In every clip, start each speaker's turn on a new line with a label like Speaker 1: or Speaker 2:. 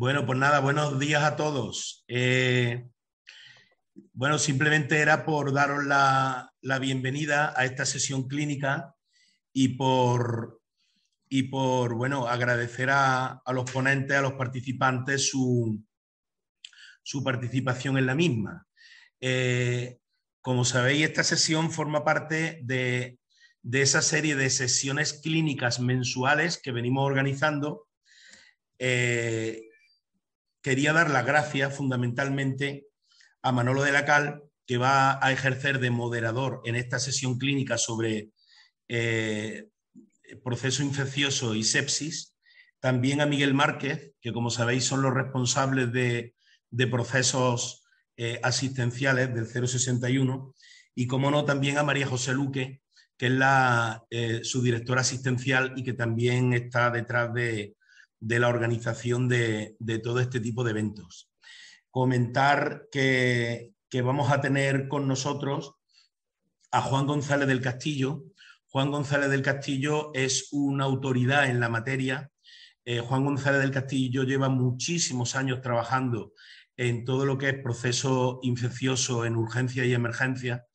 Speaker 1: Bueno, pues nada, buenos días a todos. Eh, bueno, simplemente
Speaker 2: era por daros la, la, bienvenida a esta sesión clínica y por, y por bueno, agradecer a, a los ponentes, a los participantes su, su participación en la misma. Eh, como sabéis, esta sesión forma parte de, de esa serie de sesiones clínicas mensuales que venimos organizando. Eh, quería dar las gracias fundamentalmente a Manolo de la Cal, que va a ejercer de moderador en esta sesión clínica sobre eh, proceso infeccioso y sepsis. También a Miguel Márquez, que como sabéis son los responsables de, procesos eh, asistenciales del 061. Y como no, también a María José Luque, que es la, eh, su directora asistencial y que también está detrás de, de la organización de, todo este tipo de eventos. Comentar que, vamos a tener con nosotros a Juan González del Castillo. Juan González del Castillo es una autoridad en la materia. Eh, Juan González del Castillo lleva muchísimos años trabajando en todo lo que es proceso infeccioso en urgencia y emergencia.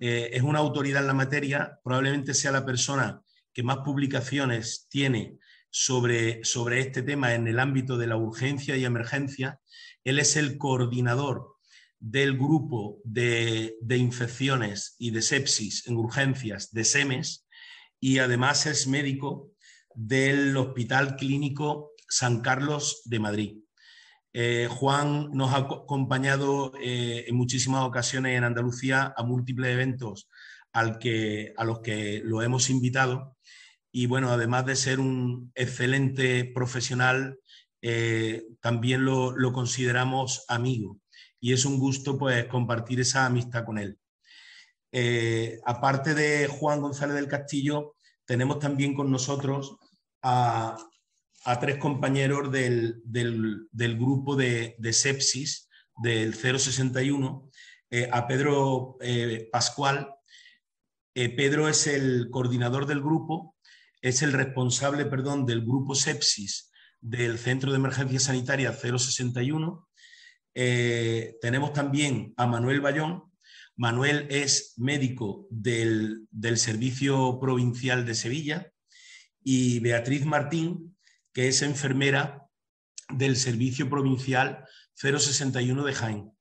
Speaker 2: Eh, es una autoridad en la materia, probablemente sea la persona que más publicaciones tiene sobre, este tema en el ámbito de la urgencia y emergencia. Él es el coordinador del grupo de, infecciones y de sepsis en urgencias de SEMES y además es médico del Hospital Clínico San Carlos de Madrid. Eh, Juan nos ha acompañado eh, en muchísimas ocasiones en Andalucía a múltiples eventos a los que lo hemos invitado y bueno, además de ser un excelente profesional, eh, también lo, consideramos amigo y es un gusto pues compartir esa amistad con él. Eh, aparte de Juan González del Castillo, tenemos también con nosotros a, tres compañeros del, grupo de, sepsis del 061, eh, a Pedro Pascual. Pedro es el coordinador del grupo es el responsable, perdón, del grupo sepsis del Centro de Emergencia Sanitaria 061. Eh, tenemos también a Manuel Bayón. Manuel es médico del, Servicio Provincial de Sevilla y Beatriz Martín, que es enfermera del Servicio Provincial 061 de Jaén.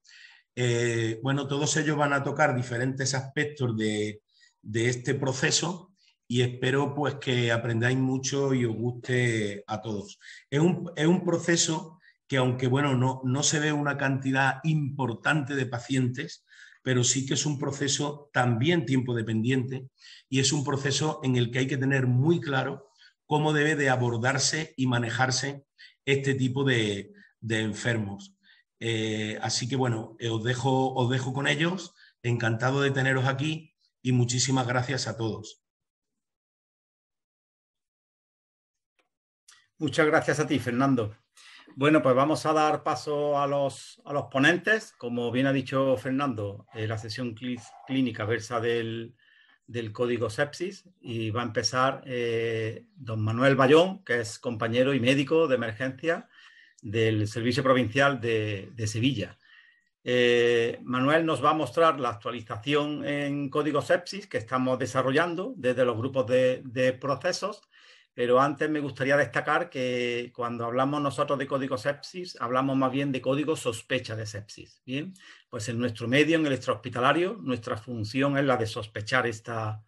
Speaker 2: Eh, bueno, todos ellos van a tocar diferentes aspectos de, de este proceso y espero pues que aprendáis mucho y os guste a todos. Es un, proceso que aunque bueno, no, no se ve una cantidad importante de pacientes, pero sí que es un proceso también tiempo dependiente y es un proceso en el que hay que tener muy claro cómo debe de abordarse y manejarse este tipo de, enfermos. Eh, así que bueno, eh, os, dejo, os dejo con ellos, encantado de teneros aquí y muchísimas gracias a todos.
Speaker 3: Muchas gracias a ti, Fernando. Bueno, pues vamos a dar paso a los, a los ponentes. Como bien ha dicho Fernando, eh, la sesión clínica versa del, código sepsis y va a empezar eh, don Manuel Bayón, que es compañero y médico de emergencia del Servicio Provincial de, de Sevilla. Eh, Manuel nos va a mostrar la actualización en código sepsis que estamos desarrollando desde los grupos de, de procesos pero antes me gustaría destacar que cuando hablamos nosotros de código sepsis, hablamos más bien de código sospecha de sepsis. Bien, pues en nuestro medio, en el extrahospitalario, nuestra función es la de sospechar esta,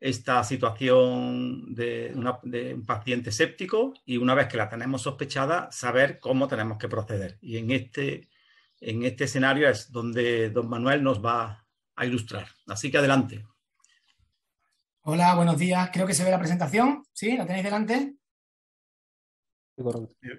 Speaker 3: esta situación de, un paciente séptico y una vez que la tenemos sospechada, saber cómo tenemos que proceder. Y en este, en este escenario es donde don Manuel nos va a ilustrar. Así que adelante.
Speaker 4: Hola, buenos días. Creo que se ve la presentación. ¿Sí? ¿La tenéis delante?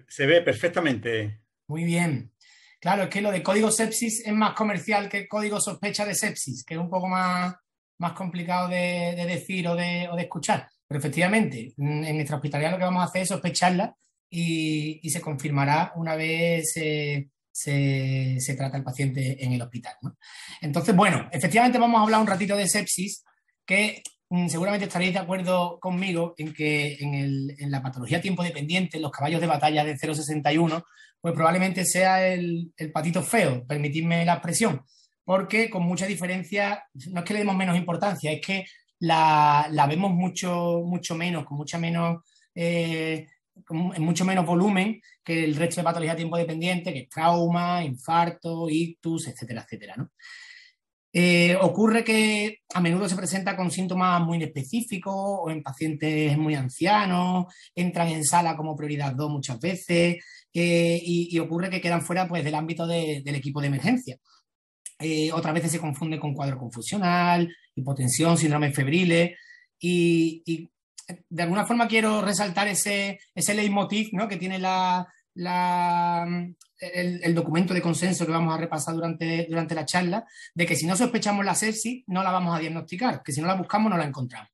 Speaker 3: Se ve perfectamente.
Speaker 4: Muy bien. Claro, es que lo de código sepsis es más comercial que código sospecha de sepsis, que es un poco más, más complicado de, decir o de, escuchar. Pero efectivamente, mm, en nuestra hospitalidad lo que vamos a hacer es sospecharla y, se confirmará una vez se, trata el paciente en el hospital. Entonces, bueno, efectivamente vamos a hablar un ratito de sepsis, que Mm, seguramente estaréis de acuerdo conmigo en que en, la patología tiempo dependiente, los caballos de batalla de 0,61, pues probablemente sea el, patito feo, permitidme la expresión, porque con mucha diferencia, no es que le demos menos importancia, es que la, vemos mucho, mucho menos, con mucha menos... Eh, mucho menos volumen que el resto de patología tiempo dependiente, que es trauma, infarto, ictus, etcétera, etcétera. ¿no? Eh, ocurre que a menudo se presenta con síntomas muy específicos o en pacientes muy ancianos, entran en sala como prioridad 2 muchas veces eh, y, ocurre que quedan fuera pues, del ámbito del equipo de emergencia. Eh, otras veces se confunde con cuadro confusional, hipotensión, síndrome febril y, de alguna forma quiero resaltar ese, ese leitmotiv que tiene la, el, documento de consenso que vamos a repasar durante, durante la charla, de que si no sospechamos la sepsis, no la vamos a diagnosticar, que si no la buscamos, no la encontramos.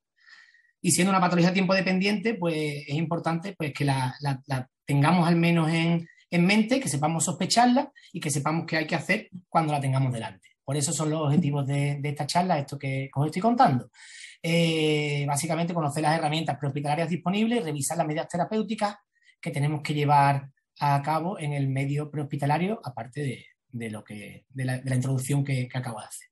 Speaker 4: Y siendo una patología tiempo dependiente, pues es importante pues, que la, tengamos al menos en, mente, que sepamos sospecharla y que sepamos qué hay que hacer cuando la tengamos delante. Por eso son los objetivos de, de esta charla, esto que os estoy contando. Eh, básicamente conocer las herramientas prehospitalarias disponibles, revisar las medidas terapéuticas que tenemos que llevar a cabo en el medio prehospitalario, aparte de, lo que, la, introducción que, acabo de hacer.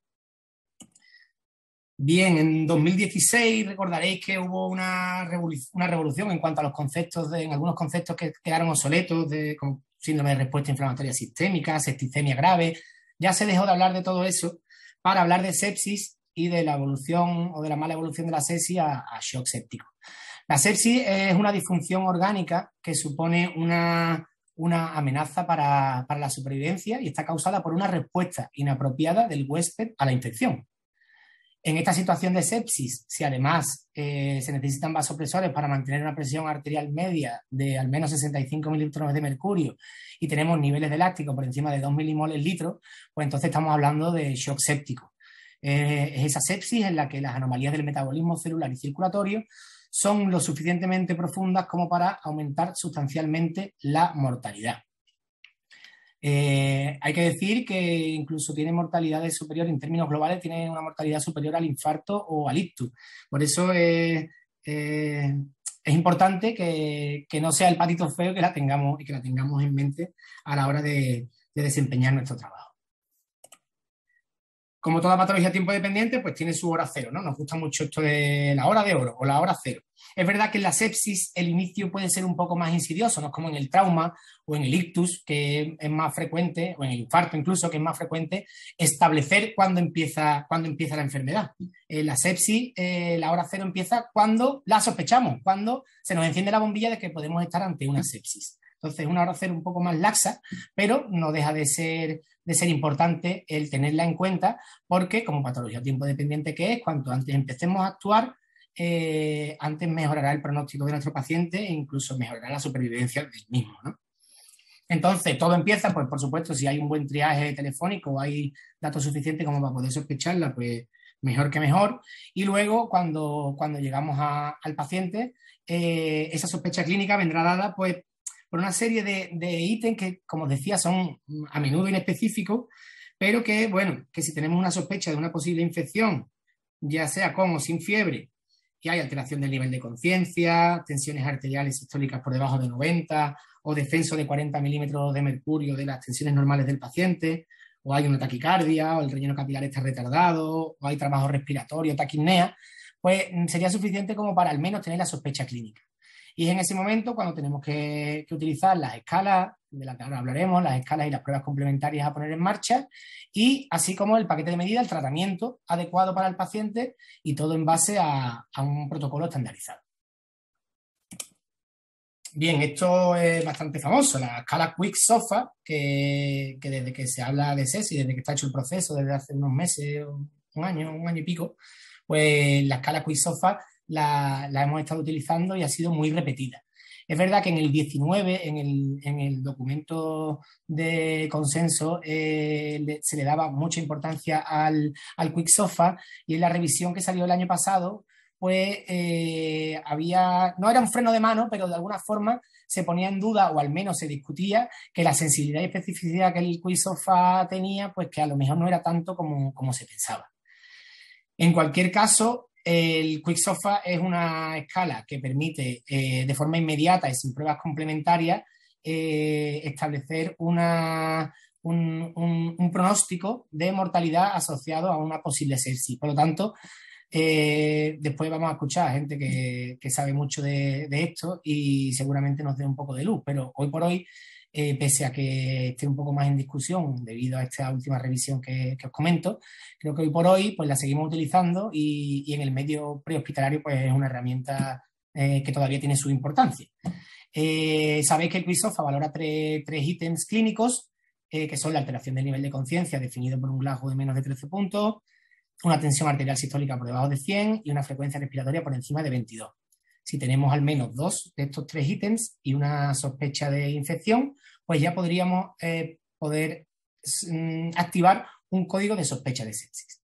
Speaker 4: Bien, en 2016 recordaréis que hubo una, revolución, una revolución en cuanto a los conceptos, en algunos conceptos que quedaron obsoletos, de, síndrome de respuesta inflamatoria sistémica, septicemia grave. Ya se dejó de hablar de todo eso para hablar de sepsis y de la evolución o de la mala evolución de la sepsis a shock séptico. La sepsis es una disfunción orgánica que supone una una amenaza para, la supervivencia y está causada por una respuesta inapropiada del huésped a la infección. En esta situación de sepsis, si además eh, se necesitan vasopresores para mantener una presión arterial media de al menos 65 mililitros de mercurio y tenemos niveles de láctico por encima de 2 milimoles litro, pues entonces estamos hablando de shock séptico. Eh, es esa sepsis en la que las anomalías del metabolismo celular y circulatorio son lo suficientemente profundas como para aumentar sustancialmente la mortalidad. Eh, hay que decir que incluso tiene mortalidades superiores, en términos globales, tiene una mortalidad superior al infarto o al ictus. Por eso es eh, importante que, no sea el patito feo que la tengamos y que la tengamos en mente a la hora de desempeñar nuestro trabajo como toda patología tiempo dependiente, pues tiene su hora cero, ¿no? Nos gusta mucho esto de la hora de oro o la hora cero. Es verdad que en la sepsis el inicio puede ser un poco más insidioso, no es como en el trauma o en el ictus, que es más frecuente, o en el infarto incluso, que es más frecuente, establecer cuándo empieza, cuando empieza la enfermedad. En la sepsis, eh, la hora cero empieza cuando la sospechamos, cuando se nos enciende la bombilla de que podemos estar ante una sepsis. Entonces, una oración un poco más laxa, pero no deja de ser, de ser importante el tenerla en cuenta, porque como patología tiempo dependiente que es, cuanto antes empecemos a actuar, eh, antes mejorará el pronóstico de nuestro paciente e incluso mejorará la supervivencia del mismo. ¿no? Entonces, todo empieza, pues por supuesto, si hay un buen triaje telefónico, o hay datos suficientes como para poder sospecharla, pues mejor que mejor. Y luego, cuando, cuando llegamos al paciente, eh, esa sospecha clínica vendrá dada pues, por una serie de, ítems que, como decía, son a menudo inespecíficos, pero que, bueno, que si tenemos una sospecha de una posible infección, ya sea con o sin fiebre, que hay alteración del nivel de conciencia, tensiones arteriales históricas por debajo de 90 o descenso de 40 milímetros de mercurio de las tensiones normales del paciente, o hay una taquicardia, o el relleno capilar está retardado, o hay trabajo respiratorio, taquipnea, pues mm, sería suficiente como para al menos tener la sospecha clínica. Y es en ese momento cuando tenemos que, utilizar las escalas, de las que ahora hablaremos, las escalas y las pruebas complementarias a poner en marcha, y así como el paquete de medidas, el tratamiento adecuado para el paciente y todo en base a, un protocolo estandarizado. Bien, esto es bastante famoso, la escala Quick Sofa, que, desde que se habla de y desde que está hecho el proceso, desde hace unos meses, un año, un año y pico, pues la escala Quick Sofa la, hemos estado utilizando y ha sido muy repetida. Es verdad que en el 19, en el, documento de consenso, eh, se le daba mucha importancia al, al QuickSofa y en la revisión que salió el año pasado, pues eh, había, no era un freno de mano, pero de alguna forma se ponía en duda o al menos se discutía que la sensibilidad y especificidad que el QuickSofa tenía, pues que a lo mejor no era tanto como, como se pensaba. En cualquier caso, el Quicksofa es una escala que permite eh, de forma inmediata y sin pruebas complementarias eh, establecer un, pronóstico de mortalidad asociado a una posible sepsis. Por lo tanto, eh, después vamos a escuchar a gente que, sabe mucho de, de, esto y seguramente nos dé un poco de luz, pero hoy por hoy pese a que esté un poco más en discusión debido a esta última revisión que, os comento, creo que hoy por hoy pues la seguimos utilizando y, en el medio prehospitalario pues es una herramienta eh, que todavía tiene su importancia. Eh, sabéis que el CRISOFA valora tres, ítems clínicos, eh, que son la alteración del nivel de conciencia definido por un Glasgow de menos de 13 puntos, una tensión arterial sistólica por debajo de 100 y una frecuencia respiratoria por encima de 22. Si tenemos al menos dos de estos tres ítems y una sospecha de infección, pues ya podríamos
Speaker 1: eh, poder mm, activar un código de sospecha de sepsis.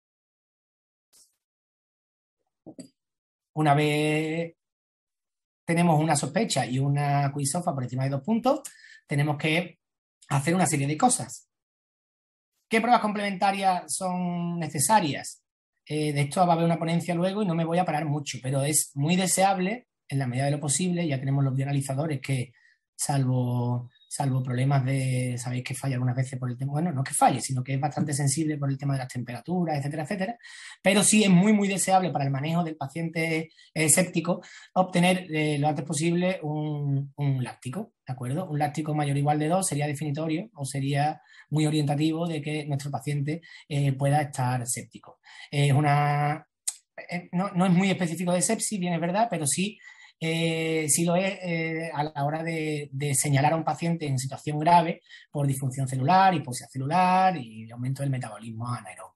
Speaker 4: Una vez tenemos una sospecha y una quizofa por encima de dos puntos, tenemos que hacer una serie de cosas. ¿Qué pruebas complementarias son necesarias? Eh, de esto va a haber una ponencia luego y no me voy a parar mucho, pero es muy deseable en la medida de lo posible. Ya tenemos los bianalizadores que, salvo salvo problemas de, sabéis que falla algunas veces por el tema, bueno, no que falle, sino que es bastante sensible por el tema de las temperaturas, etcétera, etcétera, pero sí es muy, muy deseable para el manejo del paciente eh, séptico obtener eh, lo antes posible un, láctico, ¿de acuerdo? Un láctico mayor o igual de 2 sería definitorio o sería muy orientativo de que nuestro paciente eh, pueda estar séptico. Es una... No, no es muy específico de sepsis, bien es verdad, pero sí eh, si lo es eh, a la hora de, señalar a un paciente en situación grave por disfunción celular, hipoxia celular y aumento del metabolismo anaeróbico.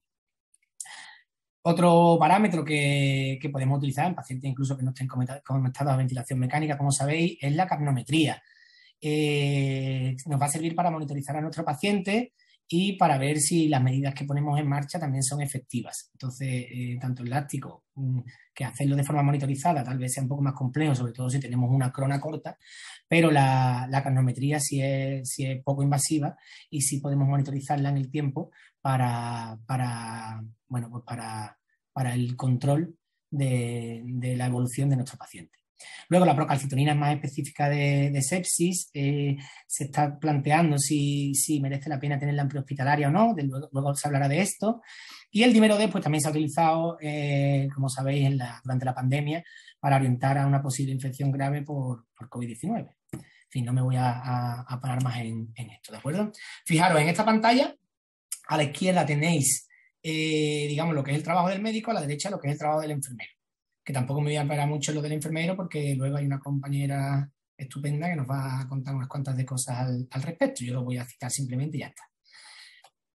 Speaker 4: Otro parámetro que, podemos utilizar en pacientes incluso que no estén conectados a ventilación mecánica, como sabéis, es la capnometría. Eh, nos va a servir para monitorizar a nuestro paciente y para ver si las medidas que ponemos en marcha también son efectivas. Entonces, eh, tanto el láctico, mm, que hacerlo de forma monitorizada tal vez sea un poco más complejo, sobre todo si tenemos una crona corta, pero la, la carnometría sí es, es poco invasiva y sí podemos monitorizarla en el tiempo para, bueno, pues para, para el control de, de la evolución de nuestro paciente. Luego, la procalcitonina es más específica de, sepsis. Eh, se está planteando si, merece la pena tenerla en prehospitalaria o no. luego, se hablará de esto. Y el dinero D, pues también se ha utilizado, eh, como sabéis, durante la pandemia para orientar a una posible infección grave por, COVID-19. En fin, no me voy a, parar más en, esto, ¿de acuerdo? Fijaros, en esta pantalla, a la izquierda tenéis, eh, digamos, lo que es el trabajo del médico, a la derecha lo que es el trabajo del enfermero que tampoco me voy a parar mucho en lo del enfermero porque luego hay una compañera estupenda que nos va a contar unas cuantas de cosas al, al respecto. Yo lo voy a citar simplemente y ya está.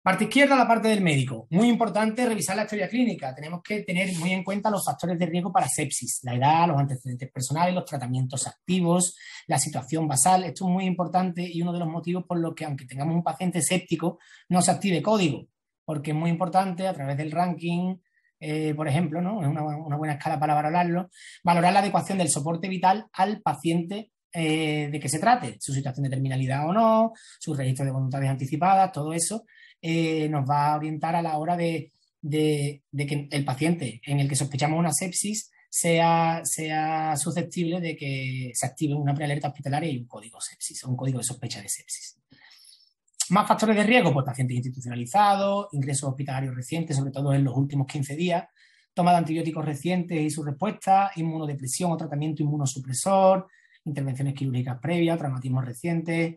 Speaker 4: Parte izquierda, la parte del médico. Muy importante revisar la historia clínica. Tenemos que tener muy en cuenta los factores de riesgo para sepsis, la edad, los antecedentes personales, los tratamientos activos, la situación basal. Esto es muy importante y uno de los motivos por los que, aunque tengamos un paciente séptico, no se active código, porque es muy importante a través del ranking eh, por ejemplo, es una, buena escala para valorarlo, valorar la adecuación del soporte vital al paciente eh, de que se trate, su situación de terminalidad o no, su registro de voluntades anticipadas, todo eso eh, nos va a orientar a la hora de, que el paciente en el que sospechamos una sepsis sea, susceptible de que se active una prealerta hospitalaria y un código sepsis, un código de sospecha de sepsis. Más factores de riesgo, pues pacientes institucionalizados, ingresos hospitalarios recientes, sobre todo en los últimos 15 días, toma de antibióticos recientes y su respuesta, inmunodepresión o tratamiento inmunosupresor, intervenciones quirúrgicas previas, traumatismos recientes,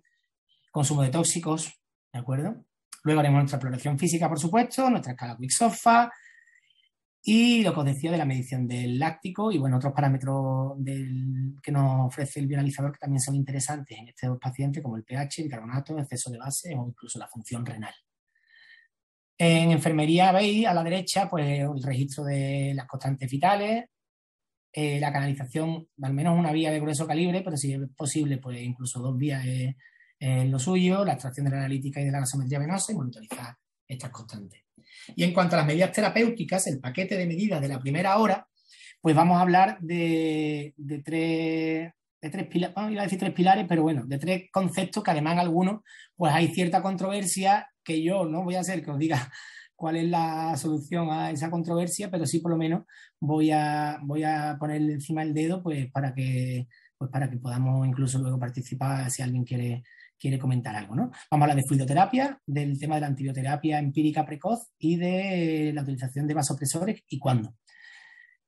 Speaker 4: consumo de tóxicos, ¿de acuerdo? Luego haremos nuestra exploración física, por supuesto, nuestra escala Quicksofa, y lo que os decía de la medición del láctico y bueno, otros parámetros que nos ofrece el bioanalizador que también son interesantes en estos pacientes, como el pH, el carbonato, el exceso de base o incluso la función renal. En enfermería veis a la derecha pues, el registro de las constantes vitales, eh, la canalización, al menos una vía de grueso calibre, pero si es posible, pues incluso dos vías eh, en lo suyo, la extracción de la analítica y de la gasometría venosa y monitorizar estas constantes. Y en cuanto a las medidas terapéuticas, el paquete de medidas de la primera hora, pues vamos a hablar de, tres, de pilares, decir tres pilares, pero bueno, de tres conceptos que además algunos, pues hay cierta controversia que yo no voy a hacer que os diga cuál es la solución a esa controversia, pero sí por lo menos voy a, voy a poner encima el dedo pues para que, pues para que podamos incluso luego participar si alguien quiere quiere comentar algo, ¿no? Vamos a hablar de fluidoterapia, del tema de la antibioterapia empírica precoz y de la utilización de vasopresores y cuándo.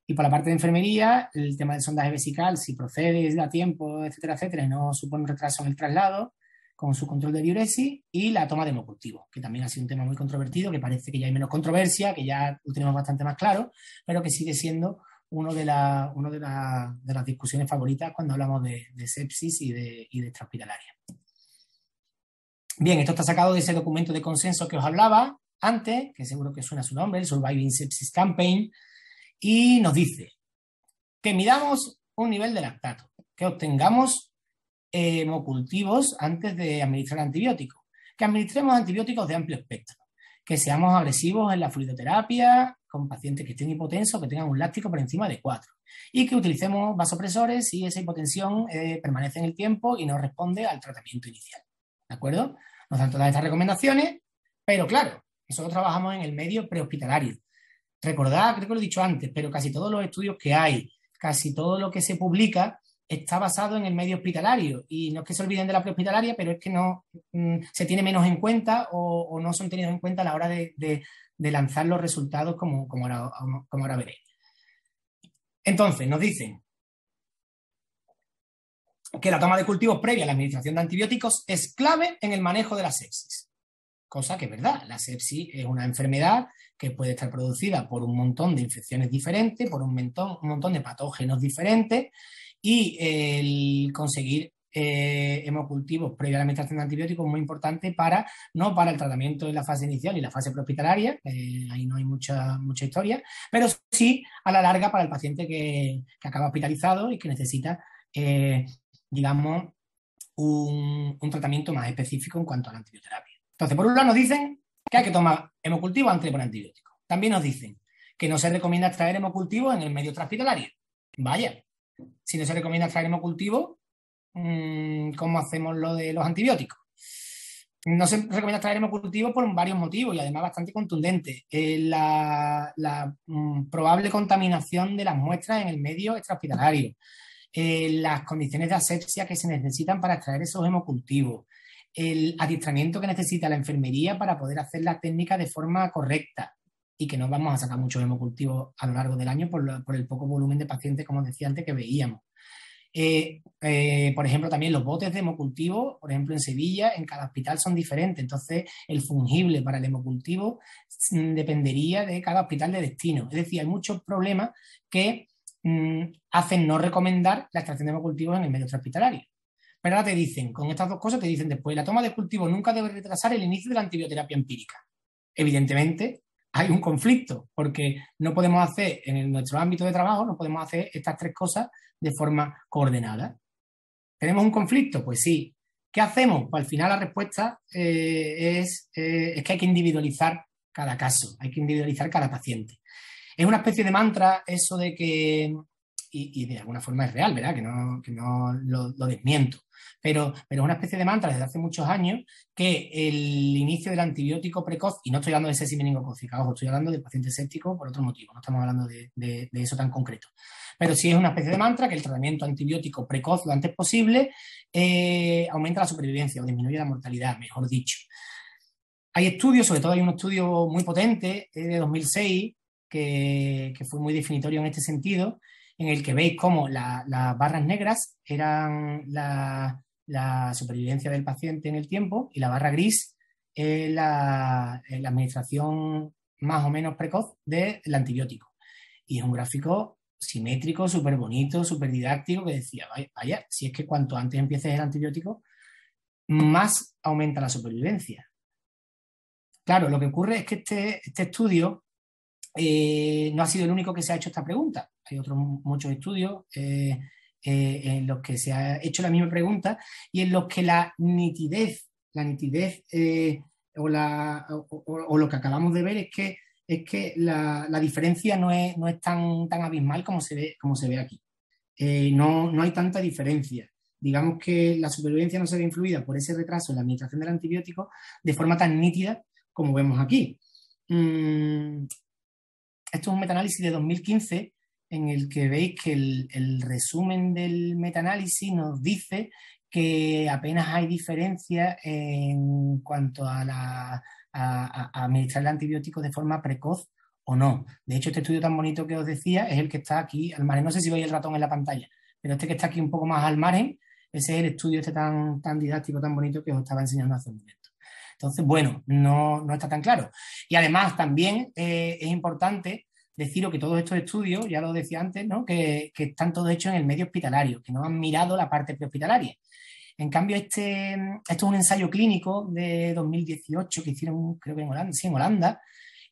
Speaker 4: Y por la parte de enfermería, el tema del sondaje vesical, si procede, da tiempo, etcétera, etcétera, y no supone un retraso en el traslado, con su control de diuresis y la toma de hemocultivo, que también ha sido un tema muy controvertido, que parece que ya hay menos controversia, que ya lo tenemos bastante más claro, pero que sigue siendo una de, las discusiones favoritas cuando hablamos de, sepsis y de, y de extrahospitalaria. Bien, esto está sacado de ese documento de consenso que os hablaba antes, que seguro que suena su nombre, el Surviving Sepsis Campaign, y nos dice que midamos un nivel de lactato, que obtengamos hemocultivos eh, antes de administrar antibióticos, que administremos antibióticos de amplio espectro, que seamos agresivos en la fluidoterapia con pacientes que estén hipotensos, que tengan un láctico por encima de 4 y que utilicemos vasopresores si esa hipotensión eh, permanece en el tiempo y no responde al tratamiento inicial. ¿De acuerdo? Nos dan todas estas recomendaciones, pero claro, nosotros trabajamos en el medio prehospitalario. Recordad, creo que lo he dicho antes, pero casi todos los estudios que hay, casi todo lo que se publica está basado en el medio hospitalario. Y no es que se olviden de la prehospitalaria, pero es que no mm, se tiene menos en cuenta o, no son tenidos en cuenta a la hora de, lanzar los resultados como, como, como ahora veréis. Entonces, nos dicen que la toma de cultivos previa a la administración de antibióticos es clave en el manejo de la sepsis. Cosa que es verdad, la sepsis es una enfermedad que puede estar producida por un montón de infecciones diferentes, por un montón, de patógenos diferentes y el conseguir eh, hemocultivos previa a la administración de antibióticos es muy importante para, no para el tratamiento de la fase inicial y la fase prehospitalaria, eh, ahí no hay mucha, mucha historia, pero sí a la larga para el paciente que, acaba hospitalizado y que necesita eh, digamos, un, tratamiento más específico en cuanto a la antibioterapia. Entonces, por un lado nos dicen que hay que tomar hemocultivo antes de poner antibiótico. También nos dicen que no se recomienda extraer hemocultivo en el medio transpitalario. Vaya, si no se recomienda extraer hemocultivo, mm, ¿cómo hacemos lo de los antibióticos? No se recomienda extraer hemocultivo por varios motivos y además bastante contundente. la, mm, probable contaminación de las muestras en el medio extrahospitalario, eh, las condiciones de asepsia que se necesitan para extraer esos hemocultivos, el adiestramiento que necesita la enfermería para poder hacer la técnica de forma correcta y que no vamos a sacar muchos hemocultivos a lo largo del año por, el poco volumen de pacientes, como decía antes, que veíamos. Eh, eh, por ejemplo, también los botes de hemocultivo, por ejemplo, en Sevilla, en cada hospital son diferentes. Entonces, el fungible para el hemocultivo mm, dependería de cada hospital de destino. Es decir, hay muchos problemas que Mm, hacen no recomendar la extracción de cultivos en el medio hospitalario. Pero ahora te dicen, con estas dos cosas te dicen después, la toma de cultivo nunca debe retrasar el inicio de la antibioterapia empírica. Evidentemente, hay un conflicto, porque no podemos hacer, en nuestro ámbito de trabajo, no podemos hacer estas tres cosas de forma coordenada. ¿Tenemos un conflicto? Pues sí. ¿Qué hacemos? Pues al final la respuesta eh, eh, es que hay que individualizar cada caso, hay que individualizar cada paciente. Es una especie de mantra eso de que, y, de alguna forma es real, ¿verdad? Que no, que no lo, desmiento, pero, pero es una especie de mantra desde hace muchos años que el inicio del antibiótico precoz, y no estoy hablando de sepsis meningocócica, ojo, estoy hablando de paciente séptico por otro motivo, no estamos hablando de, eso tan concreto, pero sí es una especie de mantra que el tratamiento antibiótico precoz lo antes posible eh, aumenta la supervivencia o disminuye la mortalidad, mejor dicho. Hay estudios, sobre todo hay un estudio muy potente es de 2006 que, fue muy definitorio en este sentido, en el que veis cómo las barras negras eran la, supervivencia del paciente en el tiempo y la barra gris es la, administración más o menos precoz del antibiótico. Y es un gráfico simétrico, súper bonito, súper didáctico, que decía, vaya, si es que cuanto antes empieces el antibiótico, más aumenta la supervivencia. Claro, lo que ocurre es que este, este estudio eh, no ha sido el único que se ha hecho esta pregunta. Hay otros muchos estudios eh, eh, en los que se ha hecho la misma pregunta y en los que la nitidez, la nitidez o, lo que acabamos de ver es que, es que la, diferencia no es, tan, tan abismal como se ve, como se ve aquí. no, no hay tanta diferencia digamos que la supervivencia no se ve influida por ese retraso en la administración del antibiótico de forma tan nítida como vemos aquí. Mm, esto es un metaanálisis de 2015 en el que veis que el, resumen del metaanálisis nos dice que apenas hay diferencia en cuanto a, la, administrar el antibiótico de forma precoz o no. De hecho, este estudio tan bonito que os decía es el que está aquí al margen. No sé si veis el ratón en la pantalla, pero este que está aquí un poco más al margen, ese es el estudio este tan, tan didáctico, tan bonito que os estaba enseñando hace un momento. Entonces, bueno, no, está tan claro. Y además también eh, es importante deciros que todos estos estudios, ya lo decía antes, ¿no? que, están todos hechos en el medio hospitalario, que no han mirado la parte prehospitalaria. En cambio, este, esto es un ensayo clínico de 2018 que hicieron, creo que en Holanda, sí, en Holanda,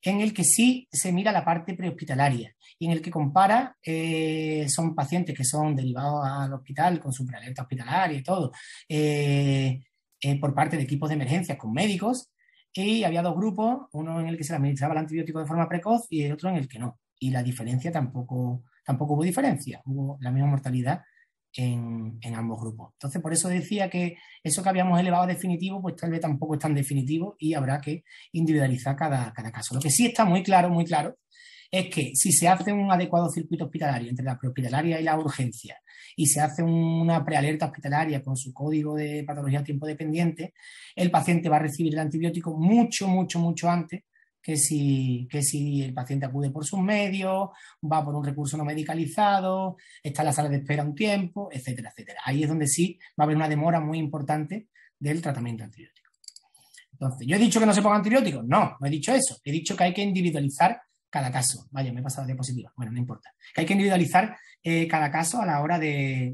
Speaker 4: en el que sí se mira la parte prehospitalaria y en el que compara, eh, son pacientes que son derivados al hospital con su prealerta hospitalaria y todo, eh, eh, por parte de equipos de emergencias con médicos y había dos grupos, uno en el que se administraba el antibiótico de forma precoz y el otro en el que no. Y la diferencia tampoco, tampoco hubo diferencia, hubo la misma mortalidad en, ambos grupos. Entonces, por eso decía que eso que habíamos elevado a definitivo, pues tal vez tampoco es tan definitivo y habrá que individualizar cada, caso. Lo que sí está muy claro, muy claro, es que si se hace un adecuado circuito hospitalario entre la área y la urgencia, y se hace una prealerta hospitalaria con su código de patología a tiempo dependiente, el paciente va a recibir el antibiótico mucho, mucho, mucho antes que si, que si el paciente acude por sus medios, va por un recurso no medicalizado, está en la sala de espera un tiempo, etcétera, etcétera. Ahí es donde sí va a haber una demora muy importante del tratamiento antibiótico. Entonces, ¿yo he dicho que no se ponga antibióticos? No, no he dicho eso. He dicho que hay que individualizar cada caso. Vaya, me he pasado la diapositiva. Bueno, no importa. hay que individualizar eh, cada caso a la hora de,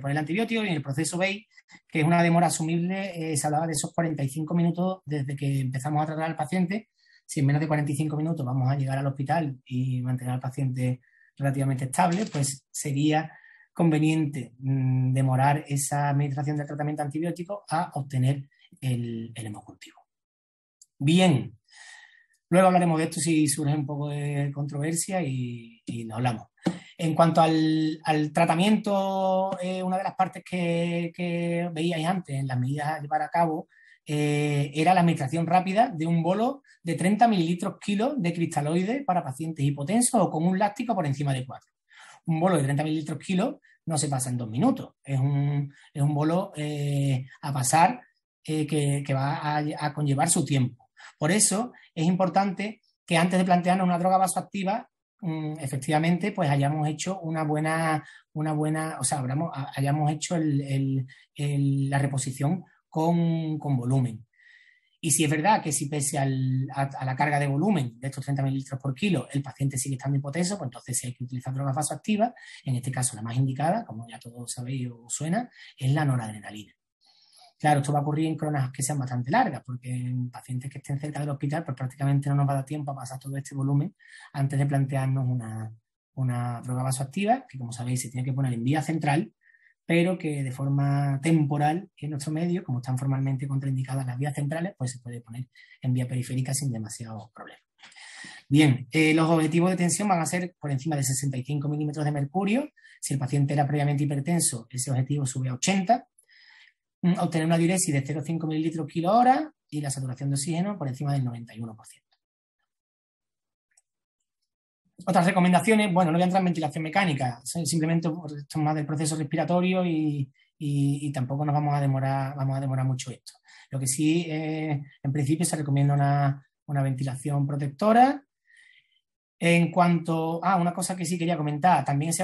Speaker 4: poner el antibiótico. Y en el proceso veis que es una demora asumible. Eh, se hablaba de esos 45 minutos desde que empezamos a tratar al paciente. Si en menos de 45 minutos vamos a llegar al hospital y mantener al paciente relativamente estable, pues sería conveniente mm, demorar esa administración del tratamiento antibiótico a obtener el, el hemocultivo. Bien, Luego hablaremos de esto si surge un poco de controversia y, nos hablamos. En cuanto al, tratamiento, eh, una de las partes que, veíais antes en las medidas a llevar a cabo eh, era la administración rápida de un bolo de 30 mililitros kilo de cristaloide para pacientes hipotensos o con un láctico por encima de 4. Un bolo de 30 mililitros kilo no se pasa en dos minutos. Es un, bolo eh, a pasar que, va a conllevar su tiempo. Por eso es importante que antes de plantearnos una droga vasoactiva, mm, efectivamente, pues hayamos hecho una buena, una buena, o sea, hayamos hecho la reposición con, volumen. Y si es verdad que si pese a, la carga de volumen de estos 30 mililitros por kilo, el paciente sigue estando hipoteso, pues entonces si hay que utilizar drogas vasoactivas, en este caso la más indicada, como ya todos sabéis o suena, es la noradrenalina. Claro, esto va a ocurrir en cronas que sean bastante largas, porque en pacientes que estén cerca del hospital, pues prácticamente no nos va a dar tiempo a pasar todo este volumen antes de plantearnos una, una droga vasoactiva, que como sabéis se tiene que poner en vía central, pero que de forma temporal en nuestro medio, como están formalmente contraindicadas las vías centrales, pues se puede poner en vía periférica sin demasiados problemas. Bien, eh, los objetivos de tensión van a ser por encima de 65 milímetros de mercurio. Si el paciente era previamente hipertenso, ese objetivo sube a 80. Mm, obtener una diuresis de 0,5 mililitros kilo hora y la saturación de oxígeno por encima del 91%. Otras recomendaciones, bueno, no voy a entrar en ventilación mecánica, simplemente esto es más del proceso respiratorio y, tampoco nos vamos a demorar, vamos a demorar mucho esto. Lo que sí, eh, en principio se recomienda una, una ventilación protectora en cuanto a ah, una cosa que sí quería comentar, también se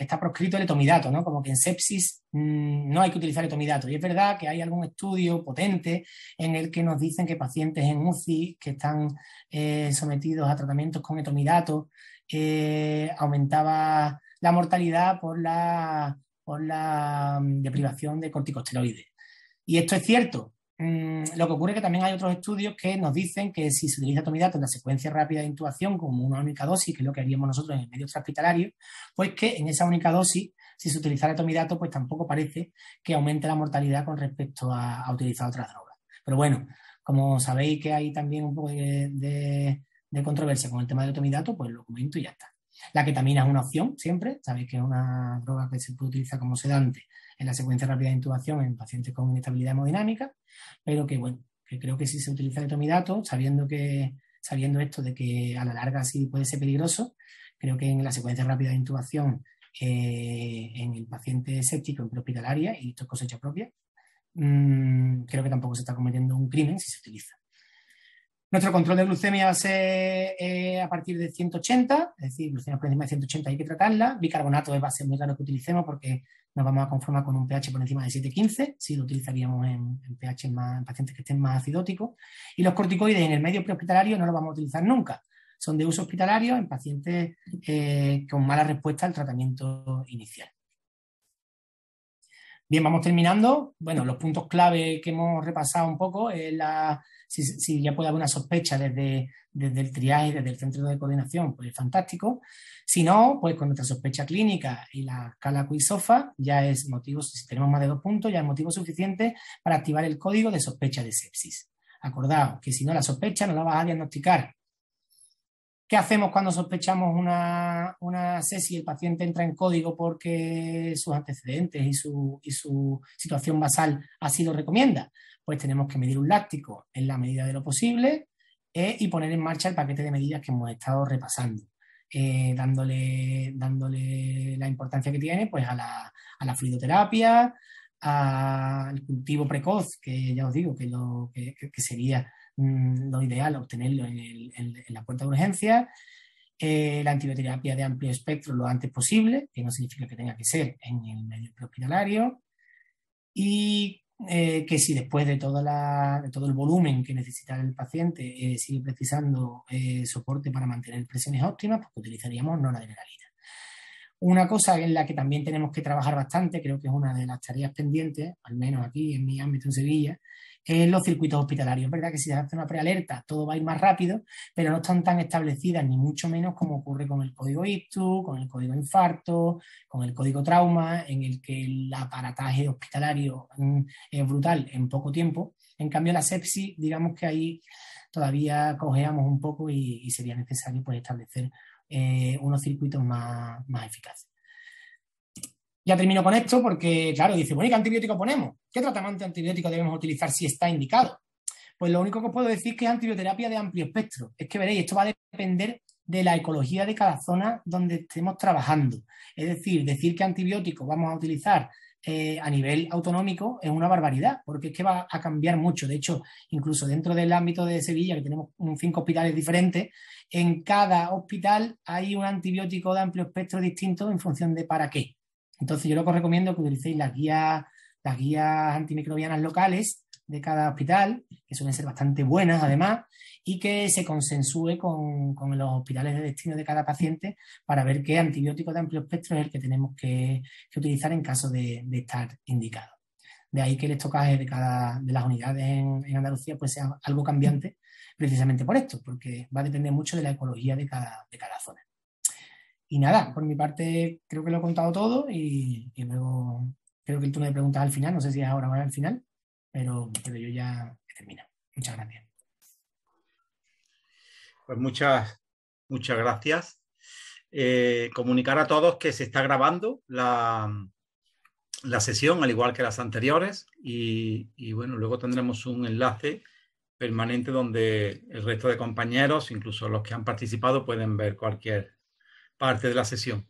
Speaker 4: está proscrito el etomidato, ¿no? Como que en sepsis mm, no hay que utilizar etomidato. Y es verdad que hay algún estudio potente en el que nos dicen que pacientes en UCI que están eh, sometidos a tratamientos con etomidato eh, aumentaba la mortalidad por la, por la mm, deprivación de corticosteroides. Y esto es cierto, Mm, lo que ocurre es que también hay otros estudios que nos dicen que si se utiliza atomidato en la secuencia rápida de intubación como una única dosis, que es lo que haríamos nosotros en el medio hospitalario, pues que en esa única dosis, si se utilizara tomidato, pues tampoco parece que aumente la mortalidad con respecto a, utilizar otras drogas. Pero bueno, como sabéis que hay también un poco de, controversia con el tema de tomidato, pues lo comento y ya está. La ketamina es una opción siempre, sabéis que es una droga que se utiliza como sedante en la secuencia rápida de intubación en pacientes con inestabilidad hemodinámica, pero que bueno, creo que si se utiliza el tomidato, sabiendo que sabiendo esto de que a la larga sí puede ser peligroso, creo que en la secuencia rápida de intubación eh, en el paciente séptico en hospitalaria, y esto es cosecha propia, mm, creo que tampoco se está cometiendo un crimen si se utiliza. Nuestro control de glucemia va a ser eh, a partir de 180, es decir, glucemia por encima de 180 hay que tratarla. Bicarbonato es base muy raro que utilicemos porque nos vamos a conformar con un pH por encima de 7,15, si lo utilizaríamos en, pH más, pacientes que estén más acidóticos. Y los corticoides en el medio prehospitalario no los vamos a utilizar nunca. Son de uso hospitalario en pacientes eh, con mala respuesta al tratamiento inicial. Bien, vamos terminando. Bueno, los puntos clave que hemos repasado un poco la, si, ya puede haber una sospecha desde, desde el triaje, desde el centro de coordinación, pues es fantástico. Si no, pues con nuestra sospecha clínica y la escala QISOFA ya es motivo, si tenemos más de dos puntos, ya es motivo suficiente para activar el código de sospecha de sepsis. Acordaos que si no la sospecha no la vas a diagnosticar, ¿Qué hacemos cuando sospechamos una, una y el paciente entra en código porque sus antecedentes y su, situación basal así lo recomienda? Pues tenemos que medir un láctico en la medida de lo posible eh, y poner en marcha el paquete de medidas que hemos estado repasando. Eh, dándole, dándole la importancia que tiene pues, a, la, fluidoterapia, al cultivo precoz, que ya os digo que, lo, que sería Mm, lo ideal obtenerlo en, la puerta de urgencia. Eh, la antibioterapia de amplio espectro lo antes posible, que no significa que tenga que ser en el medio hospitalario, Y eh, que si después de, todo el volumen que necesita el paciente eh, sigue precisando soporte para mantener presiones óptimas, pues utilizaríamos noradrenalina. Una cosa en la que también tenemos que trabajar bastante, creo que es una de las tareas pendientes, al menos aquí en mi ámbito en Sevilla, en los circuitos hospitalarios. Es verdad que si se hace una prealerta todo va a ir más rápido, pero no están tan establecidas, ni mucho menos como ocurre con el código IPTU, con el código infarto, con el código trauma, en el que el aparataje hospitalario mm, es brutal en poco tiempo. En cambio, la sepsis, digamos que ahí todavía cogeamos un poco y, sería necesario pues, establecer eh, unos circuitos más eficaces. Ya termino con esto porque, claro, dice, bueno, qué antibiótico ponemos? ¿Qué tratamiento antibiótico debemos utilizar si está indicado? Pues lo único que puedo decir es que es antibioterapia de amplio espectro. Es que veréis, esto va a depender de la ecología de cada zona donde estemos trabajando. Es decir, decir que antibióticos vamos a utilizar eh, a nivel autonómico es una barbaridad, porque es que va a cambiar mucho. De hecho, incluso dentro del ámbito de Sevilla, que tenemos cinco hospitales diferentes, en cada hospital hay un antibiótico de amplio espectro distinto en función de para qué. Entonces yo lo que os recomiendo es que utilicéis las guías, antimicrobianas locales de cada hospital, que suelen ser bastante buenas además, y que se consensúe con, los hospitales de destino de cada paciente para ver qué antibiótico de amplio espectro es el que tenemos que, utilizar en caso de, estar indicado. De ahí que el estocaje de, cada, de las unidades en, Andalucía pues sea algo cambiante precisamente por esto, porque va a depender mucho de la ecología de cada zona. Y nada, por mi parte creo que lo he contado todo y, luego creo que el turno de preguntas al final, no sé si es ahora o al final, pero, pero yo ya termino. Muchas
Speaker 3: gracias. Pues muchas, muchas gracias. Eh, comunicar a todos que se está grabando la, la sesión, al igual que las anteriores, y, y, bueno, luego tendremos un enlace permanente donde el resto de compañeros, incluso los que han participado, pueden ver cualquier parte de la sesión.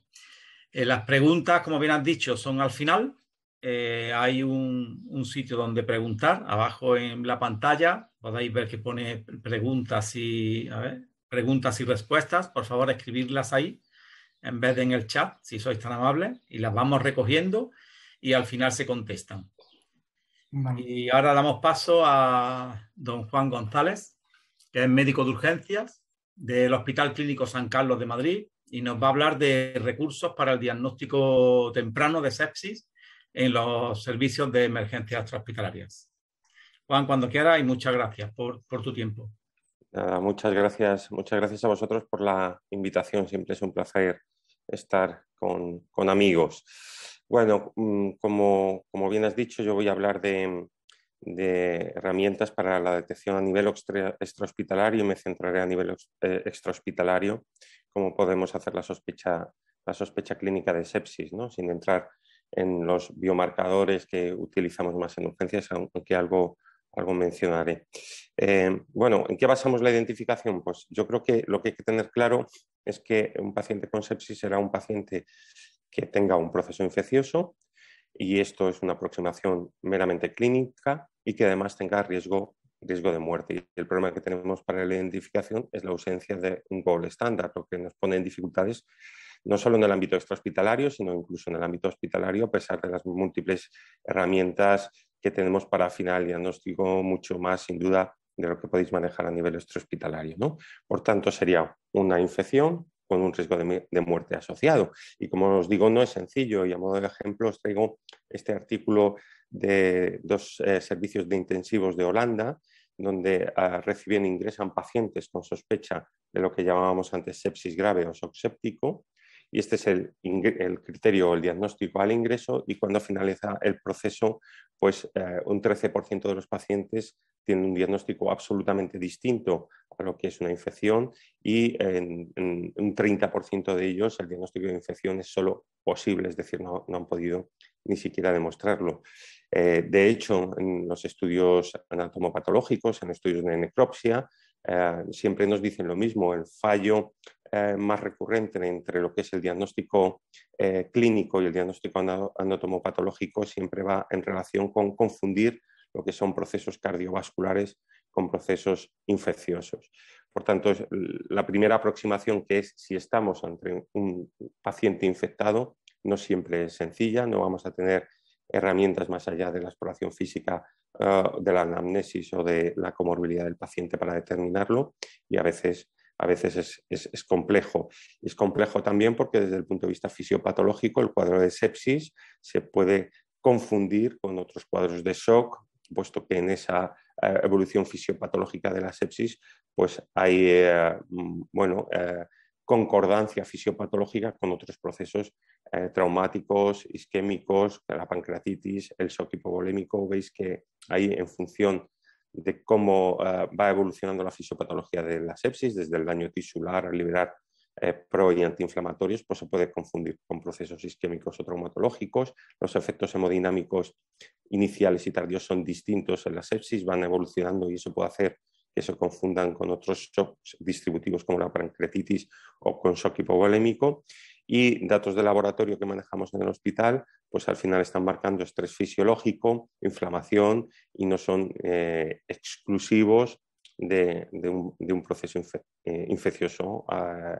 Speaker 3: Eh, las preguntas, como bien han dicho, son al final. Eh, hay un, sitio donde preguntar. Abajo en la pantalla podéis ver que pone preguntas y, preguntas y respuestas. Por favor, escribirlas ahí en vez de en el chat, si sois tan amables, y las vamos recogiendo y al final se contestan. Y ahora damos paso a don Juan González, que es médico de urgencias del Hospital Clínico San Carlos de Madrid, y nos va a hablar de recursos para el diagnóstico temprano de sepsis en los servicios de emergencias extrahospitalarias. Juan, cuando quieras y muchas gracias por, tu tiempo.
Speaker 5: muchas gracias, muchas gracias a vosotros por la invitación. Siempre es un placer estar con, amigos. Bueno, mm, como, bien has dicho, yo voy a hablar de, de herramientas para la detección a nivel extrahospitalario. Me centraré a nivel eh, extrahospitalario cómo podemos hacer la sospecha, la sospecha clínica de sepsis, ¿no? sin entrar en los biomarcadores que utilizamos más en urgencias, aunque algo, algo mencionaré. Eh, bueno, ¿en qué basamos la identificación? Pues yo creo que lo que hay que tener claro es que un paciente con sepsis será un paciente que tenga un proceso infeccioso, y esto es una aproximación meramente clínica y que además tenga riesgo riesgo de muerte. Y el problema que tenemos para la identificación es la ausencia de un gol estándar, lo que nos pone en dificultades no solo en el ámbito extrahospitalario, sino incluso en el ámbito hospitalario, a pesar de las múltiples herramientas que tenemos para final el diagnóstico mucho más, sin duda, de lo que podéis manejar a nivel extrahospitalario. Por tanto, sería una infección, con un riesgo de, muerte asociado. Y como os digo, no es sencillo. Y a modo de ejemplo, os traigo este artículo de dos eh, servicios de intensivos de Holanda, donde ah, reciben e ingresan pacientes con sospecha de lo que llamábamos antes sepsis grave o shock Y este es el, criterio o el diagnóstico al ingreso y cuando finaliza el proceso, pues eh, un 13% de los pacientes tiene un diagnóstico absolutamente distinto a lo que es una infección y en, un 30% de ellos el diagnóstico de infección es solo posible, es decir, no, han podido ni siquiera demostrarlo. Eh, de hecho, en los estudios anatomopatológicos, en estudios de necropsia, eh, siempre nos dicen lo mismo, el fallo eh, más recurrente entre lo que es el diagnóstico clínico y el diagnóstico anatomopatológico siempre va en relación con confundir lo que son procesos cardiovasculares con procesos infecciosos. Por tanto, la primera aproximación que es si estamos ante un paciente infectado no siempre es sencilla, no vamos a tener herramientas más allá de la exploración física eh, de la anamnesis o de la comorbilidad del paciente para determinarlo y a veces, a veces es, complejo. Es complejo también porque desde el punto de vista fisiopatológico el cuadro de sepsis se puede confundir con otros cuadros de shock puesto que en esa eh, evolución fisiopatológica de la sepsis pues hay eh, mm, bueno, eh, concordancia fisiopatológica con otros procesos traumáticos, isquémicos, la pancreatitis, el shock hipovolémico. Veis que ahí en función de cómo va evolucionando la fisiopatología de la sepsis, desde el daño tisular a liberar pro y antiinflamatorios, pues se puede confundir con procesos isquémicos o traumatológicos. Los efectos hemodinámicos iniciales y tardíos son distintos en la sepsis, van evolucionando y eso puede hacer que se confundan con otros shocks distributivos como la pancreatitis o con shock hipovolémico. Y datos de laboratorio que manejamos en el hospital, pues al final están marcando estrés fisiológico, inflamación y no son eh, exclusivos de, un, proceso eh, infeccioso.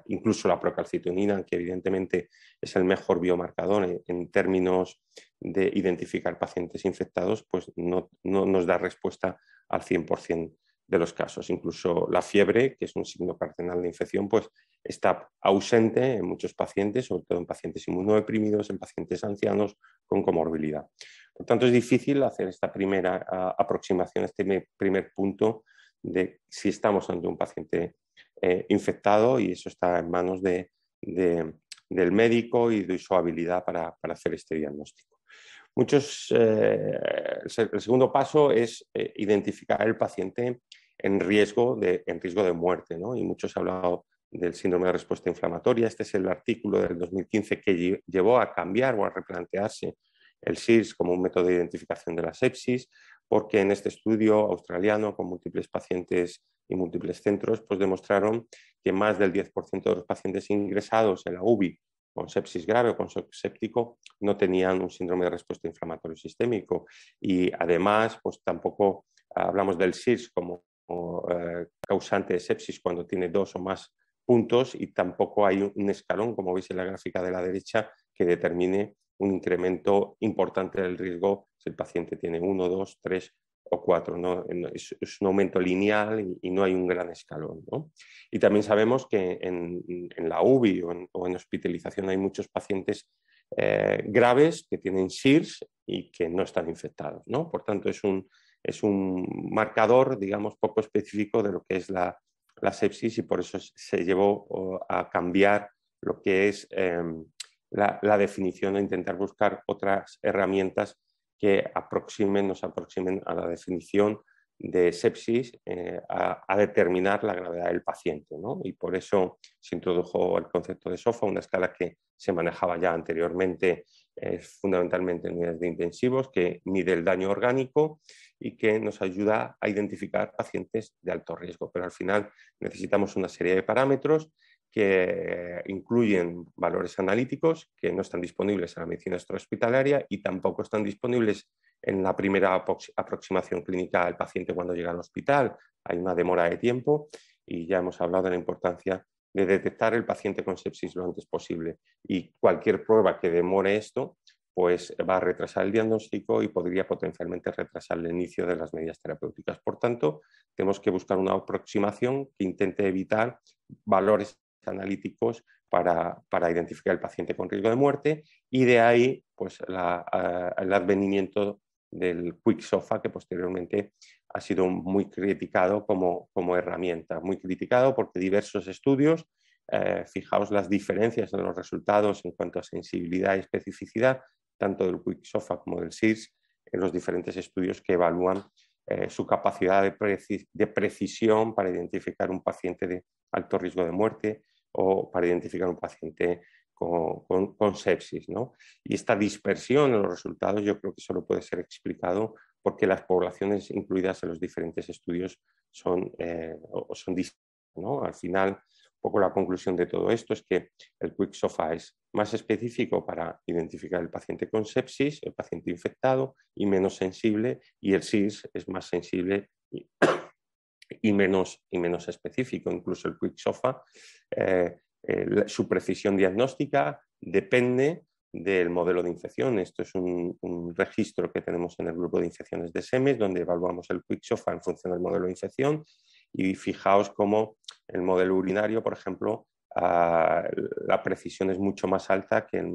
Speaker 5: incluso la procalcitonina, que evidentemente es el mejor biomarcador en, términos de identificar pacientes infectados, pues no, no nos da respuesta al 100% de los casos. Incluso la fiebre, que es un signo cardinal de infección, pues está ausente en muchos pacientes, sobre todo en pacientes inmunodeprimidos, en pacientes ancianos con comorbilidad. Por tanto, es difícil hacer esta primera aproximación, este primer punto de si estamos ante un paciente eh, infectado y eso está en manos del médico y de su habilidad para, hacer este diagnóstico. Eh, el segundo paso es eh, identificar el paciente en riesgo de, en riesgo de muerte, y muchos han hablado del síndrome de respuesta inflamatoria. Este es el artículo del 2015 que llevó a cambiar o a replantearse el SIRS como un método de identificación de la sepsis porque en este estudio australiano con múltiples pacientes y múltiples centros, pues demostraron que más del 10% de los pacientes ingresados en la UBI con sepsis grave o con séptico no tenían un síndrome de respuesta inflamatorio sistémico y además pues tampoco hablamos del SIRS como, eh, causante de sepsis cuando tiene dos o más puntos y tampoco hay un escalón, como veis en la gráfica de la derecha, que determine un incremento importante del riesgo si el paciente tiene uno, dos, tres o cuatro. ¿no? Es, un aumento lineal y, no hay un gran escalón. Y también sabemos que en, la UBI o en, hospitalización hay muchos pacientes eh, graves que tienen SIRS y que no están infectados. ¿no? Por tanto, es un, es un marcador, digamos, poco específico de lo que es la, sepsis y por eso se llevó a cambiar lo que es em, la, definición e intentar buscar otras herramientas que nos aproximen a la definición de sepsis eh, a, determinar la gravedad del paciente. Y por eso se introdujo el concepto de SOFA, una escala que se manejaba ya anteriormente eh, fundamentalmente en unidades de intensivos, que mide el daño orgánico y que nos ayuda a identificar pacientes de alto riesgo. Pero al final necesitamos una serie de parámetros que incluyen valores analíticos que no están disponibles en la medicina extrahospitalaria y tampoco están disponibles en la primera aproximación clínica al paciente cuando llega al hospital. Hay una demora de tiempo y ya hemos hablado de la importancia de detectar el paciente con sepsis lo antes posible. Y cualquier prueba que demore esto, pues va a retrasar el diagnóstico y podría potencialmente retrasar el inicio de las medidas terapéuticas. Por tanto, tenemos que buscar una aproximación que intente evitar valores analíticos para, identificar el paciente con riesgo de muerte y de ahí pues, eh, el advenimiento del Quick Sofa, que posteriormente ha sido muy criticado como, herramienta, muy criticado porque diversos estudios, eh, fijaos las diferencias en los resultados en cuanto a sensibilidad y especificidad, tanto del Quick Sofa como del SIRS, en los diferentes estudios que evalúan eh, su capacidad de, de, precisión para identificar un paciente de, alto riesgo de muerte o para identificar un paciente con, sepsis. ¿no? Y esta dispersión en los resultados yo creo que solo puede ser explicado porque las poblaciones incluidas en los diferentes estudios son, eh, son distintas. Al final, un poco la conclusión de todo esto es que el Quick es más específico para identificar el paciente con sepsis, el paciente infectado, y menos sensible, y el SIS es más sensible y y menos, y menos específico. Incluso el Quick Sofa, eh, eh, su precisión diagnóstica depende del modelo de infección. Esto es un, registro que tenemos en el grupo de infecciones de SEMES, donde evaluamos el Quick Sofa en función del modelo de infección. Y fijaos cómo el modelo urinario, por ejemplo, ah, la precisión es mucho más alta que en,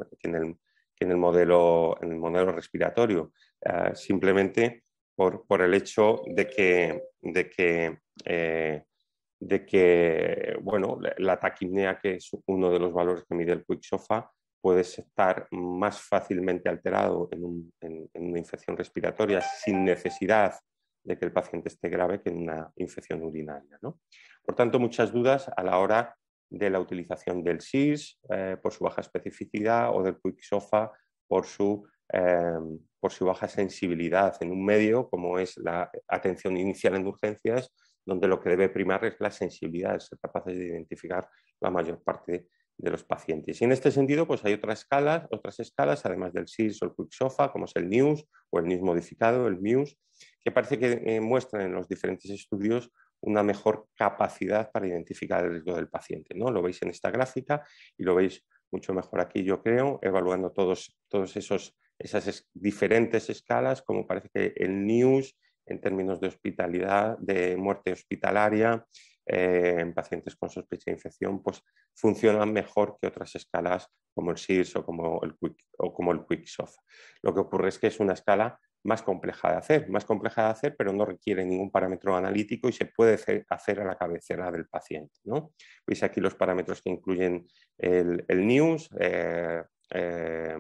Speaker 5: el, modelo, en el modelo respiratorio. Ah, simplemente por, el hecho de que, de que, eh, de que bueno, la taquimnea, que es uno de los valores que mide el Quick puede estar más fácilmente alterado en, una infección respiratoria sin necesidad de que el paciente esté grave que en una infección urinaria. Por tanto, muchas dudas a la hora de la utilización del SIS eh, por su baja especificidad o del sofa por su eh, por su baja sensibilidad en un medio como es la atención inicial en urgencias, donde lo que debe primar es la sensibilidad, ser capaces de identificar la mayor parte de los pacientes. Y en este sentido, pues hay otras escalas, otras escalas, además del SIRS o el QuickSOFA, como es el NEWS o el NEWS modificado, el MUSE, que parece que eh, muestran en los diferentes estudios una mejor capacidad para identificar el riesgo del paciente. ¿no? Lo veis en esta gráfica y lo veis mucho mejor aquí, yo creo, evaluando todos, todos esos esas diferentes escalas, como parece que el NEWS, en términos de hospitalidad, de muerte hospitalaria, eh, en pacientes con sospecha de infección, pues funcionan mejor que otras escalas como el SIRS o como el, Quick, o como el QuickSoft. Lo que ocurre es que es una escala más compleja de hacer, más compleja de hacer, pero no requiere ningún parámetro analítico y se puede hacer a la cabecera del paciente. Veis aquí los parámetros que incluyen el, NEWS, eh, eh,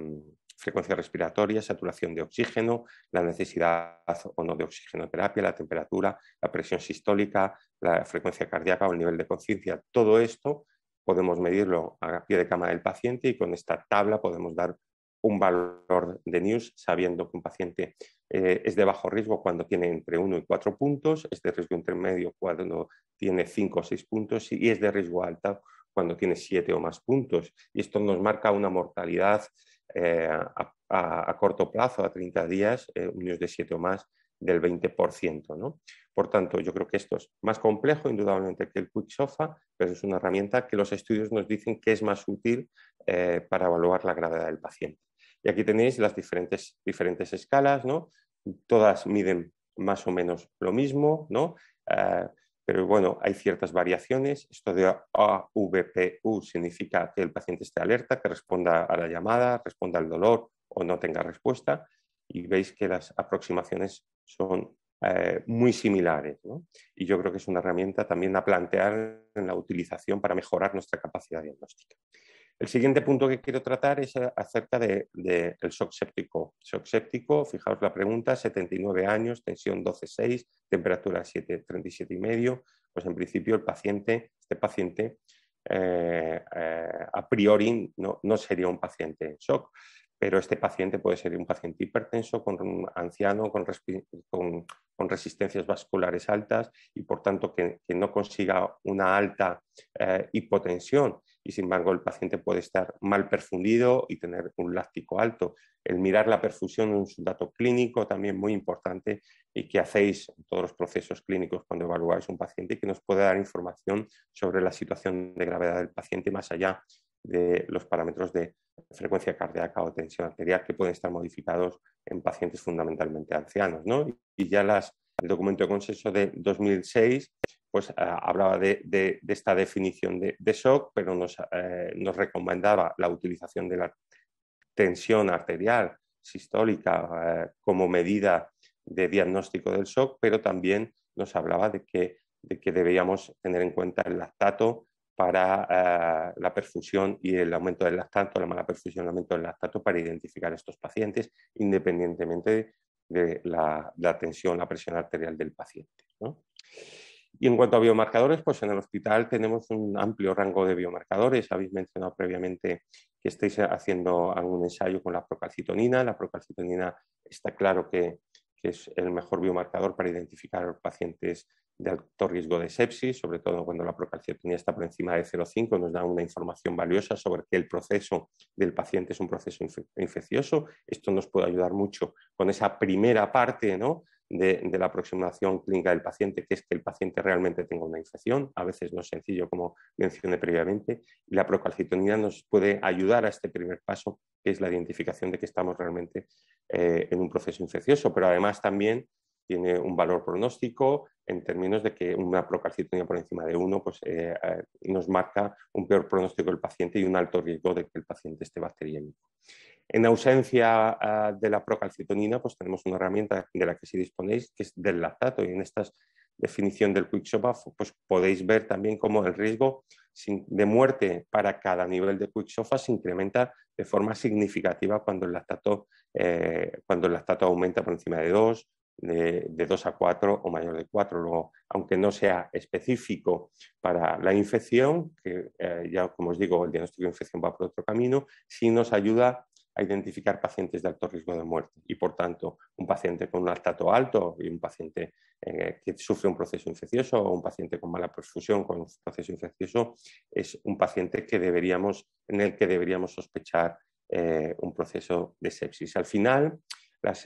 Speaker 5: frecuencia respiratoria, saturación de oxígeno, la necesidad o no de oxigenoterapia, la temperatura, la presión sistólica, la frecuencia cardíaca o el nivel de conciencia. Todo esto podemos medirlo a pie de cama del paciente y con esta tabla podemos dar un valor de news sabiendo que un paciente eh, es de bajo riesgo cuando tiene entre 1 y 4 puntos, es de riesgo intermedio cuando tiene 5 o 6 puntos y es de riesgo alto cuando tiene 7 o más puntos. Y esto nos marca una mortalidad eh, a, corto plazo, a 30 días, eh, de 7 o más del 20%. ¿no? Por tanto, yo creo que esto es más complejo, indudablemente, que el Quick Sofa, pero es una herramienta que los estudios nos dicen que es más útil eh, para evaluar la gravedad del paciente. Y aquí tenéis las diferentes, diferentes escalas, ¿no? todas miden más o menos lo mismo, ¿no? Eh, pero bueno, hay ciertas variaciones. Esto de AVPU significa que el paciente esté alerta, que responda a la llamada, responda al dolor o no tenga respuesta. Y veis que las aproximaciones son eh, muy similares. Y yo creo que es una herramienta también a plantear en la utilización para mejorar nuestra capacidad diagnóstica. El siguiente punto que quiero tratar es acerca del shock séptico. Shock séptico, fijaos la pregunta, 79 años, tensión 12,6, temperatura 37,5. Pues en principio el paciente, este paciente, eh, eh, a priori no, sería un paciente en shock, pero este paciente puede ser un paciente hipertenso, con un anciano, con, resistencias vasculares altas y por tanto que, no consiga una alta eh, hipotensión y sin embargo el paciente puede estar mal perfundido y tener un láctico alto. El mirar la perfusión es un dato clínico también muy importante y que hacéis todos los procesos clínicos cuando evaluáis un paciente y que nos puede dar información sobre la situación de gravedad del paciente más allá de los parámetros de frecuencia cardíaca o tensión arterial que pueden estar modificados en pacientes fundamentalmente ancianos. Y ya las, el documento de consenso de 2006 pues ah, hablaba de, esta definición de, shock, pero eh, nos, recomendaba la utilización de la tensión arterial sistólica eh, como medida de diagnóstico del shock, pero también nos hablaba de que, debíamos tener en cuenta el lactato para ah, la perfusión y el aumento del lactato, la mala perfusión, el aumento del lactato para identificar estos pacientes independientemente de la, tensión, la presión arterial del paciente. Y en cuanto a biomarcadores, pues en el hospital tenemos un amplio rango de biomarcadores. Habéis mencionado previamente que estáis haciendo algún ensayo con la procalcitonina. La procalcitonina está claro que, es el mejor biomarcador para identificar pacientes de alto riesgo de sepsis, sobre todo cuando la procalcitonina está por encima de 0,5, nos da una información valiosa sobre que el proceso del paciente es un proceso infeccioso. Esto nos puede ayudar mucho con esa primera parte, ¿no? de, la aproximación clínica del paciente, que es que el paciente realmente tenga una infección, a veces no es sencillo como mencioné previamente, y la procalcitonina nos puede ayudar a este primer paso, que es la identificación de que estamos realmente eh, en un proceso infeccioso, pero además también tiene un valor pronóstico en términos de que una procalcitonina por encima de uno pues, eh, eh, nos marca un peor pronóstico del paciente y un alto riesgo de que el paciente esté bacteriémico. En ausencia ah, de la procalcitonina, pues tenemos una herramienta de la que sí disponéis, que es del lactato, y en esta definición del quick sofa, pues podéis ver también cómo el riesgo de muerte para cada nivel de sofa se incrementa de forma significativa cuando el lactato, eh, cuando el lactato aumenta por encima de 2, de, 2 a 4 o mayor de 4. aunque no sea específico para la infección, que eh, ya como os digo, el diagnóstico de infección va por otro camino, sí nos ayuda a identificar pacientes de alto riesgo de muerte y, por tanto, un paciente con un altato alto y un paciente eh, que sufre un proceso infeccioso o un paciente con mala perfusión con un proceso infeccioso es un paciente que deberíamos, en el que deberíamos sospechar eh, un proceso de sepsis. Al final,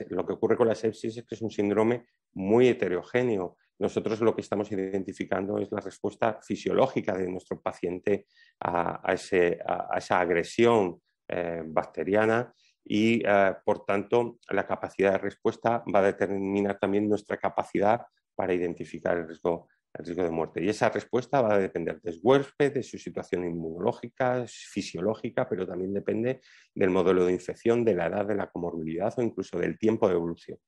Speaker 5: lo que ocurre con la sepsis es que es un síndrome muy heterogéneo. Nosotros lo que estamos identificando es la respuesta fisiológica de nuestro paciente a esa agresión eh, bacteriana y, eh, por tanto, la capacidad de respuesta va a determinar también nuestra capacidad para identificar el riesgo, el riesgo de muerte. Y esa respuesta va a depender del huésped, de su situación inmunológica, fisiológica, pero también depende del modelo de infección, de la edad, de la comorbilidad o incluso del tiempo de evolución.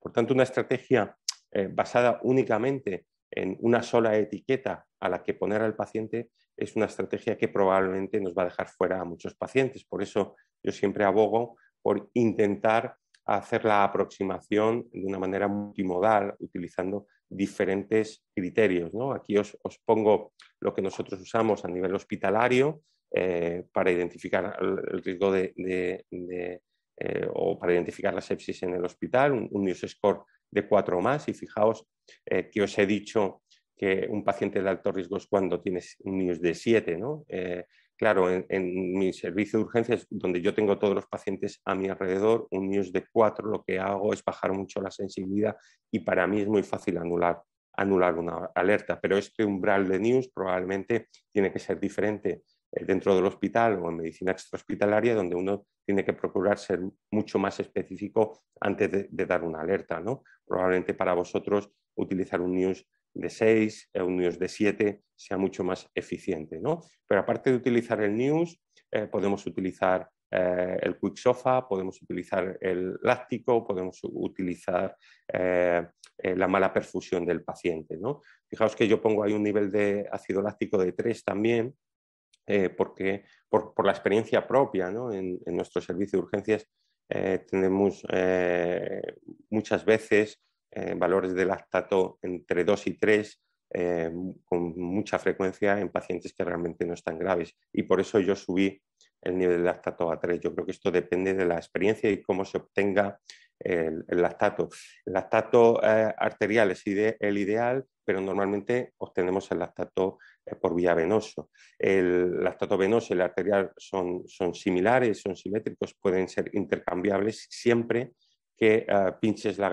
Speaker 5: Por tanto, una estrategia eh, basada únicamente en una sola etiqueta a la que poner al paciente es una estrategia que probablemente nos va a dejar fuera a muchos pacientes. Por eso yo siempre abogo por intentar hacer la aproximación de una manera multimodal, utilizando diferentes criterios. Aquí os, pongo lo que nosotros usamos a nivel hospitalario eh, para identificar el riesgo de, eh, o para identificar la sepsis en el hospital, un, news score de cuatro más. Y fijaos eh, que os he dicho que un paciente de alto riesgo es cuando tienes un news de 7, ¿no? Eh, claro, en, mi servicio de urgencias, donde yo tengo todos los pacientes a mi alrededor, un news de 4, lo que hago es bajar mucho la sensibilidad y para mí es muy fácil anular, anular una alerta, pero este umbral de news probablemente tiene que ser diferente eh, dentro del hospital o en medicina extrahospitalaria, donde uno tiene que procurar ser mucho más específico antes de, dar una alerta. ¿no? Probablemente para vosotros utilizar un news de 6, eh, un news de 7 sea mucho más eficiente. ¿no? Pero aparte de utilizar el news, eh, podemos utilizar el quick sofa, podemos utilizar el láctico, podemos utilizar la mala perfusión del paciente. ¿no? Fijaos que yo pongo ahí un nivel de ácido láctico de 3 también, eh, porque por, la experiencia propia en, nuestro servicio de urgencias eh, tenemos eh, muchas veces valores de lactato entre 2 y 3 con mucha frecuencia en pacientes que realmente no están graves y por eso yo subí el nivel de lactato a 3. Yo creo que esto depende de la experiencia y cómo se obtenga el, lactato. El lactato eh, arterial es el ideal, pero normalmente obtenemos el lactato eh, por vía venoso. El lactato venoso y el arterial son, similares, son simétricos, pueden ser intercambiables siempre que eh, pinches la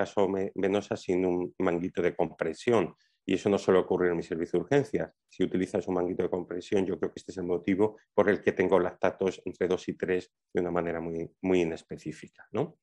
Speaker 5: venosa sin un manguito de compresión. Y eso no suele ocurrir en mi servicio de urgencias. Si utilizas un manguito de compresión, yo creo que este es el motivo por el que tengo lactatos entre 2 y 3 de una manera muy, muy inespecífica. ¿no?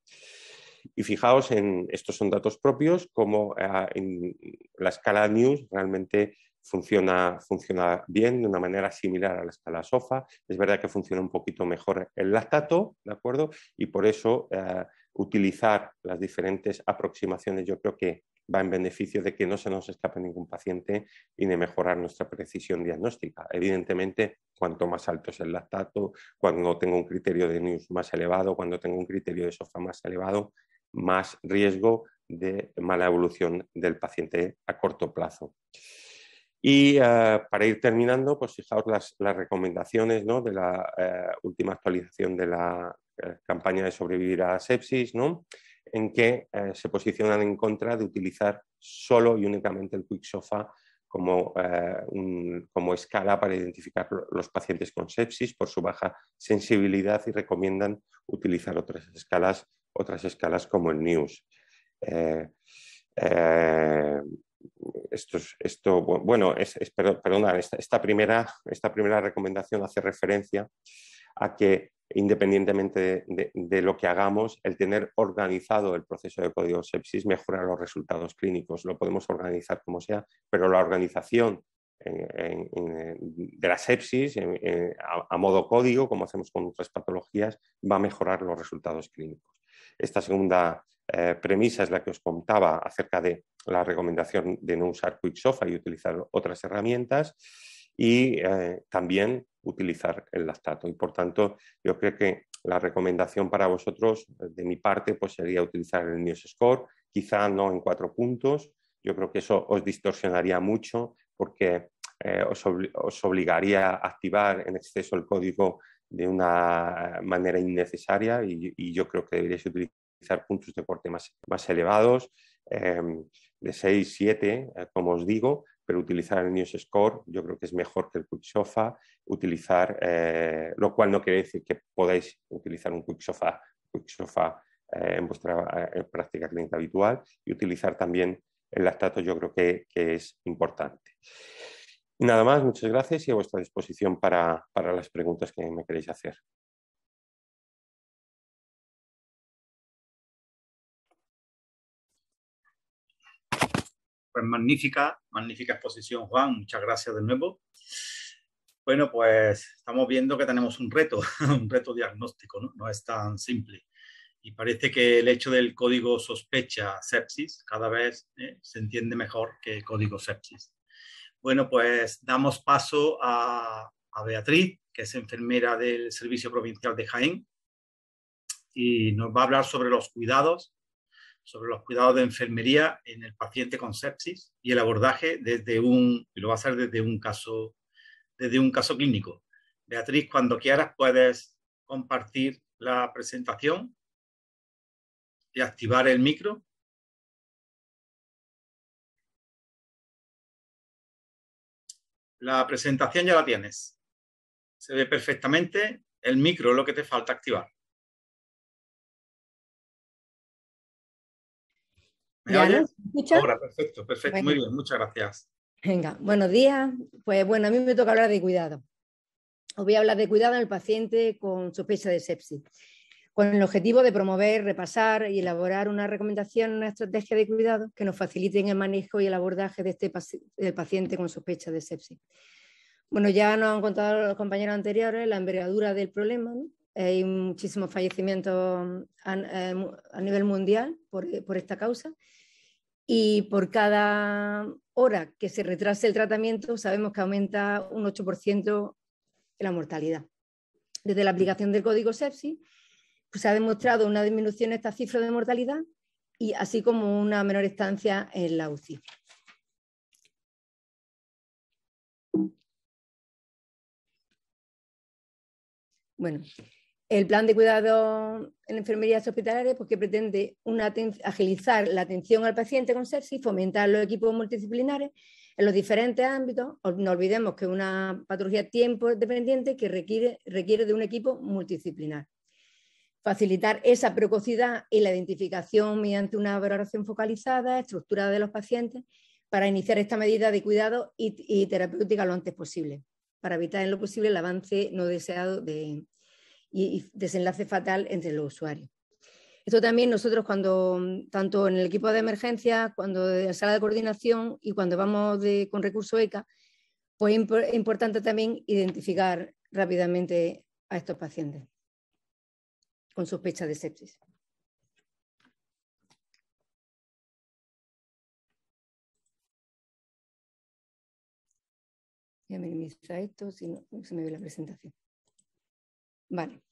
Speaker 5: Y fijaos en, estos son datos propios, como eh, la escala News realmente funciona, funciona bien de una manera similar a la escala SOFA. Es verdad que funciona un poquito mejor el lactato, ¿de acuerdo? Y por eso eh, utilizar las diferentes aproximaciones yo creo que va en beneficio de que no se nos escape ningún paciente y de mejorar nuestra precisión diagnóstica. Evidentemente, cuanto más alto es el lactato, cuando tengo un criterio de NEWS más elevado, cuando tengo un criterio de SOFA más elevado, más riesgo de mala evolución del paciente a corto plazo. Y eh, para ir terminando, pues fijaos las, recomendaciones ¿no? de la eh, última actualización de la eh, campaña de sobrevivir a sepsis, ¿no? en que se posicionan en contra de utilizar solo y únicamente el quick sofa como escala para identificar los pacientes con sepsis por su baja sensibilidad y recomiendan utilizar otras escalas otras escalas como el News. Eh, eh, esto, bueno, es, perdona, esta, primera, esta primera recomendación hace referencia a que independientemente de, de, lo que hagamos, el tener organizado el proceso de código sepsis mejora los resultados clínicos. Lo podemos organizar como sea, pero la organización eh, de la sepsis a, modo código, como hacemos con otras patologías, va a mejorar los resultados clínicos. Esta segunda eh, premisa es la que os contaba acerca de la recomendación de no usar QuickSofa y utilizar otras herramientas y eh, también utilizar el lactato. Y por tanto, yo creo que la recomendación para vosotros de mi parte pues, sería utilizar el News Score, quizá no en cuatro puntos, yo creo que eso os distorsionaría mucho porque eh, os, obligaría a activar en exceso el código de una manera innecesaria y, yo creo que deberíais utilizar puntos de corte más, elevados, em, de 6, 7, eh, como os digo, pero utilizar el News Score yo creo que es mejor que el QuickSofa, utilizar, eh, lo cual no quiere decir que podáis utilizar un QuickSofa, Sofa en vuestra práctica clínica habitual y utilizar también el lactato yo creo que es importante
Speaker 1: nada más, muchas gracias y a vuestra disposición para, las preguntas que me queréis hacer. Pues magnífica, magnífica exposición, Juan. Muchas
Speaker 3: gracias de nuevo. Bueno, pues estamos viendo que tenemos un reto, un reto diagnóstico, ¿no? es tan simple. Y parece que el hecho del código sospecha sepsis cada vez ¿eh? se entiende mejor que el código sepsis. Bueno, pues damos paso a, Beatriz, que es enfermera del Servicio Provincial de Jaén, y nos va a hablar sobre los cuidados, sobre los cuidados de enfermería en el paciente con sepsis y el abordaje desde un, lo va a hacer desde un caso, desde un caso clínico. Beatriz, cuando quieras puedes
Speaker 1: compartir la presentación y activar el micro. La presentación ya la tienes. Se ve perfectamente el micro, es lo que te falta activar. Ahora, perfecto, perfecto, muy bien, muchas gracias. Venga, buenos días.
Speaker 6: Pues bueno, a mí me toca hablar de cuidado. Os voy a hablar de cuidado en el paciente con sospecha de sepsis con el objetivo de promover, repasar y elaborar una recomendación, una estrategia de cuidado que nos faciliten el manejo y el abordaje de este del paciente con sospecha de sepsis. Bueno, ya nos han contado los compañeros anteriores la envergadura del problema. Hay muchísimos fallecimientos a, nivel mundial por, por esta causa y por cada hora que se retrase el tratamiento sabemos que aumenta un 8% la mortalidad. Desde la aplicación del código sepsis pues, se ha demostrado una disminución en esta cifra de mortalidad y así
Speaker 1: como una menor estancia en la UCI. Bueno,
Speaker 6: el plan de cuidado en enfermerías hospitalarias porque pues, pretende agilizar la atención al paciente con sepsis, fomentar los equipos multidisciplinares en los diferentes ámbitos. No olvidemos que una patología tiempo dependiente que requiere, requiere de un equipo multidisciplinar facilitar esa precocidad y la identificación mediante una valoración focalizada, estructurada de los pacientes, para iniciar esta medida de cuidado y, terapéutica lo antes posible, para evitar en lo posible el avance no deseado y, desenlace fatal entre los usuarios. Esto también nosotros cuando, tanto en el equipo de emergencia, cuando en la sala de coordinación y cuando vamos con recurso ECA, pues es importante también identificar rápidamente a estos pacientes
Speaker 1: con sospecha de sepsis. Voy esto, si no se me ve la presentación. Vale.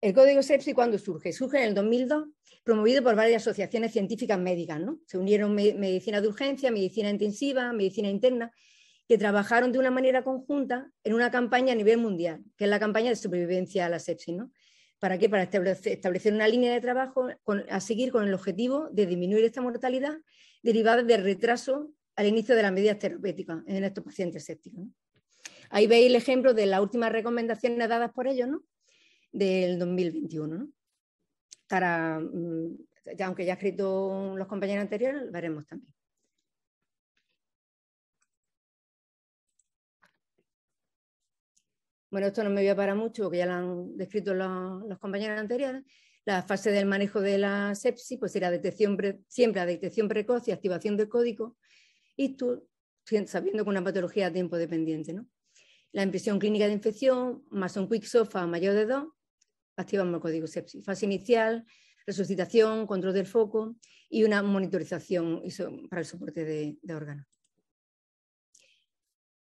Speaker 6: El código sepsis, ¿cuándo surge? Surge en el 2002, promovido por varias asociaciones científicas médicas. ¿no? Se unieron medicina de urgencia, medicina intensiva, medicina interna, que trabajaron de una manera conjunta en una campaña a nivel mundial, que es la campaña de supervivencia a la sepsis, ¿no? ¿Para qué? Para establecer una línea de trabajo a seguir con el objetivo de disminuir esta mortalidad derivada del retraso al inicio de las medidas terapéuticas en estos pacientes sépticos. Ahí veis el ejemplo de las últimas recomendaciones dadas por ellos ¿no? del 2021. ¿no? Para, mm, aunque ya ha escrito los compañeros anteriores, veremos también. bueno, esto no me voy a parar mucho porque ya lo han descrito los, compañeros anteriores, la fase del manejo de la sepsis, pues era detección siempre la detección precoz y activación del código, y tú, sabiendo que una patología a tiempo dependiente, ¿no? La impresión clínica de infección, más un quick sofa mayor de dos, activamos el código sepsis. Fase inicial, resucitación, control del foco y una monitorización para el soporte de, de órganos.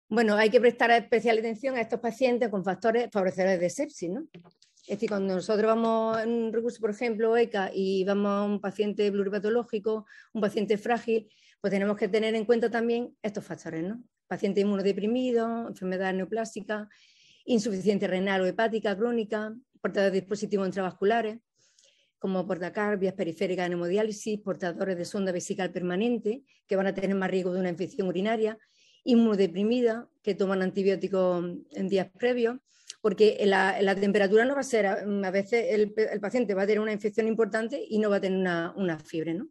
Speaker 6: Bueno, hay que prestar especial atención a estos pacientes con factores favorecedores de sepsis, ¿no? Es decir, cuando nosotros vamos en un recurso, por ejemplo, ECA, y vamos a un paciente pluripatológico, un paciente frágil, pues tenemos que tener en cuenta también estos factores, ¿no? Paciente inmunodeprimido, enfermedad neoplásica, insuficiencia renal o hepática crónica, portadores de dispositivos intravasculares, como portacarbias periféricas de hemodiálisis, portadores de sonda vesical permanente, que van a tener más riesgo de una infección urinaria, inmunodeprimida que toman antibióticos en días previos, porque la, temperatura no va a ser, mm, a veces el, paciente va a tener una infección importante y no va a tener una, fiebre, ¿no?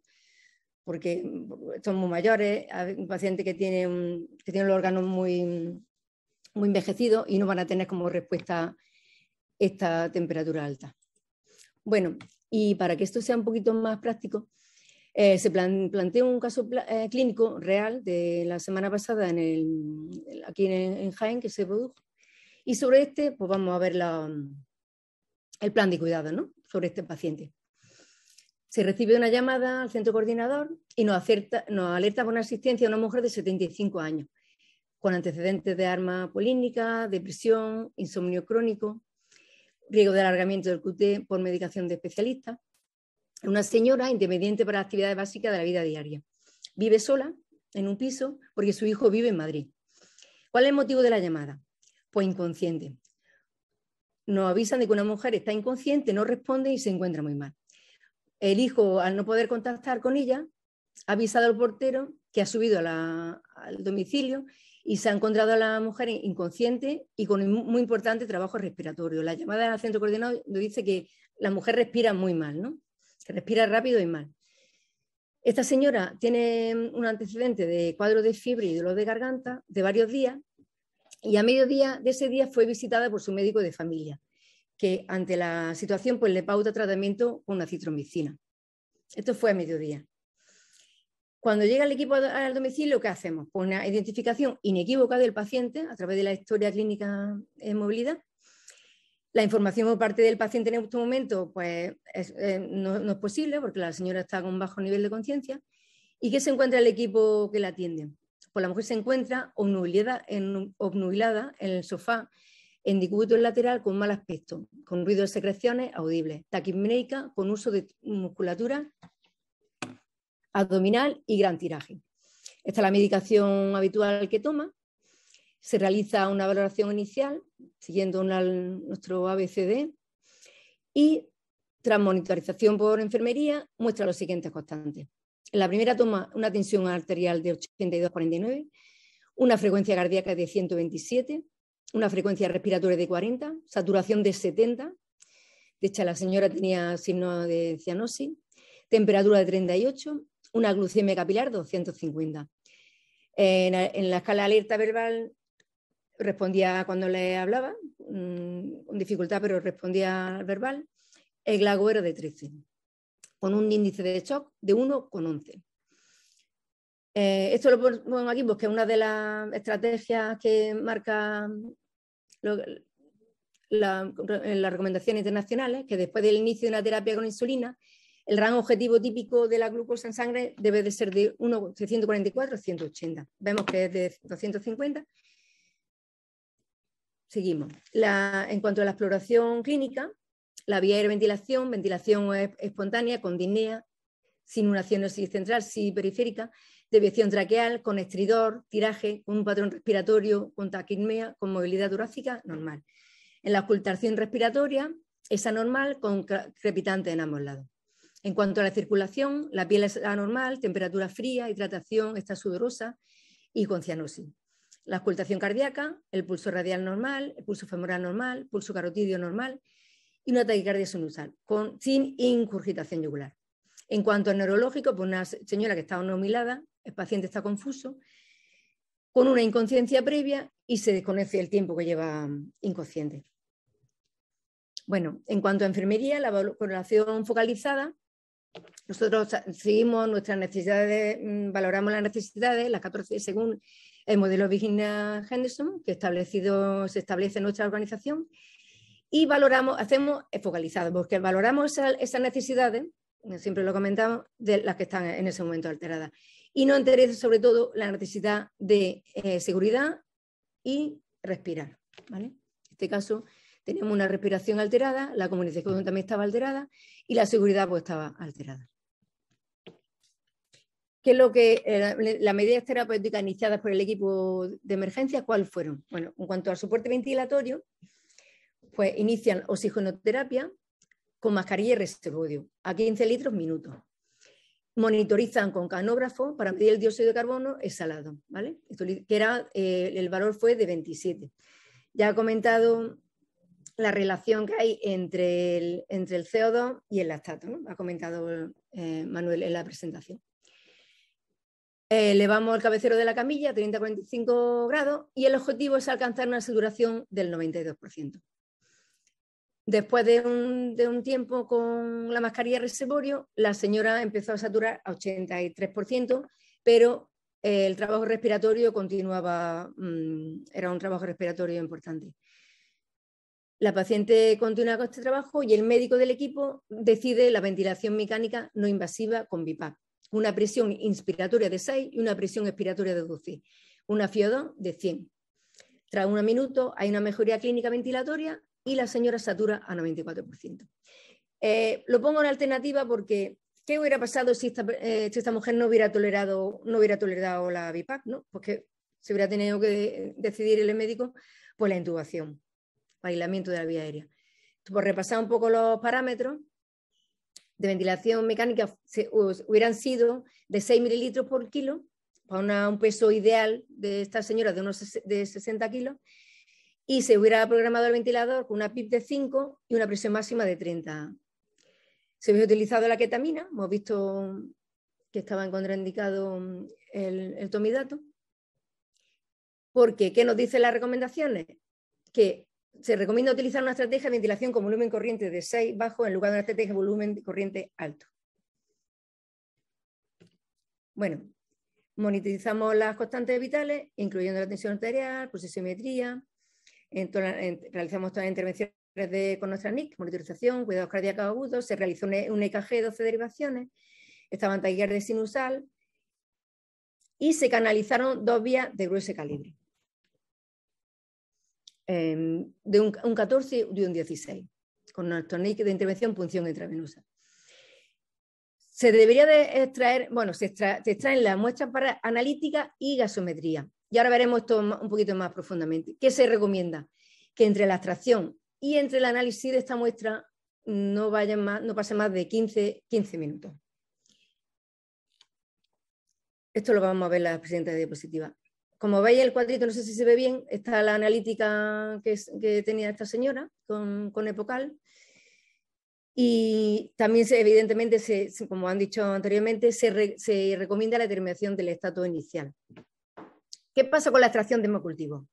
Speaker 6: porque mm, son muy mayores, hay un paciente que tiene, que tiene los órganos muy, muy envejecidos y no van a tener como respuesta esta temperatura alta. Bueno, y para que esto sea un poquito más práctico, eh, se planteó un caso eh, clínico real de la semana pasada en el, aquí en, Jaén que se produjo. Y sobre este, pues vamos a ver el plan de cuidado sobre este paciente. Se recibe una llamada al centro coordinador y nos, alerta con una asistencia a una mujer de 75 años, con antecedentes de arma polínica, depresión, insomnio crónico, riesgo de alargamiento del QT por medicación de especialistas una señora independiente para actividades básicas de la vida diaria. Vive sola en un piso porque su hijo vive en Madrid. ¿Cuál es el motivo de la llamada? Pues inconsciente. Nos avisan de que una mujer está inconsciente, no responde y se encuentra muy mal. El hijo, al no poder contactar con ella, ha avisado al portero que ha subido al domicilio y se ha encontrado a la mujer inconsciente y con un muy importante trabajo respiratorio. La llamada al centro coordinado dice que la mujer respira muy mal, ¿no? Se respira rápido y mal. Esta señora tiene mm, un antecedente de cuadro de fiebre y dolor de garganta de varios días y a mediodía de ese día fue visitada por su médico de familia, que ante la situación pues, le pauta tratamiento con una citromicina. Esto fue a mediodía. Cuando llega el equipo al domicilio, ¿qué hacemos? Pues una identificación inequívoca del paciente a través de la historia clínica en movilidad la información por parte del paciente en este momento pues, eh, no, es posible porque la señora está con bajo nivel de conciencia. ¿Y qué se encuentra el equipo que la atiende? Pues la mujer se encuentra obnubilada en, el sofá, en dicubuto lateral con mal aspecto, con ruido de secreciones audibles, taquipneica con uso de musculatura abdominal y gran tiraje. Esta es la medicación habitual que toma se realiza una valoración inicial siguiendo nuestro ABCD y tras monitorización por enfermería muestra los siguientes constantes. En la primera toma una tensión arterial de 82-49, una frecuencia cardíaca de 127, una frecuencia respiratoria de 40, saturación de 70. De hecho, la señora tenía signo de cianosis, temperatura de 38, una glucemia capilar 250. En, la escala alerta verbal respondía cuando le hablaba, mm, con dificultad, pero respondía verbal. El glago era de 13, con un índice de shock de 1,11. Eh, esto lo pongo aquí porque es una de las estrategias que marca las recomendaciones internacionales, que después del inicio de una terapia con insulina, el rango objetivo típico de la glucosa en sangre debe de ser de 1, 180. Vemos que es de 250 seguimos. en cuanto a la exploración clínica, la vía de ventilación, ventilación espontánea con disnea, unación nosis central, sí periférica, deviación traqueal, con estridor, tiraje, con un patrón respiratorio, con taquipnea, con movilidad torácica, normal. En la ocultación respiratoria, es anormal con crepitante en ambos lados. En cuanto a la circulación, la piel es anormal, temperatura fría, hidratación, está sudorosa y con cianosis la auscultación cardíaca, el pulso radial normal, el pulso femoral normal, pulso carotidio normal y una taquicardia sinusal, con, sin incurgitación yugular. En cuanto a neurológico, pues una señora que está humilada, el paciente está confuso, con una inconsciencia previa y se desconoce el tiempo que lleva mm, inconsciente. Bueno, en cuanto a enfermería, la valoración focalizada, nosotros seguimos nuestras necesidades, mm, valoramos las necesidades, las 14, según el modelo Virginia Henderson, que establecido, se establece en nuestra organización, y valoramos, hacemos eh, focalizado, porque valoramos esas necesidades, siempre lo comentamos, de las que están en ese momento alteradas. Y nos interesa sobre todo la necesidad de eh, seguridad y respirar. ¿vale? En este caso tenemos una respiración alterada, la comunicación también estaba alterada y la seguridad pues, estaba alterada. ¿Qué es lo que eh, las medidas terapéuticas iniciadas por el equipo de emergencia, ¿cuáles fueron? Bueno, en cuanto al soporte ventilatorio, pues inician oxigenoterapia con mascarilla y reservorio a 15 litros minuto. Monitorizan con canógrafo para medir el dióxido de carbono exhalado, ¿vale? que era, eh, el valor fue de 27. Ya ha comentado la relación que hay entre el, CO2 y el lactato, ¿no? ha comentado eh, Manuel en la presentación. Eh, elevamos el cabecero de la camilla a 30-45 grados y el objetivo es alcanzar una saturación del 92%. Después de un, tiempo con la mascarilla reservorio, la señora empezó a saturar a 83%, pero eh, el trabajo respiratorio continuaba, mm, era un trabajo respiratorio importante. La paciente continúa con este trabajo y el médico del equipo decide la ventilación mecánica no invasiva con BIPAC una presión inspiratoria de 6 y una presión expiratoria de 12, una FIO2 de 100. Tras un minuto hay una mejoría clínica ventilatoria y la señora satura a 94%. Eh, lo pongo en alternativa porque ¿qué hubiera pasado si esta, eh, esta mujer no hubiera, tolerado, no hubiera tolerado la BIPAC? ¿no? Porque se hubiera tenido que eh, decidir el médico pues la intubación, aislamiento de la vía aérea. Por repasar un poco los parámetros, de ventilación mecánica hubieran sido de 6 mililitros por kilo, para un peso ideal de esta señora de unos de 60 kilos, y se hubiera programado el ventilador con una PIP de 5 y una presión máxima de 30. Se hubiera utilizado la ketamina, hemos visto que estaba en contraindicado el, el tomidato, porque ¿qué nos dicen las recomendaciones? Que se recomienda utilizar una estrategia de ventilación con volumen corriente de 6 bajo en lugar de una estrategia de volumen corriente alto. Bueno, monitorizamos las constantes vitales, incluyendo la tensión arterial, posesimetría, realizamos todas las intervenciones con nuestra NIC, monitorización, cuidados cardíacos agudos, se realizó un, EKG de 12 derivaciones, estaban taller de sinusal y se canalizaron dos vías de grueso calibre. Em, de un, 14 y un 16, con una tornique de intervención punción intravenosa. Se debería de extraer, bueno, se, extraen las muestras para analítica y gasometría. Y ahora veremos esto un poquito más profundamente. ¿Qué se recomienda? Que entre la extracción y entre el análisis de esta muestra no, vayan más, no pasen más de 15, 15 minutos. Esto lo vamos a ver en la siguiente diapositiva. Como veis, el cuadrito, no sé si se ve bien, está la analítica que, tenía esta señora con, Epocal. Y también, evidentemente, como han dicho anteriormente, se, recomienda la determinación del estado inicial. ¿Qué pasa con la extracción de hemocultivo?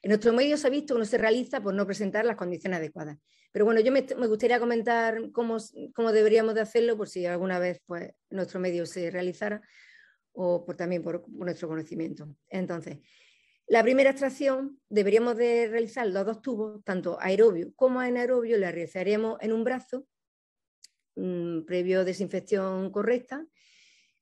Speaker 6: En nuestro medio se ha visto que no se realiza por no presentar las condiciones adecuadas. Pero bueno, yo me, me gustaría comentar cómo, cómo, deberíamos de hacerlo por si alguna vez pues, nuestro medio se realizara, o también por, nuestro conocimiento. Entonces, la primera extracción deberíamos de realizar los dos tubos, tanto aerobio como anaerobio, la realizaríamos en un brazo, previo mm, previo desinfección correcta.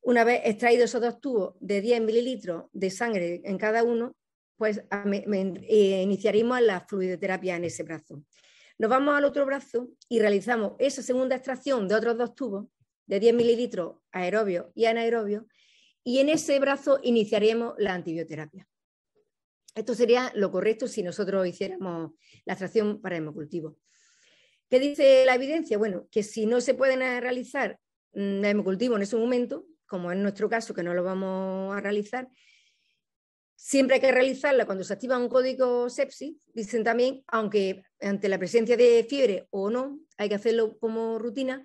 Speaker 6: Una vez extraídos esos dos tubos de 10 mililitros de sangre en cada uno, pues eh, iniciaríamos iniciaremos la fluidoterapia en ese brazo. Nos vamos al otro brazo y realizamos esa segunda extracción de otros dos tubos de 10 mililitros aerobio y anaerobio y en ese brazo iniciaremos la antibioterapia. Esto sería lo correcto si nosotros hiciéramos la extracción para hemocultivo. ¿Qué dice la evidencia? Bueno, que si no se pueden realizar el mm, hemocultivo en ese momento, como en nuestro caso que no lo vamos a realizar, siempre hay que realizarla cuando se activa un código sepsis. Dicen también, aunque ante la presencia de fiebre o no, hay que hacerlo como rutina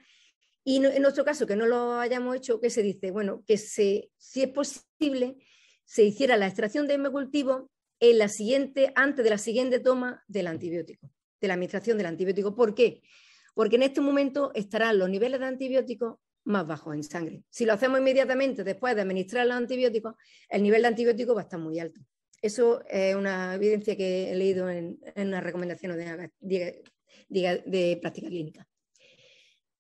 Speaker 6: y en nuestro caso, que no lo hayamos hecho, que se dice? Bueno, que si es posible, se hiciera la extracción de hemocultivo en la siguiente, antes de la siguiente toma del antibiótico, de la administración del antibiótico. ¿Por qué? Porque en este momento estarán los niveles de antibióticos más bajos en sangre. Si lo hacemos inmediatamente después de administrar los antibióticos, el nivel de antibiótico va a estar muy alto. Eso es una evidencia que he leído en, una recomendación de práctica clínica.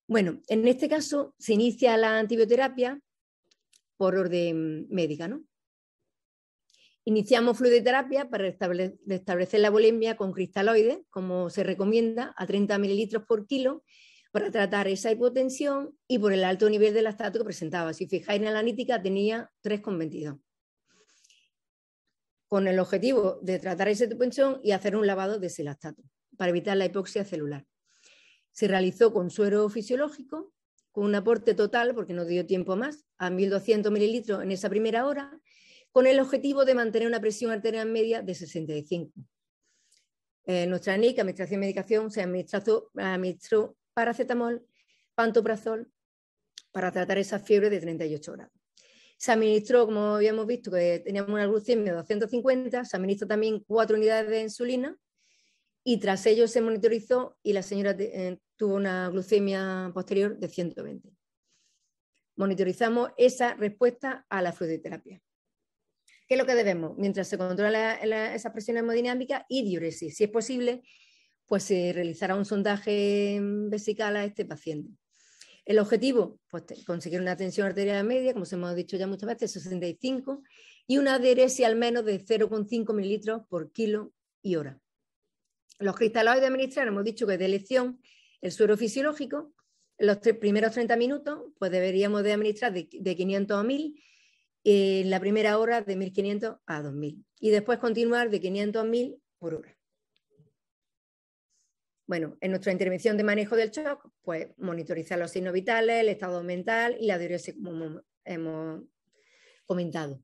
Speaker 6: Bueno, en este caso se inicia la antibioterapia por orden médica, ¿no? Iniciamos fluidoterapia para establecer la bulimia con cristaloides, como se recomienda, a 30 mililitros por kilo, para tratar esa hipotensión y por el alto nivel de lactato que presentaba. Si fijáis en la analítica, tenía 3,22. Con el objetivo de tratar esa hipotensión y hacer un lavado de ese lactato para evitar la hipoxia celular se realizó con suero fisiológico, con un aporte total, porque no dio tiempo más, a 1.200 mililitros en esa primera hora, con el objetivo de mantener una presión arterial media de 65. Eh, nuestra NIC, Administración de Medicación, se administró, paracetamol, pantoprazol, para tratar esa fiebre de 38 horas. Se administró, como habíamos visto, que teníamos una glucemia de 250, se administró también cuatro unidades de insulina y tras ello se monitorizó y la señora eh, tuvo una glucemia posterior de 120. Monitorizamos esa respuesta a la fluidoterapia. ¿Qué es lo que debemos? Mientras se controla esa presión hemodinámica y diuresis, si es posible, pues se realizará un sondaje vesical a este paciente. El objetivo, pues conseguir una tensión arterial media, como se hemos dicho ya muchas veces, 65, y una diuresis al menos de 0,5 mililitros por kilo y hora. Los de administrar, hemos dicho que es de elección el suero fisiológico. Los primeros 30 minutos, pues deberíamos de administrar de, 500 a 1000, en la primera hora de 1500 a 2000, y después continuar de 500 a 1000 por hora. Bueno, en nuestra intervención de manejo del shock, pues monitorizar los signos vitales, el estado mental y la diuresis, como hemos comentado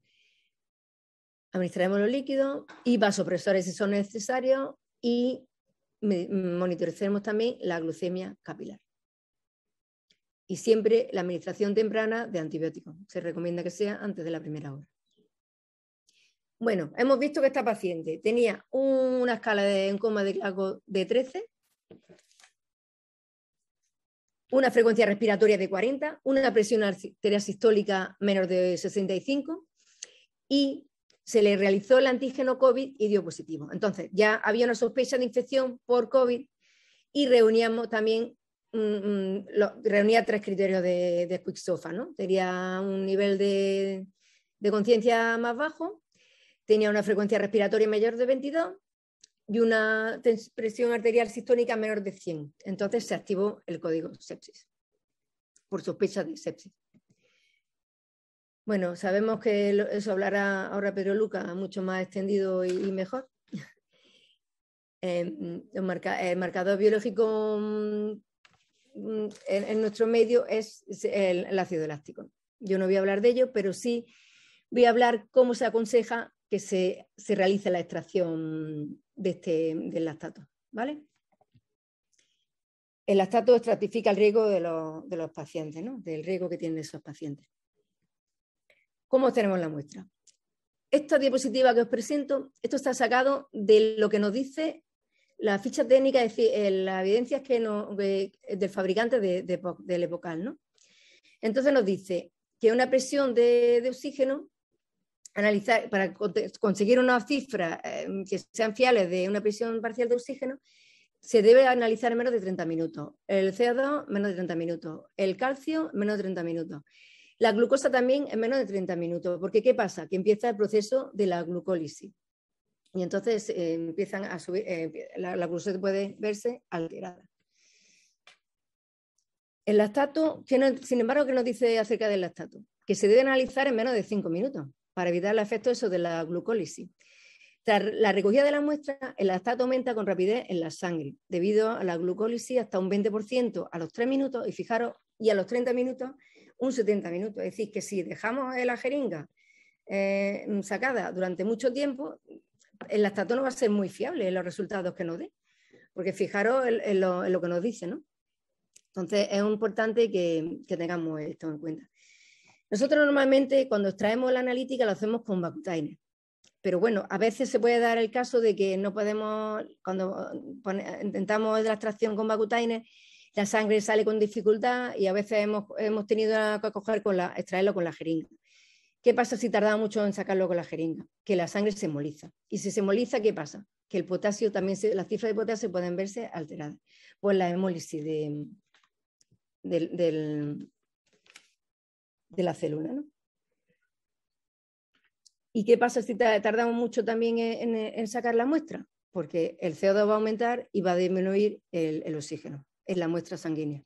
Speaker 6: administraremos los líquidos y vasopresores si son necesarios y mm, monitoricemos también la glucemia capilar. Y siempre la administración temprana de antibióticos. Se recomienda que sea antes de la primera hora. Bueno, hemos visto que esta paciente tenía una escala de encoma de de 13, una frecuencia respiratoria de 40, una presión arterial sistólica menor de 65 y se le realizó el antígeno COVID y dio positivo. Entonces, ya había una sospecha de infección por COVID y reuníamos también, mm, mm, reunía tres criterios de, de ¿no? Tenía un nivel de, conciencia más bajo, tenía una frecuencia respiratoria mayor de 22 y una presión arterial sistónica menor de 100. Entonces se activó el código sepsis, por sospecha de sepsis. Bueno, sabemos que eso hablará ahora Pedro Luca, mucho más extendido y, mejor. Em, el, marcador biológico mm, mm, en, nuestro medio es, el, ácido elástico. Yo no voy a hablar de ello, pero sí voy a hablar cómo se aconseja que se, realice la extracción de este, del lactato. ¿vale? El lactato estratifica el riesgo de los, pacientes, del riesgo que tienen esos pacientes. ¿Cómo tenemos la muestra? Esta diapositiva que os presento, esto está sacado de lo que nos dice la ficha técnica, es decir, eh, la las que del fabricante del epocal. ¿no? Entonces nos dice que una presión de, oxígeno, para conseguir unas cifras em, que sean fiables de una presión parcial de oxígeno, se debe analizar en menos de 30 minutos. El CO2, menos de 30 minutos. El calcio, menos de 30 minutos. La glucosa también en menos de 30 minutos, porque ¿qué pasa? Que empieza el proceso de la glucólisis. Y entonces eh, empiezan a subir, eh, la, glucosa puede verse alterada. El lactato, sin embargo, ¿qué nos dice acerca del lactato? Que se debe analizar en menos de 5 minutos para evitar el efecto eso de la glucólisis. Tras la recogida de la muestra, el lactato aumenta con rapidez en la sangre, debido a la glucólisis hasta un 20% a los 3 minutos, y fijaros, y a los 30 minutos un 70 minutos. Es decir, que si dejamos la jeringa eh, sacada durante mucho tiempo, el lactato no va a ser muy fiable en los resultados que nos dé, porque fijaros en, lo, que nos dice, ¿no? Entonces es importante que, tengamos esto en cuenta. Nosotros normalmente cuando extraemos la analítica lo hacemos con Vacutainer, pero bueno, a veces se puede dar el caso de que no podemos, cuando intentamos la extracción con Bacutainer, la sangre sale con dificultad y a veces hemos, tenido que con la, extraerlo con la jeringa. ¿Qué pasa si tarda mucho en sacarlo con la jeringa? Que la sangre se moliza. Y si se moliza, ¿qué pasa? Que el potasio también, se, las cifras de potasio pueden verse alteradas por pues la hemólisis de, de la célula. ¿Y qué pasa si tardamos mucho también en, sacar la muestra? Porque el CO2 va a aumentar y va a disminuir el oxígeno en la muestra sanguínea.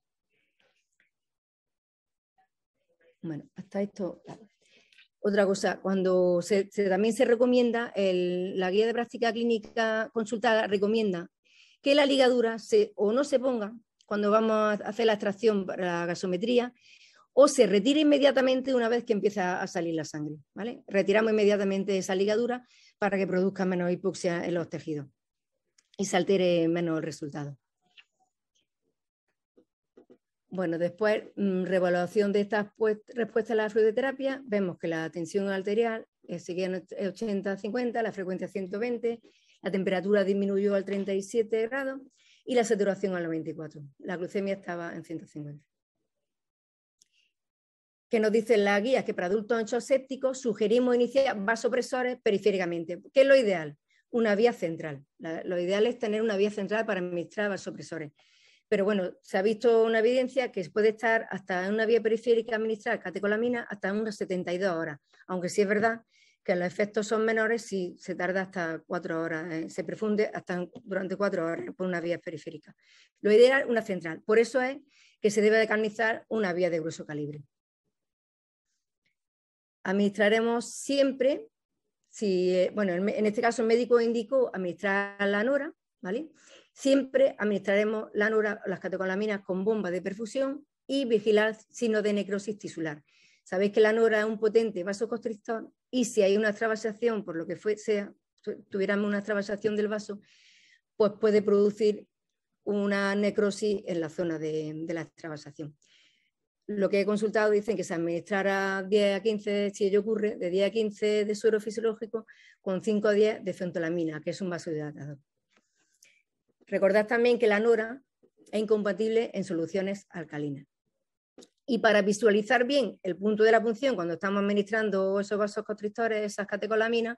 Speaker 6: Bueno, hasta esto. Otra cosa, cuando se, también se recomienda, la guía de práctica clínica consultada recomienda que la ligadura o no se ponga cuando vamos a hacer la extracción para la gasometría o se retire inmediatamente una vez que empieza a salir la sangre. Retiramos inmediatamente esa ligadura para que produzca menos hipoxia en los tejidos y se altere menos el resultado. Bueno, después, mm, revaluación de estas pues, respuestas a la fluidoterapia, vemos que la tensión arterial eh, seguía en 80-50, eh, la frecuencia 120, la temperatura disminuyó al 37 grados y la saturación al 94. La glucemia estaba en 150. ¿Qué nos dicen las guías? Que para adultos anchos sépticos sugerimos iniciar vasopresores periféricamente. ¿Qué es lo ideal? Una vía central. lo ideal es tener una vía central para administrar vasopresores. Pero bueno, se ha visto una evidencia que puede estar hasta en una vía periférica administrar catecolamina hasta unas 72 horas, aunque sí es verdad que los efectos son menores si se tarda hasta cuatro horas, eh, se profunde hasta durante cuatro horas por una vía periférica. Lo ideal es una central, por eso es que se debe de una vía de grueso calibre. Administraremos siempre, si, eh, bueno, en este caso el médico indicó administrar la nora, ¿vale? Siempre administraremos la nura, las catecolaminas con bomba de perfusión y vigilar signos de necrosis tisular. Sabéis que la nora es un potente vasoconstrictor y si hay una extravasación, por lo que sea, tuviéramos una extravasación del vaso, pues puede producir una necrosis en la zona de, la extravasación. Lo que he consultado dicen que se administrará 10 a 15, si ello ocurre, de 10 a 15 de suero fisiológico con 5 a 10 de fentolamina, que es un vaso vasodilatador. Recordad también que la nora es incompatible en soluciones alcalinas. Y para visualizar bien el punto de la punción cuando estamos administrando esos vasos constrictores, esas catecolaminas,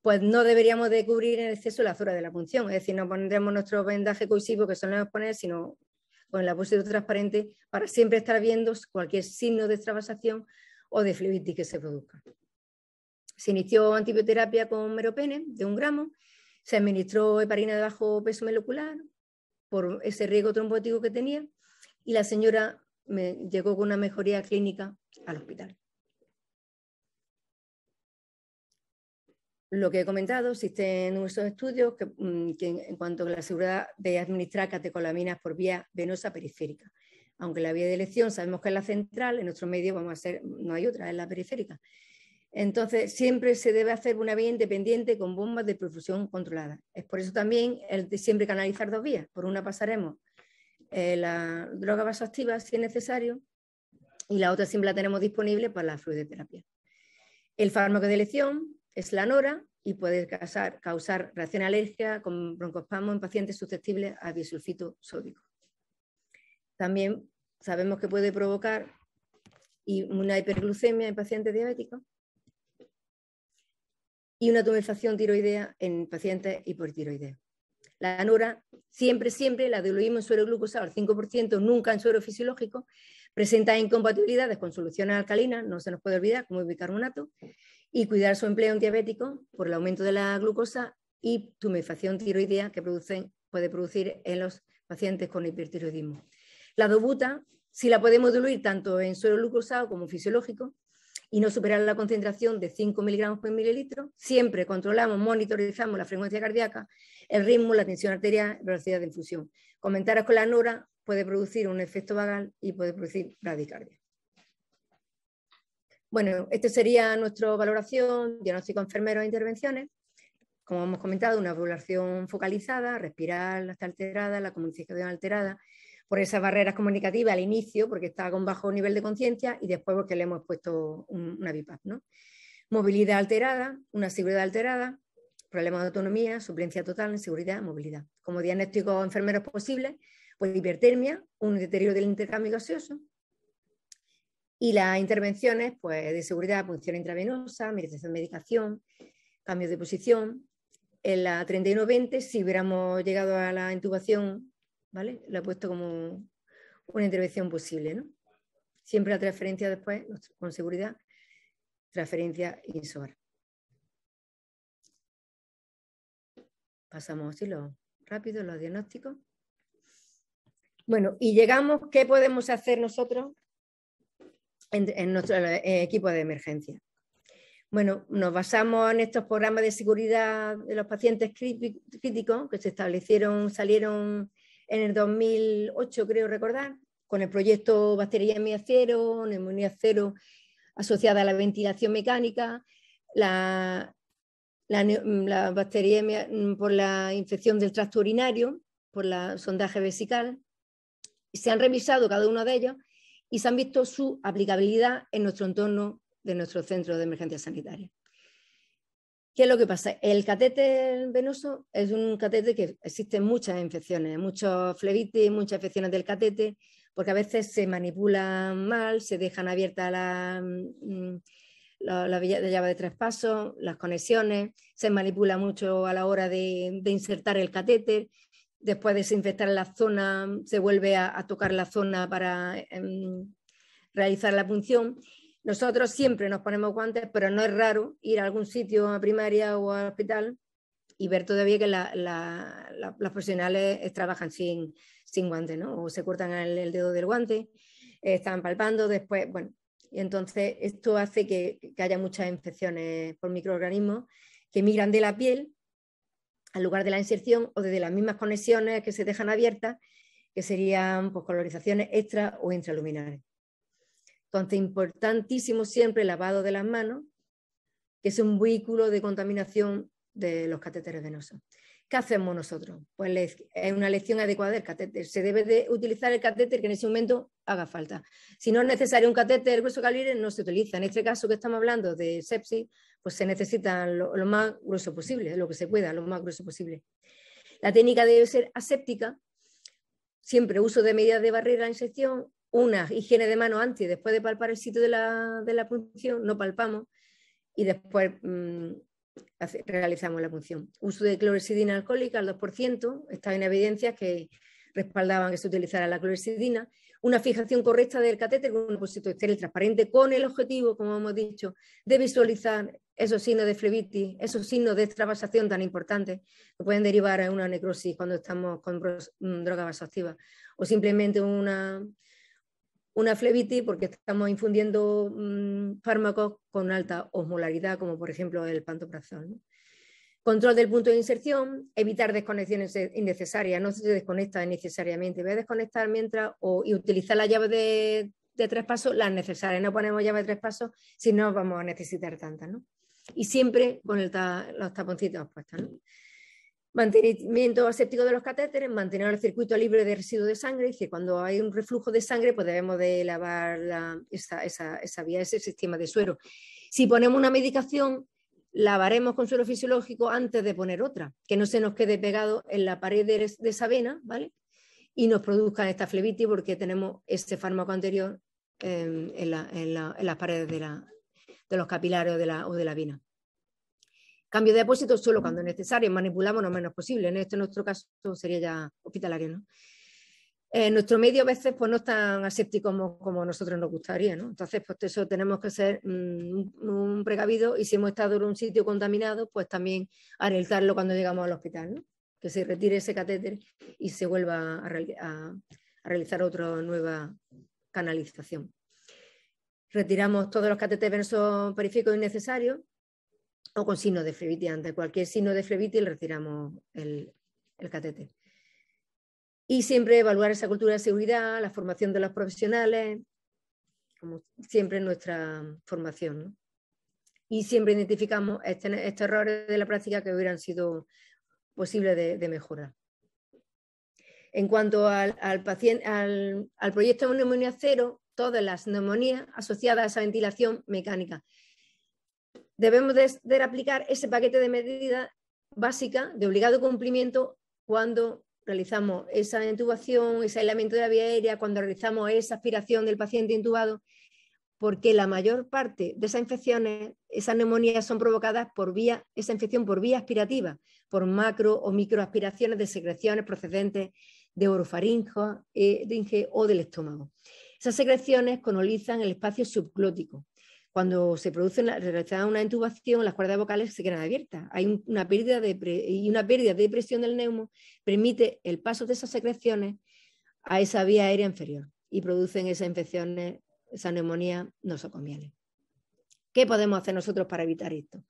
Speaker 6: pues no deberíamos de cubrir en exceso la zona de la punción. Es decir, no pondremos nuestro vendaje cohesivo, que solemos poner, sino con el apósito transparente, para siempre estar viendo cualquier signo de extravasación o de flebitis que se produzca. Se inició antibioterapia con meropene de un gramo se administró heparina de bajo peso molecular por ese riesgo trombótico que tenía y la señora llegó con una mejoría clínica al hospital. Lo que he comentado, existen nuestros estudios mm, que, en cuanto a la seguridad de administrar catecolaminas por vía venosa periférica. Aunque la vía de elección sabemos que es la central, en nuestro medios vamos a hacer, no hay otra, es la periférica. Entonces, siempre se debe hacer una vía independiente con bombas de perfusión controlada. Es por eso también el siempre canalizar dos vías. Por una pasaremos eh, la droga vasoactiva si es necesario y la otra siempre la tenemos disponible para la fluidoterapia. El fármaco de elección es la nora y puede causar, causar reacción alérgica con broncospasmo en pacientes susceptibles a bisulfito sódico. También sabemos que puede provocar una hiperglucemia en pacientes diabéticos y una tumefacción tiroidea en pacientes hipotiroideos. La anora siempre, siempre la diluimos en suero glucosado al 5%, nunca en suero fisiológico, presenta incompatibilidades con soluciones alcalinas, no se nos puede olvidar, como el bicarbonato, y cuidar su empleo en diabético por el aumento de la glucosa y tumefacción tiroidea que puede producir en los pacientes con hipertiroidismo. La dobuta, si la podemos diluir tanto en suero glucosado como fisiológico, y no superar la concentración de 5 miligramos por mililitro. Siempre controlamos, monitorizamos la frecuencia cardíaca, el ritmo, la tensión arterial, velocidad de infusión. Comentaros con la nora puede producir un efecto vagal y puede producir bradicardia. Bueno, esta sería nuestra valoración, diagnóstico enfermero e intervenciones. Como hemos comentado, una valoración focalizada, respirar hasta alterada, la comunicación alterada, por esas barreras comunicativas al inicio, porque estaba con bajo nivel de conciencia, y después porque le hemos puesto una BIPAP. ¿no? Movilidad alterada, una seguridad alterada, problemas de autonomía, suplencia total, inseguridad, movilidad. Como diagnósticos enfermeros posibles, pues hipertermia, un deterioro del intercambio gaseoso. Y las intervenciones pues, de seguridad, punción intravenosa, de medicación, cambios de posición. En la 3120, si hubiéramos llegado a la intubación ¿vale? Lo he puesto como una intervención posible, ¿no? Siempre la transferencia después, con seguridad, transferencia INSOAR. Pasamos así los rápido los diagnósticos. Bueno, y llegamos, ¿qué podemos hacer nosotros en, nuestro eh, equipo de emergencia? Bueno, nos basamos en estos programas de seguridad de los pacientes críticos que se establecieron, salieron en el 2008, creo recordar, con el proyecto Bacteria en Acero, neumonía cero asociada a la ventilación mecánica, la, la, la mm, por la infección del tracto urinario, por la sondaje vesical. Se han revisado cada uno de ellos y se han visto su aplicabilidad en nuestro entorno de nuestro centro de emergencia sanitaria. ¿Qué es lo que pasa? El catete venoso es un catete que existen muchas infecciones, muchos flebitis, muchas infecciones del catete, porque a veces se manipulan mal, se dejan abiertas las mm, la, llave de tres pasos, las conexiones, se manipula mucho a la hora de, insertar el catéter, después de desinfectar la zona, se vuelve a, tocar la zona para em, realizar la punción nosotros siempre nos ponemos guantes, pero no es raro ir a algún sitio, a primaria o al hospital, y ver todavía que la, las profesionales trabajan sin, guantes, ¿no? O se cortan el, dedo del guante, están palpando, después, bueno, y entonces esto hace que, haya muchas infecciones por microorganismos que migran de la piel al lugar de la inserción o desde las mismas conexiones que se dejan abiertas, que serían pues, colorizaciones extra o intraluminares. Entonces, importantísimo siempre el lavado de las manos, que es un vehículo de contaminación de los catéteres venosos. ¿Qué hacemos nosotros? Pues es una lección adecuada del catéter. Se debe de utilizar el catéter que en ese momento haga falta. Si no es necesario un catéter grueso calibre, no se utiliza. En este caso que estamos hablando de sepsis, pues se necesita lo, más grueso posible, lo que se pueda, lo más grueso posible. La técnica debe ser aséptica, siempre uso de medidas de barrera en inserción una higiene de mano antes después de palpar el sitio de la, punción, no palpamos y después mm, realizamos la punción. Uso de clorexidina alcohólica al 2%, está en evidencia que respaldaban que se utilizara la clorexidina, una fijación correcta del catéter con un opósito estéril transparente con el objetivo, como hemos dicho, de visualizar esos signos de flebitis, esos signos de extravasación tan importantes que pueden derivar a una necrosis cuando estamos con mm, drogas vasoactivas o simplemente una una flebitis porque estamos infundiendo mm, fármacos con alta osmolaridad, como por ejemplo el pantoprazol. Control del punto de inserción, evitar desconexiones innecesarias, no se desconecta innecesariamente voy a desconectar mientras y utilizar la llave de, tres pasos, las necesarias, no ponemos llave de tres pasos si no vamos a necesitar tantas. ¿no? Y siempre con los taponcitos puestos. Mantenimiento aséptico de los catéteres, mantener el circuito libre de residuos de sangre. y que cuando hay un reflujo de sangre, pues debemos de lavar esa, vía, ese sistema de suero. Si ponemos una medicación, lavaremos con suero fisiológico antes de poner otra, que no se nos quede pegado en la pared de, esa vena, ¿vale? Y nos produzca esta flebitis porque tenemos este fármaco anterior en, las paredes de, los capilares o de la, o de la vena. Cambio de depósito solo cuando es necesario, manipulamos lo menos posible. En este nuestro caso sería ya hospitalario, ¿no? Eh, nuestro medio a veces pues, no es tan aséptico como, nosotros nos gustaría, Entonces, pues eso tenemos que ser mm, un precavido y si hemos estado en un sitio contaminado, pues también alertarlo cuando llegamos al hospital, Que se retire ese catéter y se vuelva a, realizar otra nueva canalización. Retiramos todos los catéteres periféricos innecesarios o con signo de flebitis. Ante cualquier signo de flebitis retiramos el, el Y siempre evaluar esa cultura de seguridad, la formación de los profesionales, como siempre en nuestra formación. Y siempre identificamos este, estos errores de la práctica que hubieran sido posibles de, mejorar. En cuanto al, paciente, al proyecto de neumonía cero, todas las neumonías asociadas a esa ventilación mecánica debemos aplicar ese paquete de medidas básica de obligado cumplimiento cuando realizamos esa intubación, ese aislamiento de la vía aérea, cuando realizamos esa aspiración del paciente intubado, porque la mayor parte de esas infecciones, esas neumonías son provocadas por vía, esa infección por vía aspirativa, por macro o microaspiraciones de secreciones procedentes de orofaringe eh, o del estómago. Esas secreciones colonizan el espacio subclótico, cuando se produce una, realizada una intubación, las cuerdas vocales se quedan abiertas. Hay una pérdida de y una pérdida de presión del neumo permite el paso de esas secreciones a esa vía aérea inferior y producen esas infecciones, esa neumonía nosocomial. ¿Qué podemos hacer nosotros para evitar esto?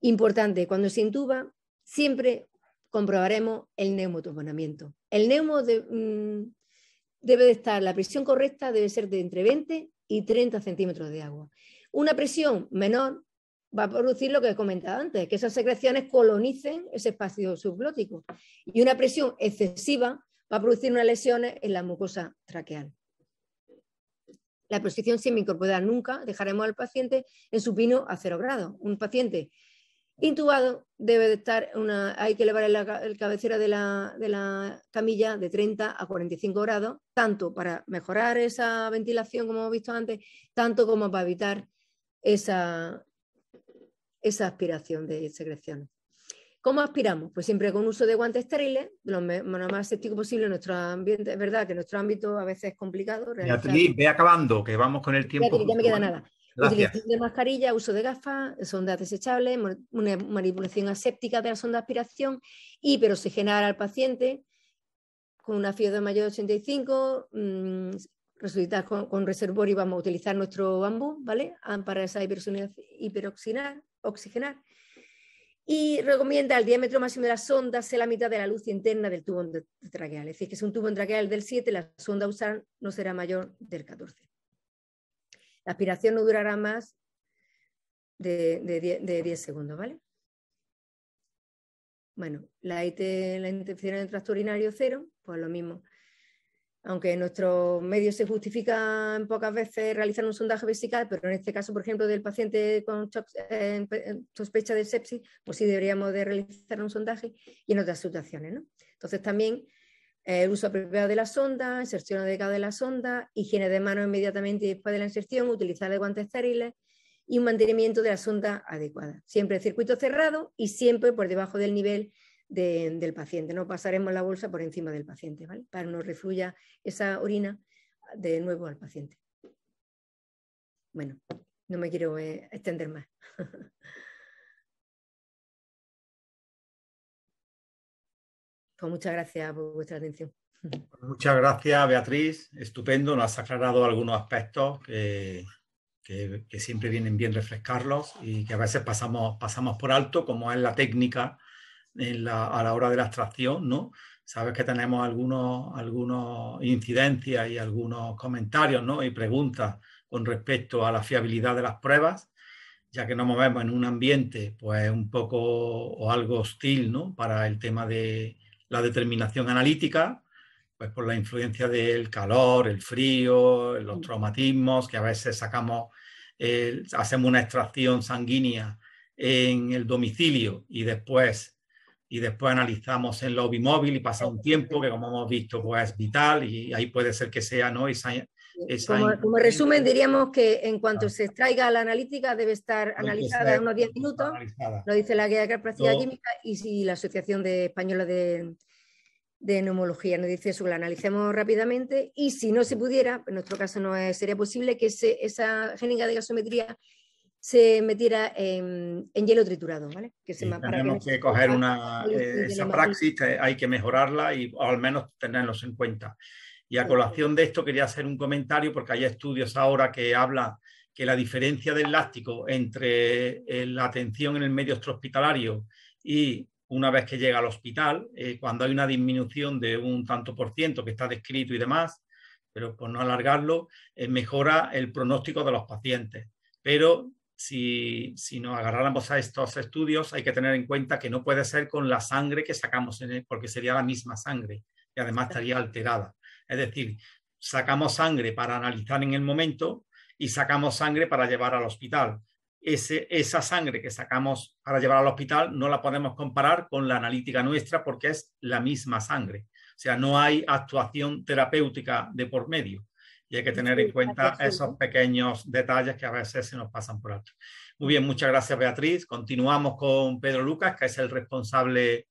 Speaker 6: Importante, cuando se intuba, siempre comprobaremos el neumotoponamiento. El neumo mm, debe de estar, la presión correcta debe ser de entre 20 y 30 centímetros de agua. Una presión menor va a producir lo que he comentado antes, que esas secreciones colonicen ese espacio subglótico. Y una presión excesiva va a producir unas lesiones en la mucosa traqueal. La posición semicorporal nunca dejaremos al paciente en supino a cero grado Un paciente intubado debe de estar, hay que elevar el cabecera de la, de la, camilla de 30 a 45 grados, tanto para mejorar esa ventilación, como hemos visto antes, tanto como para evitar esa, esa aspiración de secreción. ¿Cómo aspiramos? Pues siempre con uso de guantes estériles, lo más aséptico posible en nuestro ambiente. Es verdad que nuestro ámbito a veces es complicado. Beatriz,
Speaker 3: ve acabando, que vamos con el tiempo. ya me queda nada. de
Speaker 6: mascarilla, uso de gafas, sondas desechables, una manipulación aséptica de la sonda de aspiración, y hiperoxigenar al paciente con una fiebre mayor de 85, Resulta con, con reservorio y vamos a utilizar nuestro bambú, ¿vale? Ah, para esa hiperoxigenar. Oxigenar. Y recomienda el diámetro máximo de la sonda sea la mitad de la luz interna del tubo traqueal. Es decir, que si un tubo traqueal del 7, la sonda usar no será mayor del 14. La aspiración no durará más de, 10, segundos, ¿vale? Bueno, la, IT, la interferencia del tracto urinario cero, pues lo mismo aunque en nuestros medios se justifica pocas veces realizar un sondaje vesical, pero en este caso, por ejemplo, del paciente con eh, eh, sospecha de sepsis, pues sí deberíamos de realizar un sondaje y en otras situaciones. Entonces también eh, el uso apropiado de la sonda, inserción adecuada de la sonda, higiene de manos inmediatamente después de la inserción, utilizar de guantes estériles y un mantenimiento de la sonda adecuada. Siempre el circuito cerrado y siempre por debajo del nivel del paciente. No pasaremos la bolsa por encima del paciente, ¿vale? Para que no refluya esa orina de nuevo al paciente. Bueno, no me
Speaker 1: quiero eh, extender más. pues muchas gracias por vuestra atención. Pues muchas gracias,
Speaker 3: Beatriz. Estupendo, nos has aclarado algunos aspectos que, siempre vienen bien refrescarlos y que a veces pasamos, pasamos por alto, como es la técnica a la hora de la extracción, ¿no? Sabes que tenemos algunos, algunos incidencias y algunos comentarios, ¿no? Y preguntas con respecto a la fiabilidad de las pruebas, ya que nos movemos en un ambiente, pues un poco o algo hostil, ¿no? Para el tema de la determinación analítica, pues por la influencia del calor, el frío, los traumatismos, que a veces sacamos, eh, hacemos una extracción sanguínea en el domicilio y después y después analizamos en lobby móvil y pasa un tiempo que como hemos visto pues es vital y ahí puede ser que sea no como,
Speaker 6: resumen diríamos que en cuanto se extraiga la analítica debe estar analizada en unos 10 minutos lo dice la guía de capacidad química y si la asociación de española de, de neumología nos dice eso, la analicemos rápidamente y si no se pudiera, en nuestro caso no sería posible que esa génica de gasometría se metiera en, hielo triturado, ¿vale? Que tenemos que, coger una, eh, esa
Speaker 3: praxis, eh, hay que mejorarla y al menos tenerlos en cuenta. Y a colación de esto quería hacer un comentario porque hay estudios ahora que hablan que la diferencia del láctico entre eh, la atención en el medio extrahospitalario y una vez que llega al hospital, cuando hay una disminución de un tanto por ciento que está descrito y demás, pero por no alargarlo, mejora el pronóstico de los pacientes. Pero si, si nos agarráramos a estos estudios, hay que tener en cuenta que no puede ser con la sangre que sacamos, en porque sería la misma sangre y además estaría alterada. Es decir, sacamos sangre para analizar en el momento y sacamos sangre para llevar al hospital. esa sangre que sacamos para llevar al hospital no la podemos comparar con la analítica nuestra porque es la misma sangre. O sea, no hay actuación terapéutica de por medio y hay que tener en cuenta esos pequeños detalles que a veces se nos pasan por alto. Muy bien, muchas gracias Beatriz. Continuamos con Pedro Lucas, que es el responsable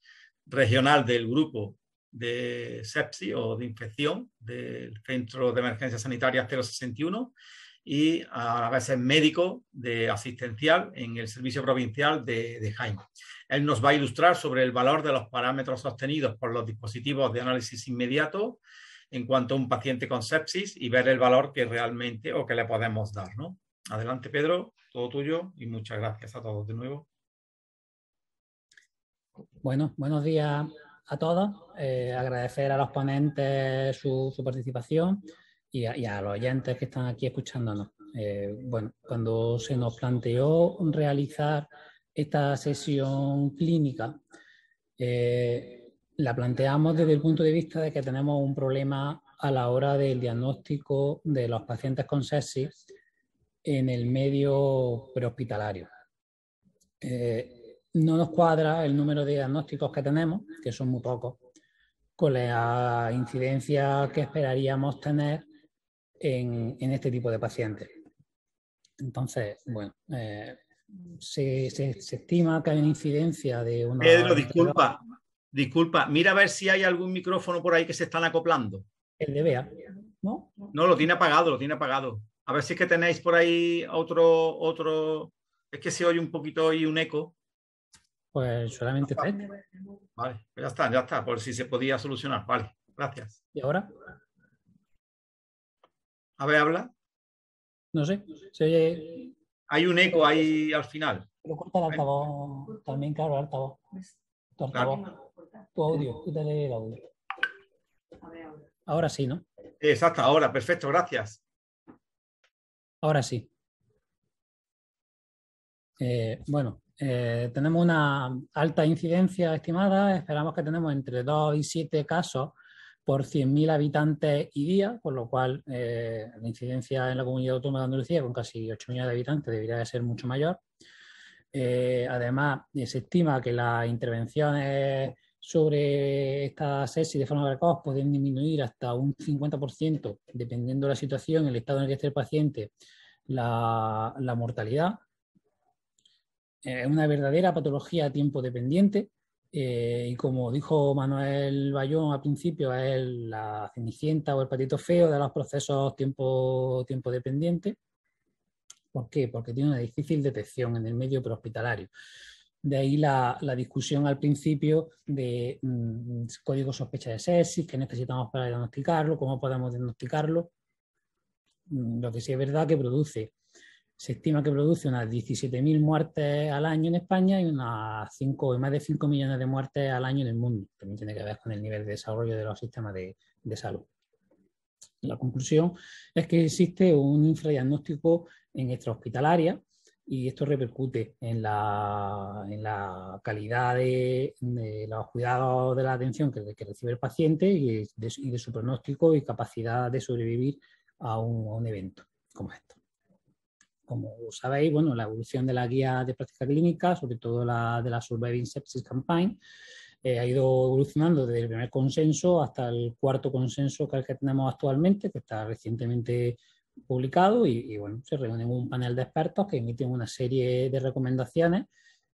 Speaker 3: regional del grupo de sepsi o de infección del Centro de Emergencias Sanitarias 061 y a veces médico de asistencial en el servicio provincial de, de, Jaime. Él nos va a ilustrar sobre el valor de los parámetros obtenidos por los dispositivos de análisis inmediato en cuanto a un paciente con sepsis y ver el valor que realmente o que le podemos dar. ¿no? Adelante, Pedro, todo tuyo y muchas gracias a todos de nuevo.
Speaker 7: Bueno, buenos días a todos. Eh, agradecer a los ponentes su, participación y a, los oyentes que están aquí escuchándonos. Eh, bueno, cuando se nos planteó realizar esta sesión clínica, eh, la planteamos desde el punto de vista de que tenemos un problema a la hora del diagnóstico de los pacientes con sepsis en el medio prehospitalario. Eh, no nos cuadra el número de diagnósticos que tenemos, que son muy pocos, con la incidencia que esperaríamos tener en, este tipo de pacientes. Entonces, bueno, eh, se, se, estima que hay una incidencia de una... Pedro, disculpa,
Speaker 3: Disculpa, mira a ver si hay algún micrófono por ahí que se están acoplando. El de Bea, ¿no? No, lo tiene apagado, lo tiene apagado. A ver si es que tenéis por ahí otro, otro. Es que se oye un poquito y un eco.
Speaker 7: Pues solamente Vale,
Speaker 3: pues ya está, ya está, por si se podía solucionar. Vale,
Speaker 1: gracias. ¿Y ahora? A ver, habla. No sé, se oye.
Speaker 3: Hay un eco ahí al final.
Speaker 7: Pero corta el altavoz también, claro, el altavoz. Tu audio, el audio. Ahora sí, ¿no?
Speaker 3: Exacto, ahora, perfecto, gracias.
Speaker 7: Ahora sí. Eh, bueno, eh, tenemos una alta incidencia estimada, esperamos que tenemos entre 2 y 7 casos por 100.000 habitantes y día, por lo cual eh, la incidencia en la comunidad autónoma de Andalucía con casi 8 millones de habitantes debería ser mucho mayor. además, se estima que las intervenciones sobre esta sesis de forma precoz pueden disminuir hasta un 50%, dependiendo de la situación, el estado en el que esté el paciente, la, mortalidad. Es una verdadera patología a tiempo dependiente eh, y como dijo Manuel Bayón al principio, es la cenicienta o el patito feo de los procesos tiempo, tiempo dependiente. ¿Por qué? Porque tiene una difícil detección en el medio prehospitalario. De ahí la, la, discusión al principio de mm, mm, código sospecha de sepsis, qué necesitamos para diagnosticarlo, cómo podemos diagnosticarlo. Mm, lo que sí es verdad que produce, se estima que produce unas 17.000 muertes al año en España y unas 5, más de 5 millones de muertes al año en el mundo. También tiene que ver con el nivel de desarrollo de los sistemas de, de salud. La conclusión es que existe un infradiagnóstico en extrahospitalaria, y esto repercute en la, en la calidad de, los cuidados de la atención que, recibe el paciente y de, su pronóstico y capacidad de sobrevivir a un, a un evento como esto como sabéis, bueno, la evolución de la guía de práctica clínica, sobre todo la de la Surviving Sepsis Campaign, eh, ha ido evolucionando desde el primer consenso hasta el cuarto consenso que, que tenemos actualmente, que está recientemente publicado y, bueno, se reúnen un panel de expertos que emiten una serie de recomendaciones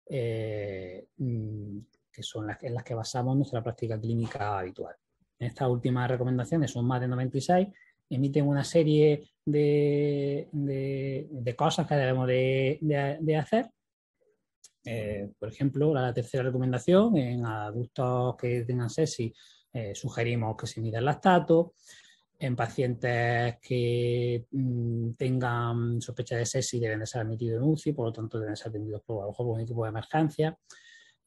Speaker 7: eh, mm, que son las, en las que basamos nuestra práctica clínica habitual. Estas últimas recomendaciones son más de 96, emiten una serie de, de, cosas que debemos de, de hacer. Eh, por ejemplo, la tercera recomendación, en adultos que tengan SESI eh, sugerimos que se mida el lactato, en pacientes que mm, tengan sospecha de sexy deben de ser admitidos en UCI, por lo tanto deben ser atendidos por a lo por un equipo de emergencia.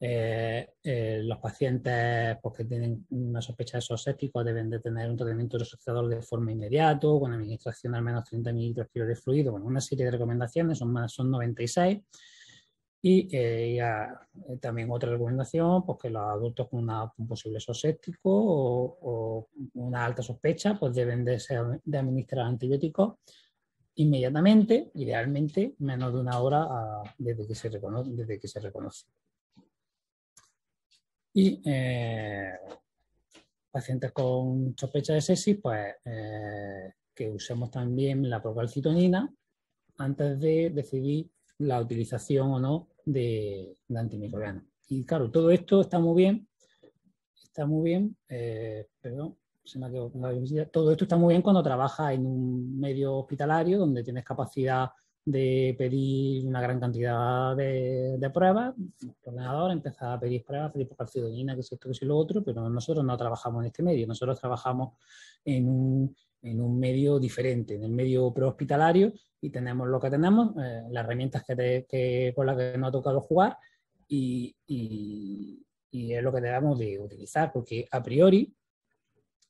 Speaker 7: Eh, eh, los pacientes pues, que tienen una sospecha de esos deben de tener un tratamiento resucitador de forma inmediata, con administración de al menos 30 mililitros de fluido, bueno, una serie de recomendaciones, son, más, son 96 y eh, eh, también otra recomendación, pues que los adultos con un posible soséptico o, una alta sospecha, pues deben de, administrar antibióticos inmediatamente, idealmente menos de una hora ah, desde, que se reconoce, desde que se reconoce. Y eh, pacientes con sospecha de sepsis, pues que usemos también la procalcitonina antes de decidir la utilización o no de, antimicrobiano antimicrobianos. Y claro, todo esto está muy bien, está muy bien, eh, perdón, se me ha quedado la todo esto está muy bien cuando trabajas en un medio hospitalario donde tienes capacidad de pedir una gran cantidad de, pruebas, el ordenador empieza a pedir pruebas, pedir calcidonina, que es esto, que es lo otro, pero nosotros no trabajamos en este medio, nosotros trabajamos en un en un medio diferente, en el medio prehospitalario, y tenemos lo que tenemos, eh, las herramientas que, con las que nos ha tocado jugar, y, es lo que debemos de utilizar, porque a priori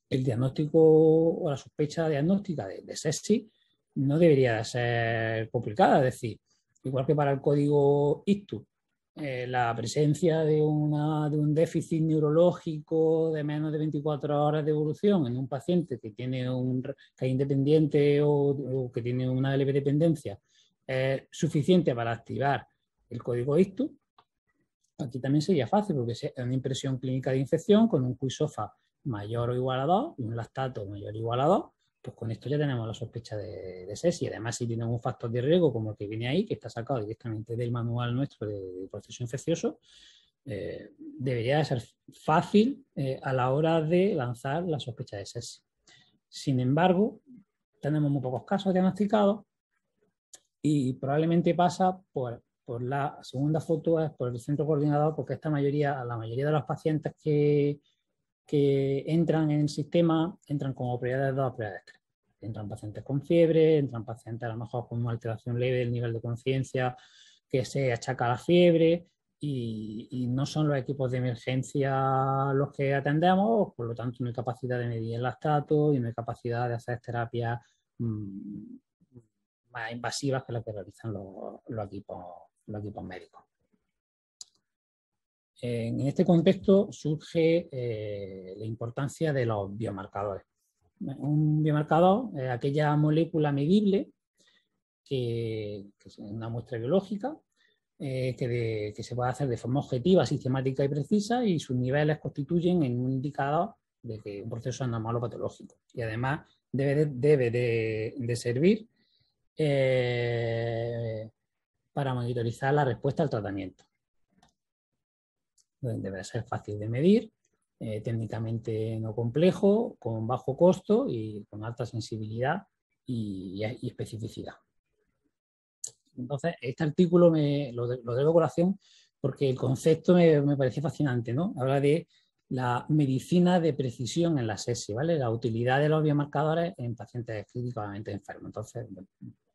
Speaker 7: el diagnóstico o la sospecha diagnóstica de, de SESI no debería ser complicada, es decir, igual que para el código ICTU eh, la presencia de, una, de, un déficit neurológico de menos de 24 horas de evolución en un paciente que tiene un que es independiente o, que tiene una leve dependencia es suficiente para activar el código ISTU, aquí también sería fácil porque es una impresión clínica de infección con un QISOFA mayor o igual a 2 y un lactato mayor o igual a 2 pues con esto ya tenemos la sospecha de, de y Además, si tienen un factor de riesgo como el que viene ahí, que está sacado directamente del manual nuestro de, proceso infeccioso, eh, debería ser fácil eh, a la hora de lanzar la sospecha de SESI. Sin embargo, tenemos muy pocos casos diagnosticados y probablemente pasa por, la segunda foto, es por el centro coordinador, porque esta mayoría, la mayoría de los pacientes que, que entran en el sistema, entran como prioridades 2 prioridades 3. Entran pacientes con fiebre, entran pacientes a lo mejor con una alteración leve del nivel de conciencia que se achaca la fiebre y, no son los equipos de emergencia los que atendemos, por lo tanto no hay capacidad de medir el lactato y no hay capacidad de hacer terapias mm, más invasivas que las que realizan los equipos, los equipos médicos. En este contexto surge eh, la importancia de los biomarcadores. Un biomarcador es aquella molécula medible que, es una muestra biológica eh, que, se puede hacer de forma objetiva, sistemática y precisa y sus niveles constituyen en un indicador de que un proceso anormal patológico. Y además debe de, servir eh, para monitorizar la respuesta al tratamiento deberá ser fácil de medir, eh, técnicamente no complejo, con bajo costo y con alta sensibilidad y, especificidad. Entonces, este artículo lo, lo debo colación porque el concepto me, parece fascinante, ¿no? Habla de la medicina de precisión en la SESI, ¿vale? La utilidad de los biomarcadores en pacientes críticamente enfermos. Entonces,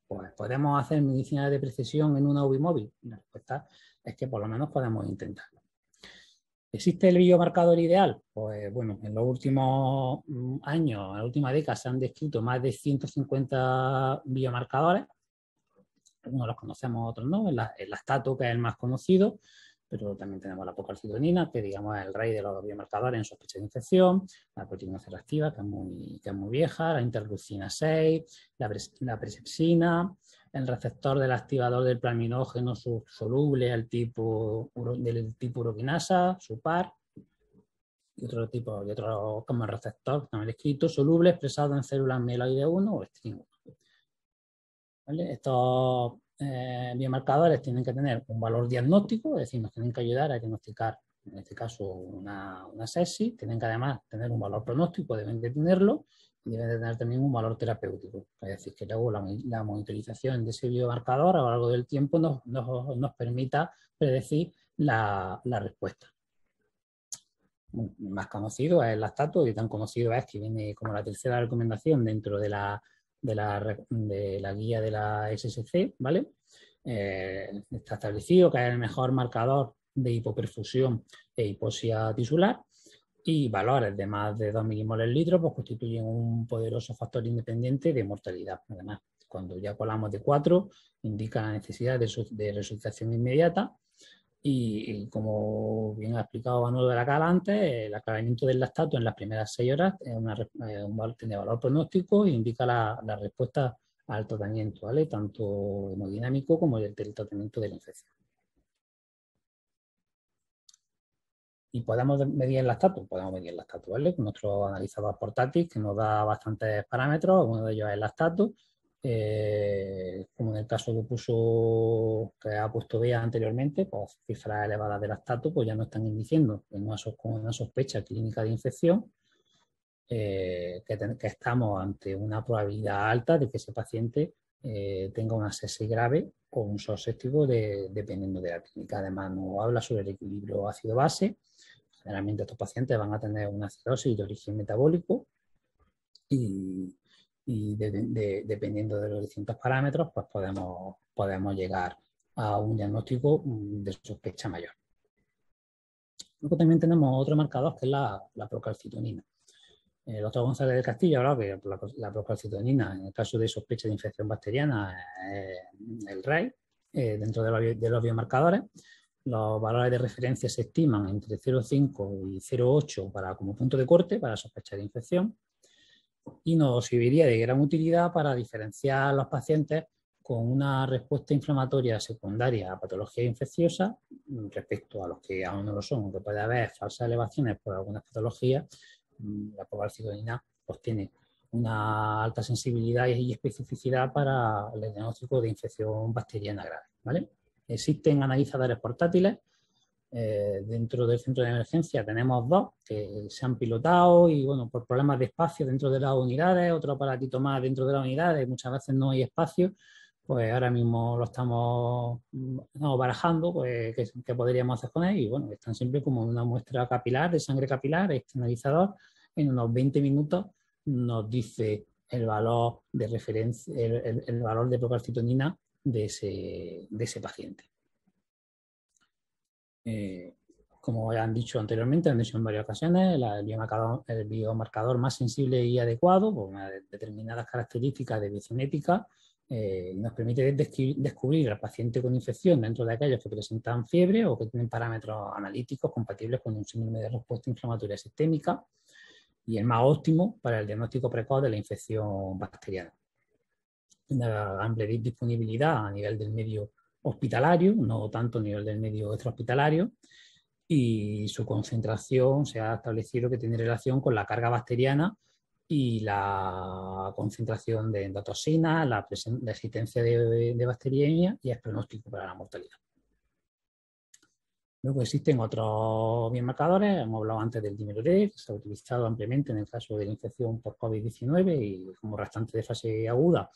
Speaker 7: pues, ¿podemos hacer medicina de precisión en una UV móvil? La respuesta es que por lo menos podemos intentarlo. ¿Existe el biomarcador ideal? Pues bueno, en los últimos mm, años, en la última década, se han descrito más de 150 biomarcadores. Algunos los conocemos, otros no. El, el que es el más conocido, pero también tenemos la pocalcitonina, que digamos es el rey de los biomarcadores en sospecha de infección, la proteína C que es muy, es muy vieja, la interleucina 6, la, la presepsina, el receptor del activador del plaminógeno soluble tipo del tipo uroquinasa, su par, y otro tipo, y otro como receptor también escrito, soluble expresado en células meloide 1 o string Estos eh, biomarcadores tienen que tener un valor diagnóstico, es decir, nos tienen que ayudar a diagnosticar, en este caso, una, una sepsis, tienen que además tener un valor pronóstico, deben de tenerlo, deben de tener también un valor terapéutico. Es decir, que luego la, monitorización de ese biomarcador a lo largo del tiempo nos, permita predecir la, respuesta. más conocido es el lactato y tan conocido es que viene como la tercera recomendación dentro de la, guía de la SSC, ¿vale? Eh, está establecido que es el mejor marcador de hipoperfusión e hipoxia tisular y valores de más de 2 milimoles litros litro pues constituyen un poderoso factor independiente de mortalidad. Además, cuando ya colamos de 4, indica la necesidad de, resucitación inmediata y, como bien ha explicado Manuel de la Cala antes, el aclaramiento del lactato en las primeras 6 horas es eh, un, tiene valor pronóstico e indica la, respuesta al tratamiento, tanto hemodinámico como el del tratamiento de la infección. y podemos medir el lactato, podemos medir el lactato, ¿vale? Con nuestro analizador portátil que nos da bastantes parámetros, uno de ellos es el lactato, eh, como en el caso que puso, que ha puesto Bea anteriormente, pues cifras elevadas de lactato, pues ya nos están indiciendo con una sospecha clínica de infección, eh, que, que, estamos ante una probabilidad alta de que ese paciente eh, tenga una sepsis grave o un soséptico de, dependiendo de la clínica. Además, no habla sobre el equilibrio ácido-base, generalmente estos pacientes van a tener una cirrosis de origen metabólico y, dependiendo de los distintos parámetros, pues podemos, llegar a un diagnóstico mm, de sospecha mayor. Luego también tenemos otro marcador que es la, procalcitonina. Eh, el doctor González del Castillo hablaba que la, procalcitonina, en el caso de sospecha de infección bacteriana, es el rey eh, dentro de los biomarcadores los valores de referencia se estiman entre 0,5 y 0,8 para, como punto de corte para sospechar infección y nos serviría de gran utilidad para diferenciar a los pacientes con una respuesta inflamatoria secundaria a patología infecciosa respecto a los que aún no lo son, aunque puede haber falsas elevaciones por algunas patologías, mm, la probarcitonina pues tiene una alta sensibilidad y especificidad para el diagnóstico de infección bacteriana grave. ¿vale? Existen analizadores portátiles. Eh, dentro del centro de emergencia tenemos dos que se han pilotado y, bueno, por problemas de espacio dentro de las unidades, otro aparatito más dentro de las unidades, muchas veces no hay espacio. Pues ahora mismo lo estamos no, barajando, pues, qué, podríamos hacer con él. Y bueno, están siempre como una muestra capilar, de sangre capilar, este analizador, en unos 20 minutos nos dice el valor de referencia, el, valor de procalcitonina de ese, paciente. Eh, como ya han dicho anteriormente, han dicho en varias ocasiones, la, el, biomarcador, más sensible y adecuado, con determinadas características de biogenética, eh, nos permite descubrir al paciente con infección dentro de aquellos que presentan fiebre o que tienen parámetros analíticos compatibles con un síndrome de respuesta inflamatoria sistémica y el más óptimo para el diagnóstico precoz de la infección bacteriana una amplia disponibilidad a nivel del medio hospitalario, no tanto a nivel del medio extrahospitalario, y su concentración se ha establecido que tiene relación con la carga bacteriana y la concentración de endotoxina, la, existencia de, bacteriemia y el pronóstico para la mortalidad. Luego existen otros biomarcadores, hemos hablado antes del dimeruré, que se ha utilizado ampliamente en el caso de la infección por COVID-19 y como restante de fase aguda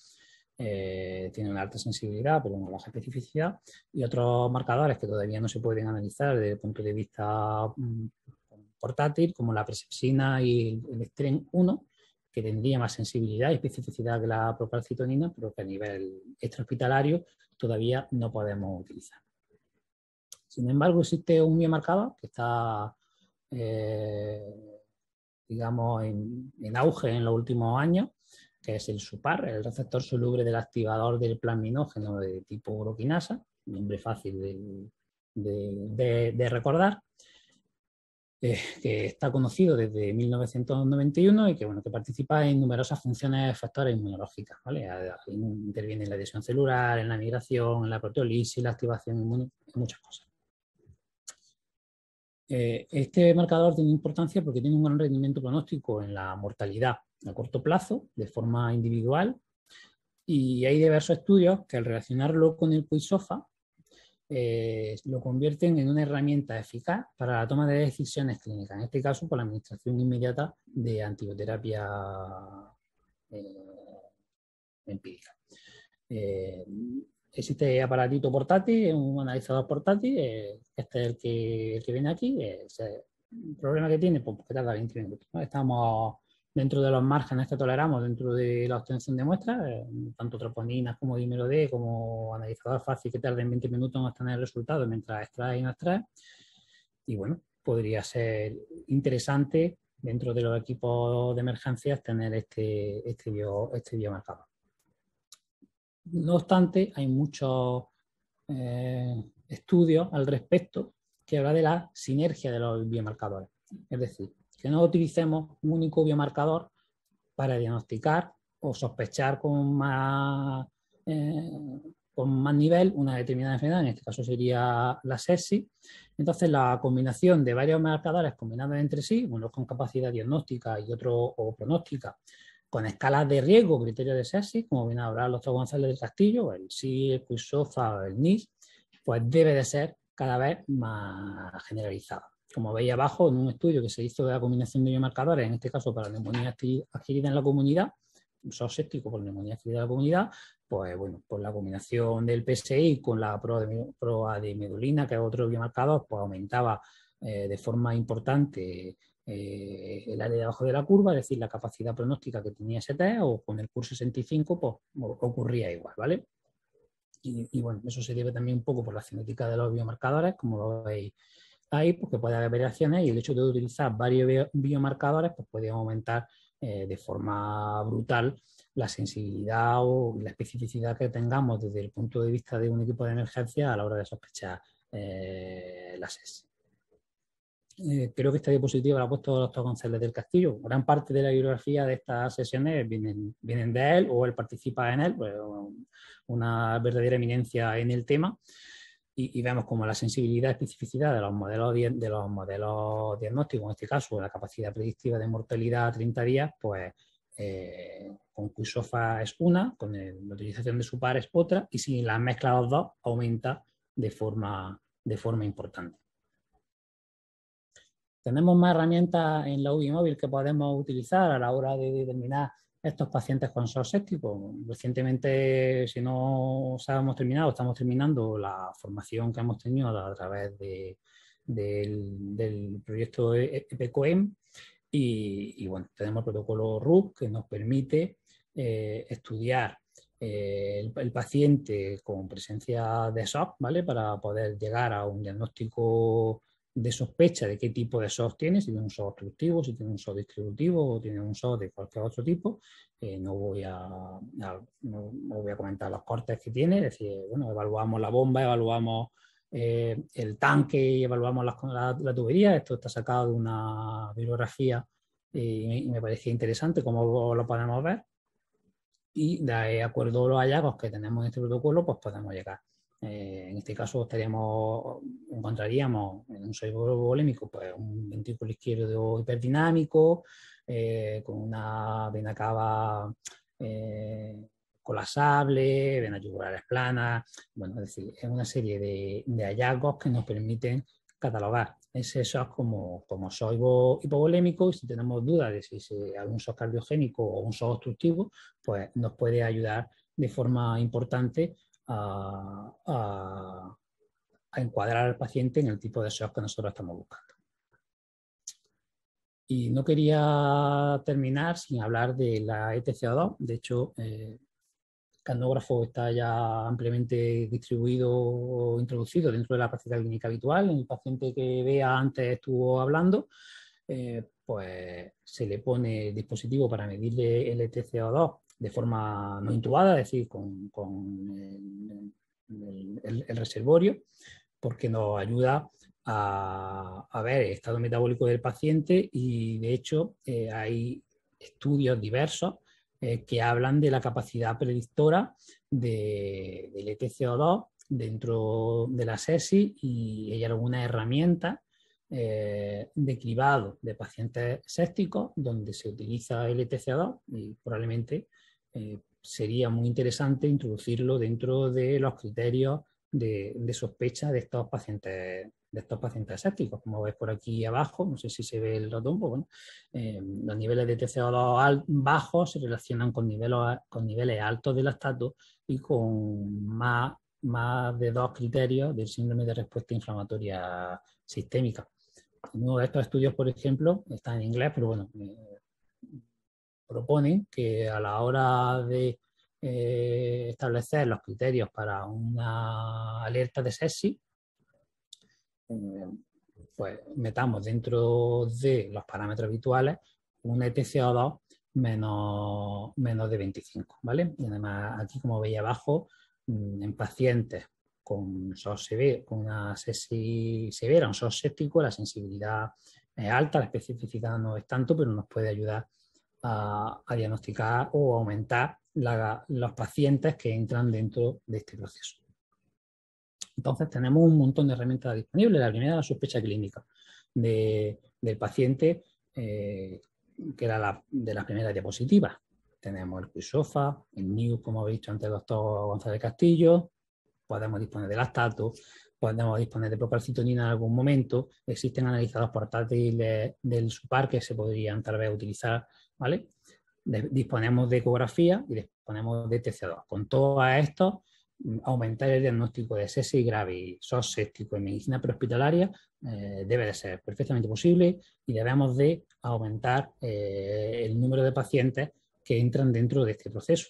Speaker 7: eh, tiene una alta sensibilidad pero una baja especificidad y otros marcadores que todavía no se pueden analizar desde el punto de vista mm, portátil como la presepsina y el estren 1 que tendría más sensibilidad y especificidad que la procalcitonina pero que a nivel extrahospitalario todavía no podemos utilizar. Sin embargo, existe un biomarcador que está eh, digamos, en, auge en los últimos años, que es el SUPAR, el receptor soluble del activador del plasminógeno de tipo uroquinasa, nombre fácil de, recordar, eh, que está conocido desde 1991 y que, bueno, que participa en numerosas funciones de factores inmunológicas. Interviene en la adhesión celular, en la migración, en la proteolisis, la activación inmune, muchas cosas eh, este marcador tiene importancia porque tiene un gran rendimiento pronóstico en la mortalidad a corto plazo, de forma individual, y hay diversos estudios que al relacionarlo con el CUISOFA eh, lo convierten en una herramienta eficaz para la toma de decisiones clínicas, en este caso por la administración inmediata de antibioterapia eh, empírica. existe eh, aparatito portátil, un analizador portátil, este es el que, viene aquí. el problema que tiene, pues que tarda 20 minutos. Estamos dentro de los márgenes que toleramos dentro de la obtención de muestras, eh, tanto troponinas como dímero D, como analizador fácil que tarden 20 minutos en obtener el resultado mientras extrae y no extrae. Y bueno, podría ser interesante dentro de los equipos de emergencias tener este, este, este biomarcador. No obstante, hay muchos eh, estudios al respecto que habla de la sinergia de los biomarcadores. Es decir, que no utilicemos un único biomarcador para diagnosticar o sospechar con más, eh, con más nivel una determinada enfermedad, en este caso sería la sepsis. Entonces, la combinación de varios marcadores combinados entre sí, unos con capacidad diagnóstica y otros o pronóstica, con escalas de riesgo, criterios de sepsis, como bien hablar los González del Castillo, el SI, el QISOFA, o el NIS, pues debe de ser cada vez más generalizada como veis abajo, en un estudio que se hizo de la combinación de biomarcadores, en este caso para neumonía adquirida en la comunidad, sos séptico por neumonía adquirida en la comunidad, pues bueno, por la combinación del PSI con la prueba de medulina, que es otro biomarcador, pues aumentaba eh, de forma importante eh, el área de abajo de la curva, es decir, la capacidad pronóstica que tenía ese test, o con el curso 65, pues ocurría igual, ¿vale? y bueno, eso se debe también un poco por la cinética de los biomarcadores, como lo veis ahí porque pues, puede haber variaciones y el hecho de utilizar varios biomarcadores pues puede aumentar eh, de forma brutal la sensibilidad o la especificidad que tengamos desde el punto de vista de un equipo de emergencia a la hora de sospechar eh, las SES. Eh, creo que esta diapositiva la ha puesto el doctor González del Castillo. Gran parte de la bibliografía de estas sesiones vienen, vienen de él o él participa en él, pues, una verdadera eminencia en el tema y, vemos como la sensibilidad y especificidad de los modelos de los modelos diagnósticos, en este caso la capacidad predictiva de mortalidad a 30 días, pues eh, con Cusofa es una, con la utilización de su par es otra, y si la mezcla de los dos aumenta de forma, de forma importante. Tenemos más herramientas en la UI móvil que podemos utilizar a la hora de determinar estos pacientes con shock séptico. Pues, recientemente, si no o terminado, estamos terminando la formación que hemos tenido a través del, proyecto EPCOEM e-, e y, bueno, tenemos el protocolo RUC que nos permite eh, estudiar eh, el, paciente con presencia de SOP ¿vale? Para poder llegar a un diagnóstico de sospecha de qué tipo de SOS tiene, si tiene un SOS obstructivo, si tiene un SOS distributivo o tiene un SOS de cualquier otro tipo. Eh, no, voy a, no, voy a comentar los cortes que tiene, es decir, bueno, evaluamos la bomba, evaluamos eh, el tanque y evaluamos la, la, tubería. Esto está sacado de una bibliografía eh, y, me parecía interesante cómo lo podemos ver. Y de acuerdo a los hallazgos que tenemos en este protocolo, pues podemos llegar. Eh, en este caso encontraríamos en un cerebro volémico pues, un ventrículo izquierdo hiperdinámico, eh, con una vena cava eh, colapsable, venas yugulares planas, bueno, es decir, es una serie de, hallazgos que nos permiten catalogar ese SOS como, como y si tenemos dudas de si es algún SOS cardiogénico o un SOS obstructivo, pues nos puede ayudar de forma importante a, encuadrar al paciente en el tipo de SEO que nosotros estamos buscando. Y no quería terminar sin hablar de la ETCO2. De hecho, eh, el Candógrafo está ya ampliamente distribuido o introducido dentro de la práctica clínica habitual. en El paciente que vea antes estuvo hablando, eh, pues se le pone el dispositivo para medirle el ETCO2 de forma no intubada, es decir, con, eh, el, reservorio, porque nos ayuda a, ver el estado metabólico del paciente y de hecho eh, hay estudios diversos eh, que hablan de la capacidad predictora del ETCO2 dentro de la SESI y hay algunas herramientas de cribado de pacientes sépticos donde se utiliza el etco 2 y probablemente eh, sería muy interesante introducirlo dentro de los criterios de, sospecha de estos pacientes de estos pacientes asépticos, como ves por aquí abajo, no sé si se ve el ratón, pues eh, los niveles de TCO bajos se relacionan con niveles, altos de lactato y con más, más de dos criterios del síndrome de respuesta inflamatoria sistémica. Uno de estos estudios, por ejemplo, está en inglés, pero bueno, eh, proponen que a la hora de eh, establecer los criterios para una alerta de SESI, eh, pues metamos dentro de los parámetros habituales un ETCO2 menos, de 25, ¿vale? Y además aquí, como veis abajo, mm, en pacientes con una SESI severa, un SOS séptico, la sensibilidad es alta, la especificidad no es tanto, pero nos puede ayudar a, diagnosticar o aumentar los pacientes que entran dentro de este proceso. Entonces tenemos un montón de herramientas disponibles. La primera es la sospecha clínica del paciente, eh, que era la, de las primeras diapositivas. Tenemos el QSOFA, el NIU, como ha dicho antes el doctor González Castillo, podemos disponer de lactato, podemos disponer de procalcitonina en algún momento, existen analizados portátiles del SUPAR que se podrían tal vez utilizar ¿vale? disponemos de ecografía y disponemos de TC2. Con todo esto, mm, aumentar el diagnóstico de sepsis grave, SOS séptico en medicina prehospitalaria eh, debe de ser perfectamente posible y debemos de aumentar eh, el número de pacientes que entran dentro de este proceso.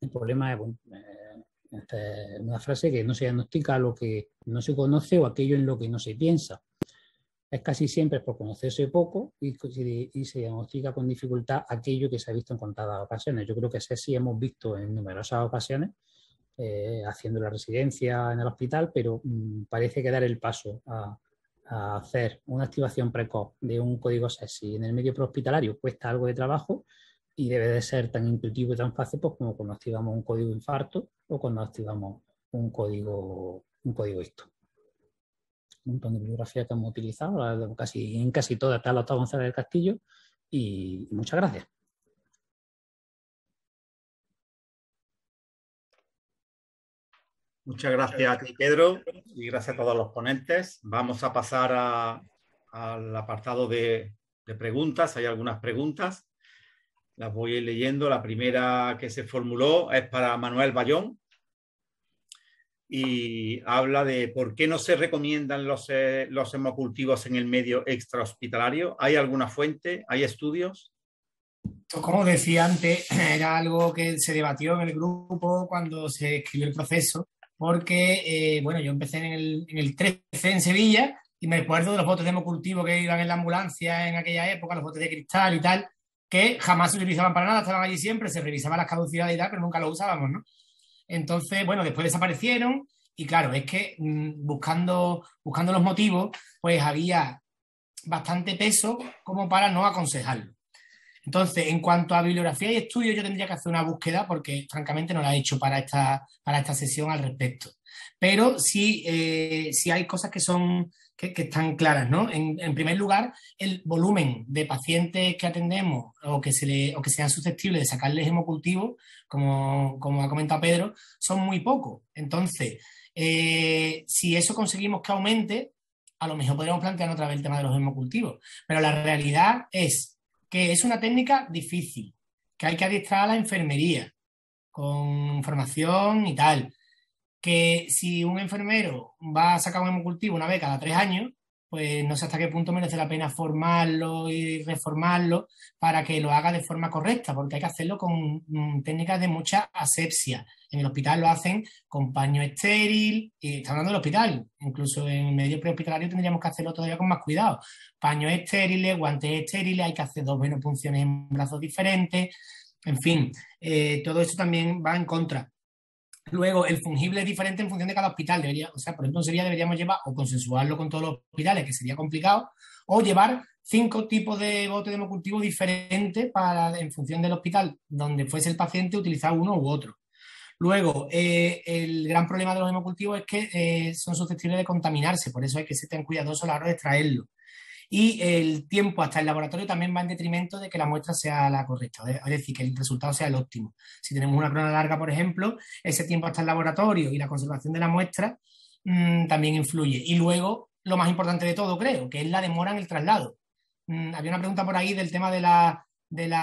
Speaker 7: El problema eh, es una frase que no se diagnostica lo que no se conoce o aquello en lo que no se piensa es casi siempre por conocerse poco y, se diagnostica con dificultad aquello que se ha visto en contadas ocasiones. Yo creo que SESI hemos visto en numerosas ocasiones, eh, haciendo la residencia en el hospital, pero mm, parece que dar el paso a, hacer una activación precoz de un código SESI en el medio prehospitalario cuesta algo de trabajo y debe de ser tan intuitivo y tan fácil pues, como cuando activamos un código infarto o cuando activamos un código, un código un montón de bibliografía que hemos utilizado, casi, en casi todas,
Speaker 1: está la octava del Castillo, y, muchas gracias. Muchas gracias a ti,
Speaker 3: Pedro, y gracias a todos los ponentes. Vamos a pasar al apartado de, de preguntas. Hay algunas preguntas. Las voy a ir leyendo. La primera que se formuló es para Manuel Bayón y habla de por qué no se recomiendan los, eh, los hemocultivos en el medio extrahospitalario. ¿Hay alguna fuente? ¿Hay estudios?
Speaker 4: Pues como decía antes, era algo que se debatió en el grupo cuando se escribió el proceso, porque eh, bueno, yo empecé en el, en el 13 en Sevilla y me acuerdo de los botes de hemocultivo que iban en la ambulancia en aquella época, los botes de cristal y tal, que jamás se utilizaban para nada, estaban allí siempre, se revisaban las caducidades y tal, pero nunca los usábamos, ¿no? Entonces, bueno, después desaparecieron y claro, es que mm, buscando, buscando los motivos, pues había bastante peso como para no aconsejarlo. Entonces, en cuanto a bibliografía y estudio, yo tendría que hacer una búsqueda porque francamente no la he hecho para esta, para esta sesión al respecto. Pero sí, eh, sí hay cosas que son que, están claras, ¿no? En, primer lugar, el volumen de pacientes que atendemos o que, se le, o que sean susceptibles de sacarles hemocultivo, como, como ha comentado Pedro, son muy pocos. Entonces, eh, si eso conseguimos que aumente, a lo mejor podríamos plantear otra vez el tema de los hemocultivos. Pero la realidad es que es una técnica difícil, que hay que adiestrar a la enfermería con formación y tal, que si un enfermero va a sacar un hemocultivo una vez cada tres años, pues no sé hasta qué punto merece la pena formarlo y reformarlo para que lo haga de forma correcta, porque hay que hacerlo con mm, técnicas de mucha asepsia. En el hospital lo hacen con paño estéril, y está hablando del hospital, incluso en medio prehospitalario tendríamos que hacerlo todavía con más cuidado. Paños estériles, guantes estériles, hay que hacer dos venopunciones en brazos diferentes, en fin, eh, todo eso también va en contra Luego, el fungible es diferente en función de cada hospital. Debería, o sea, por ejemplo, sería deberíamos llevar o consensuarlo con todos los hospitales, que sería complicado, o llevar cinco tipos de bote de hemocultivo diferentes para, en función del hospital donde fuese el paciente, utilizar uno u otro. Luego, eh, el gran problema de los hemocultivos es que eh, son susceptibles de contaminarse, por eso hay que ser tan cuidadosos a la hora de extraerlo y el tiempo hasta el laboratorio también va en detrimento de que la muestra sea la correcta, es decir, que el resultado sea el óptimo. Si tenemos una crona larga, por ejemplo, ese tiempo hasta el laboratorio y la conservación de la muestra mm, también influye. Y luego, lo más importante de todo, creo, que es la demora en el traslado. Mm, había una pregunta por ahí del tema de del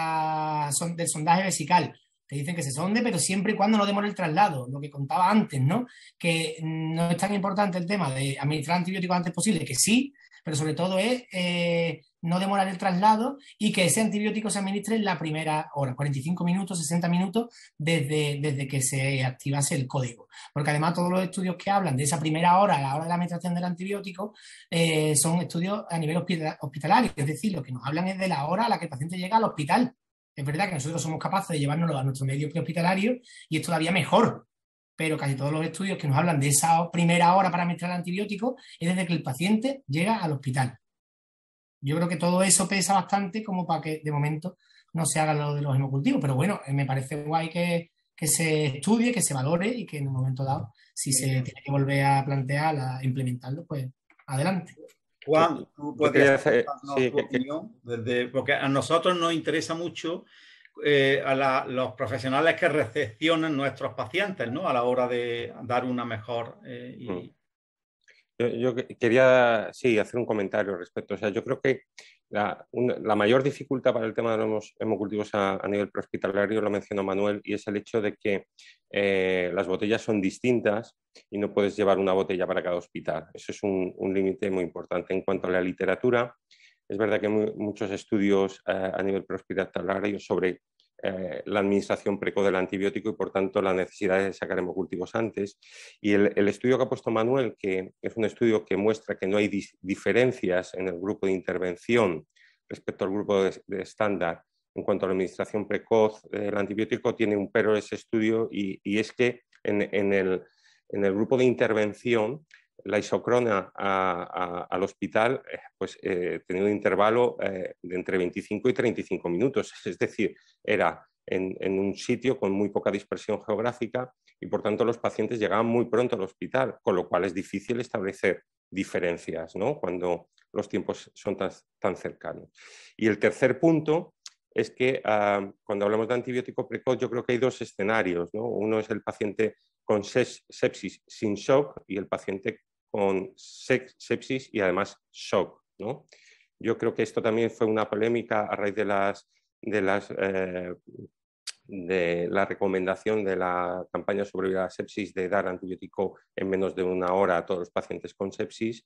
Speaker 4: sondaje vesical. Te dicen que se sonde, pero siempre y cuando no demore el traslado, lo que contaba antes, ¿no? Que mm, no es tan importante el tema de administrar antibióticos antes posible, que sí, pero sobre todo es eh, no demorar el traslado y que ese antibiótico se administre en la primera hora, 45 minutos, 60 minutos desde, que se activase el código. Porque además todos los estudios que hablan de esa primera hora, la hora de la administración del antibiótico, eh, son estudios a nivel hospitalario, es decir, lo que nos hablan es de la hora a la que el paciente llega al hospital. Es verdad que nosotros somos capaces de llevárnoslo a nuestro medio prehospitalario y es todavía mejor pero casi todos los estudios que nos hablan de esa primera hora para meter el antibiótico es desde que el paciente llega al hospital. Yo creo que todo eso pesa bastante como para que de momento no se haga lo de los hemocultivos, pero bueno, eh, me parece guay que, que se estudie, que se valore y que en un momento dado, si se tiene que volver a plantear, a implementarlo, pues adelante.
Speaker 3: Juan, tú podrías hacer, tu opinión, desde, porque a nosotros nos interesa mucho eh, a los profesionales que recepcionan nuestros pacientes, ¿no? A la hora de dar una mejor. Eh,
Speaker 5: mm. yo, quería, sí, hacer un comentario respecto. O sea, yo creo que la, mayor dificultad para el tema de los hemocultivos a, nivel prehospitalario, lo mencionó Manuel, y es el hecho de que eh, las botellas son distintas y no puedes llevar una botella para cada hospital. Eso es un, un límite muy importante en cuanto a la literatura. Es verdad que muchos estudios eh, a nivel prehospitalario sobre eh, la administración precoz del antibiótico y, por tanto, la necesidad de sacar cultivos antes. Y el, estudio que ha puesto Manuel, que es un estudio que muestra que no hay diferencias en el grupo de intervención respecto al grupo de, estándar en cuanto a la administración precoz del antibiótico, tiene un pero ese estudio y, es que en el grupo de intervención la isocrona al hospital, eh, pues eh, tenía un intervalo eh, de entre 25 y 35 minutos, es decir, era en, un sitio con muy poca dispersión geográfica y por tanto los pacientes llegaban muy pronto al hospital, con lo cual es difícil establecer diferencias ¿no? cuando los tiempos son tan, cercanos. Y el tercer punto es que ah, cuando hablamos de antibiótico precoz yo creo que hay dos escenarios. Uno es el paciente con sepsis sin shock y el paciente con sepsis y además shock. ¿no? Yo creo que esto también fue una polémica a raíz de las de las eh, de la recomendación de la campaña sobre la sepsis de dar antibiótico en menos de una hora a todos los pacientes con sepsis.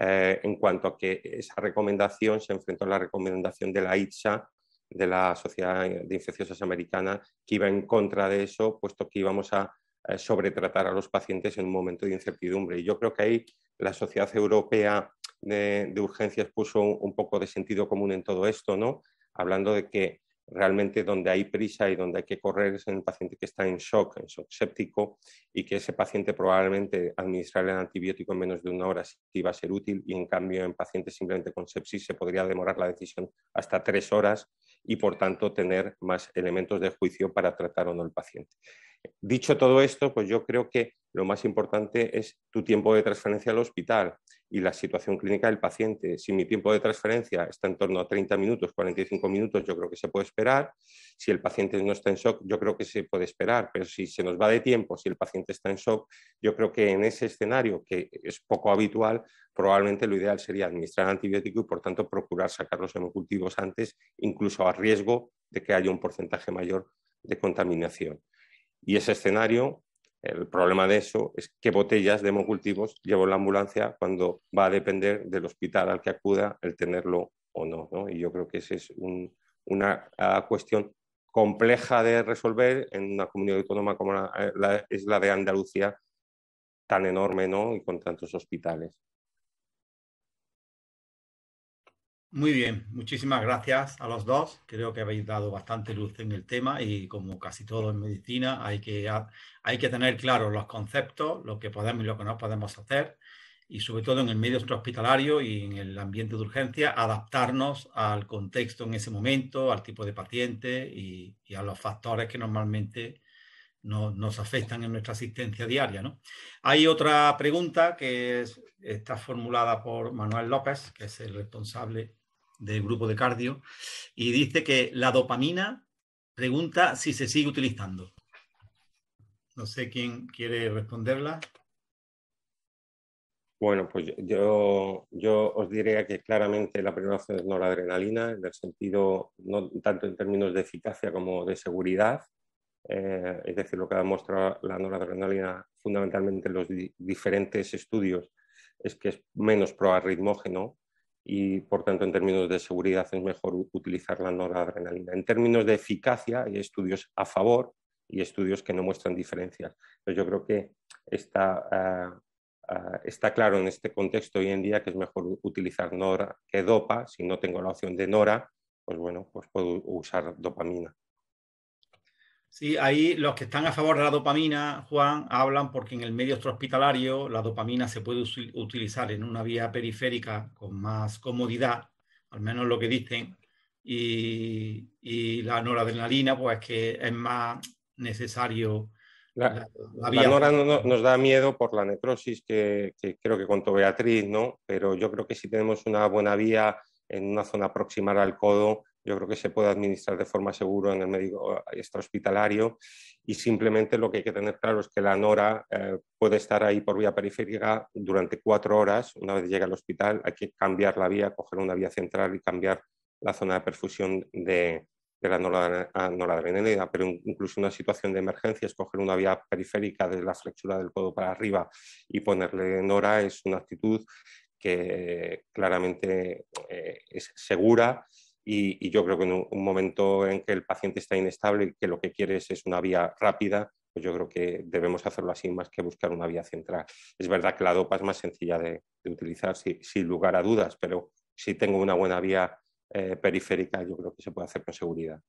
Speaker 5: Eh, en cuanto a que esa recomendación se enfrentó a la recomendación de la ITSA, de la Sociedad de Infecciosas Americana, que iba en contra de eso, puesto que íbamos a eh, tratar a los pacientes en un momento de incertidumbre. Y yo creo que ahí la Sociedad Europea de, Urgencias puso un, un, poco de sentido común en todo esto, ¿no? Hablando de que realmente donde hay prisa y donde hay que correr es en el paciente que está en shock, en shock séptico, y que ese paciente probablemente administrarle el antibiótico en menos de una hora sí va a ser útil, y en cambio en pacientes simplemente con sepsis se podría demorar la decisión hasta tres horas y por tanto tener más elementos de juicio para tratar o no el paciente. Dicho todo esto, pues yo creo que lo más importante es tu tiempo de transferencia al hospital y la situación clínica del paciente. Si mi tiempo de transferencia está en torno a 30 minutos, 45 minutos, yo creo que se puede esperar. Si el paciente no está en shock, yo creo que se puede esperar, pero si se nos va de tiempo, si el paciente está en shock, yo creo que en ese escenario, que es poco habitual, probablemente lo ideal sería administrar antibiótico y, por tanto, procurar sacar los hemocultivos antes, incluso a riesgo de que haya un porcentaje mayor de contaminación. Y ese escenario el problema de eso es qué botellas de hemocultivos en la ambulancia cuando va a depender del hospital al que acuda el tenerlo o no. Y yo creo que esa es una ah, cuestión compleja de resolver en una comunidad autónoma como eh, la, es la de Andalucía, tan enorme ¿no? y con tantos hospitales.
Speaker 1: Muy bien,
Speaker 3: muchísimas gracias a los dos. Creo que habéis dado bastante luz en el tema y como casi todo en medicina hay que, hay que tener claros los conceptos, lo que podemos y lo que no podemos hacer y sobre todo en el medio hospitalario y en el ambiente de urgencia, adaptarnos al contexto en ese momento, al tipo de paciente y, a los factores que normalmente nos afectan en nuestra asistencia diaria. Hay otra pregunta que está formulada por Manuel López, que es el responsable del grupo de cardio, y dice que la dopamina pregunta si se sigue utilizando. No sé quién quiere responderla.
Speaker 5: Bueno, pues yo, yo os diría que claramente la opción es noradrenalina, en el sentido, no tanto en términos de eficacia como de seguridad. Eh, es decir, lo que ha demostrado la noradrenalina fundamentalmente en los diferentes estudios es que es menos proarritmógeno y por tanto en términos de seguridad es mejor utilizar la noradrenalina. En términos de eficacia hay estudios a favor y estudios que no muestran diferencias. yo creo que está, ah, ah, está claro en este contexto hoy en día que es mejor utilizar nora que dopa. Si no tengo la opción de nora, pues bueno, pues puedo usar dopamina. Sí,
Speaker 3: ahí los que están a favor de la dopamina, Juan, hablan porque en el medio hospitalario la dopamina se puede utilizar en una vía periférica con más comodidad, al menos lo que
Speaker 5: dicen, y, la noradrenalina,
Speaker 3: pues que es más necesario. La, noradrenalina
Speaker 5: nos da miedo por la necrosis que, creo que contó Beatriz, ¿no? Pero yo creo que si tenemos una buena vía en una zona próxima al codo, yo creo que se puede administrar de forma segura en el médico extrahospitalario eh, y simplemente lo que hay que tener claro es que la nora eh, puede estar ahí por vía periférica durante cuatro horas. Una vez llega al hospital hay que cambiar la vía, coger una vía central y cambiar la zona de perfusión de, la de la pero incluso en una situación de emergencia, escoger una vía periférica de la flexura del codo para arriba y ponerle nora es una actitud que eh, claramente es segura y, yo creo que en un, momento en que el paciente está inestable y que lo que quieres es una vía rápida, pues yo creo que debemos hacerlo así más que buscar una vía central. Es verdad que la dopa es más sencilla de, utilizar, sin lugar a dudas, pero si tengo una buena vía eh, periférica, yo creo que se puede hacer con seguridad.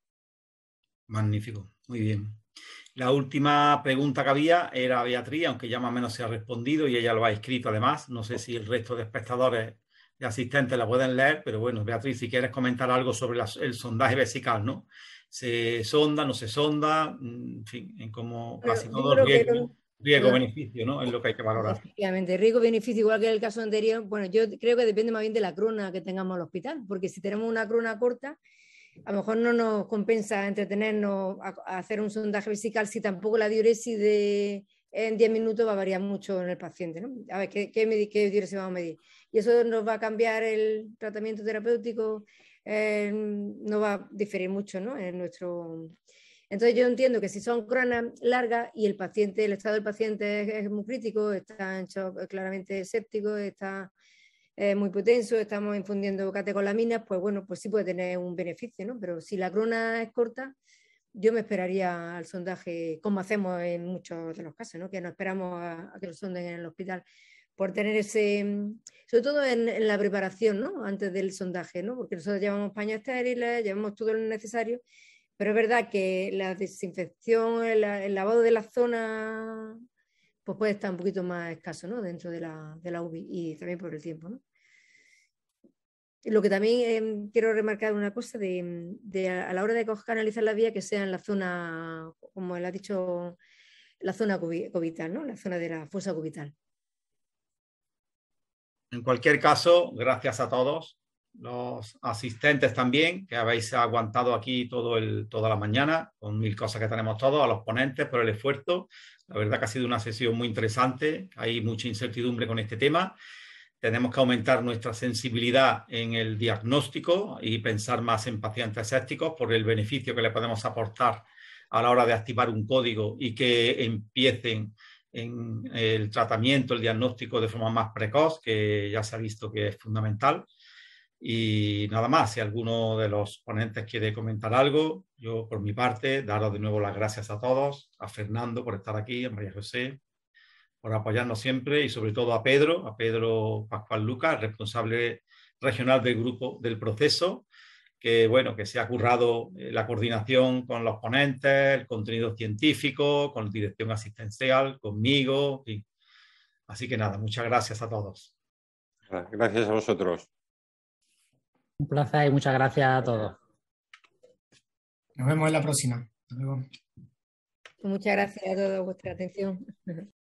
Speaker 3: Magnífico, muy bien. La última pregunta que había era Beatriz, aunque ya más o menos se ha respondido y ella lo ha escrito además. No sé si el resto de espectadores asistentes la pueden leer, pero bueno, Beatriz, si quieres comentar algo sobre el sondaje vesical, ¿no? ¿Se sonda, no se sonda? Mm, en fin, en cómo casi todo riesgo, beneficio, ¿no? Es lo que hay que valorar.
Speaker 6: Efectivamente, riesgo-beneficio, igual que en el caso anterior, bueno, yo creo que depende más bien de la crona que tengamos en el hospital, porque si tenemos una crona corta, a lo mejor no nos compensa entretenernos a, hacer un sondaje vesical si tampoco la diuresis de en 10 minutos va a variar mucho en el paciente, ¿no? A ver, ¿qué, qué, qué diuresis vamos a medir? y eso nos va a cambiar el tratamiento terapéutico, eh, no va a diferir mucho en nuestro... Entonces yo entiendo que si son cronas largas y el paciente, el estado del paciente es, muy crítico, está eh, claramente séptico, está eh, muy potenso, estamos infundiendo catecolaminas, pues bueno, pues sí puede tener un beneficio, ¿no? Pero si la crona es corta, yo me esperaría al sondaje, como hacemos en muchos de los casos, ¿no? Que no esperamos a, a que lo sonden en el hospital por tener ese, sobre todo en, la preparación, ¿no? Antes del sondaje, Porque nosotros llevamos paños estériles, llevamos todo lo necesario, pero es verdad que la desinfección, el, lavado de la zona, pues puede estar un poquito más escaso, Dentro de la, de UBI y también por el tiempo, Lo que también em, quiero remarcar una cosa a la hora de canalizar la vía que sea en la zona, como él ha dicho, la zona cubital, La zona de la fosa cubital.
Speaker 3: En cualquier caso, gracias a todos los asistentes también, que habéis aguantado aquí toda la mañana, con mil cosas que tenemos todos, a los ponentes por el esfuerzo. La verdad que ha sido una sesión muy interesante, hay mucha incertidumbre con este tema. Tenemos que aumentar nuestra sensibilidad en el diagnóstico y pensar más en pacientes sépticos por el beneficio que le podemos aportar a la hora de activar un código y que empiecen en el tratamiento, el diagnóstico de forma más precoz, que ya se ha visto que es fundamental. Y nada más, si alguno de los ponentes quiere comentar algo, yo por mi parte, daros de nuevo las gracias a todos, a Fernando por estar aquí, a María José por apoyarnos siempre y sobre todo a Pedro, a Pedro Pascual Lucas, responsable regional del grupo del proceso, que, bueno, que se ha currado eh, la coordinación con los ponentes, el contenido científico, con la dirección asistencial, conmigo. Así que nada, muchas gracias a todos.
Speaker 5: Gracias a vosotros.
Speaker 7: Un placer y muchas
Speaker 1: gracias a todos. Nos vemos en la próxima. Muchas gracias a todos por vuestra atención.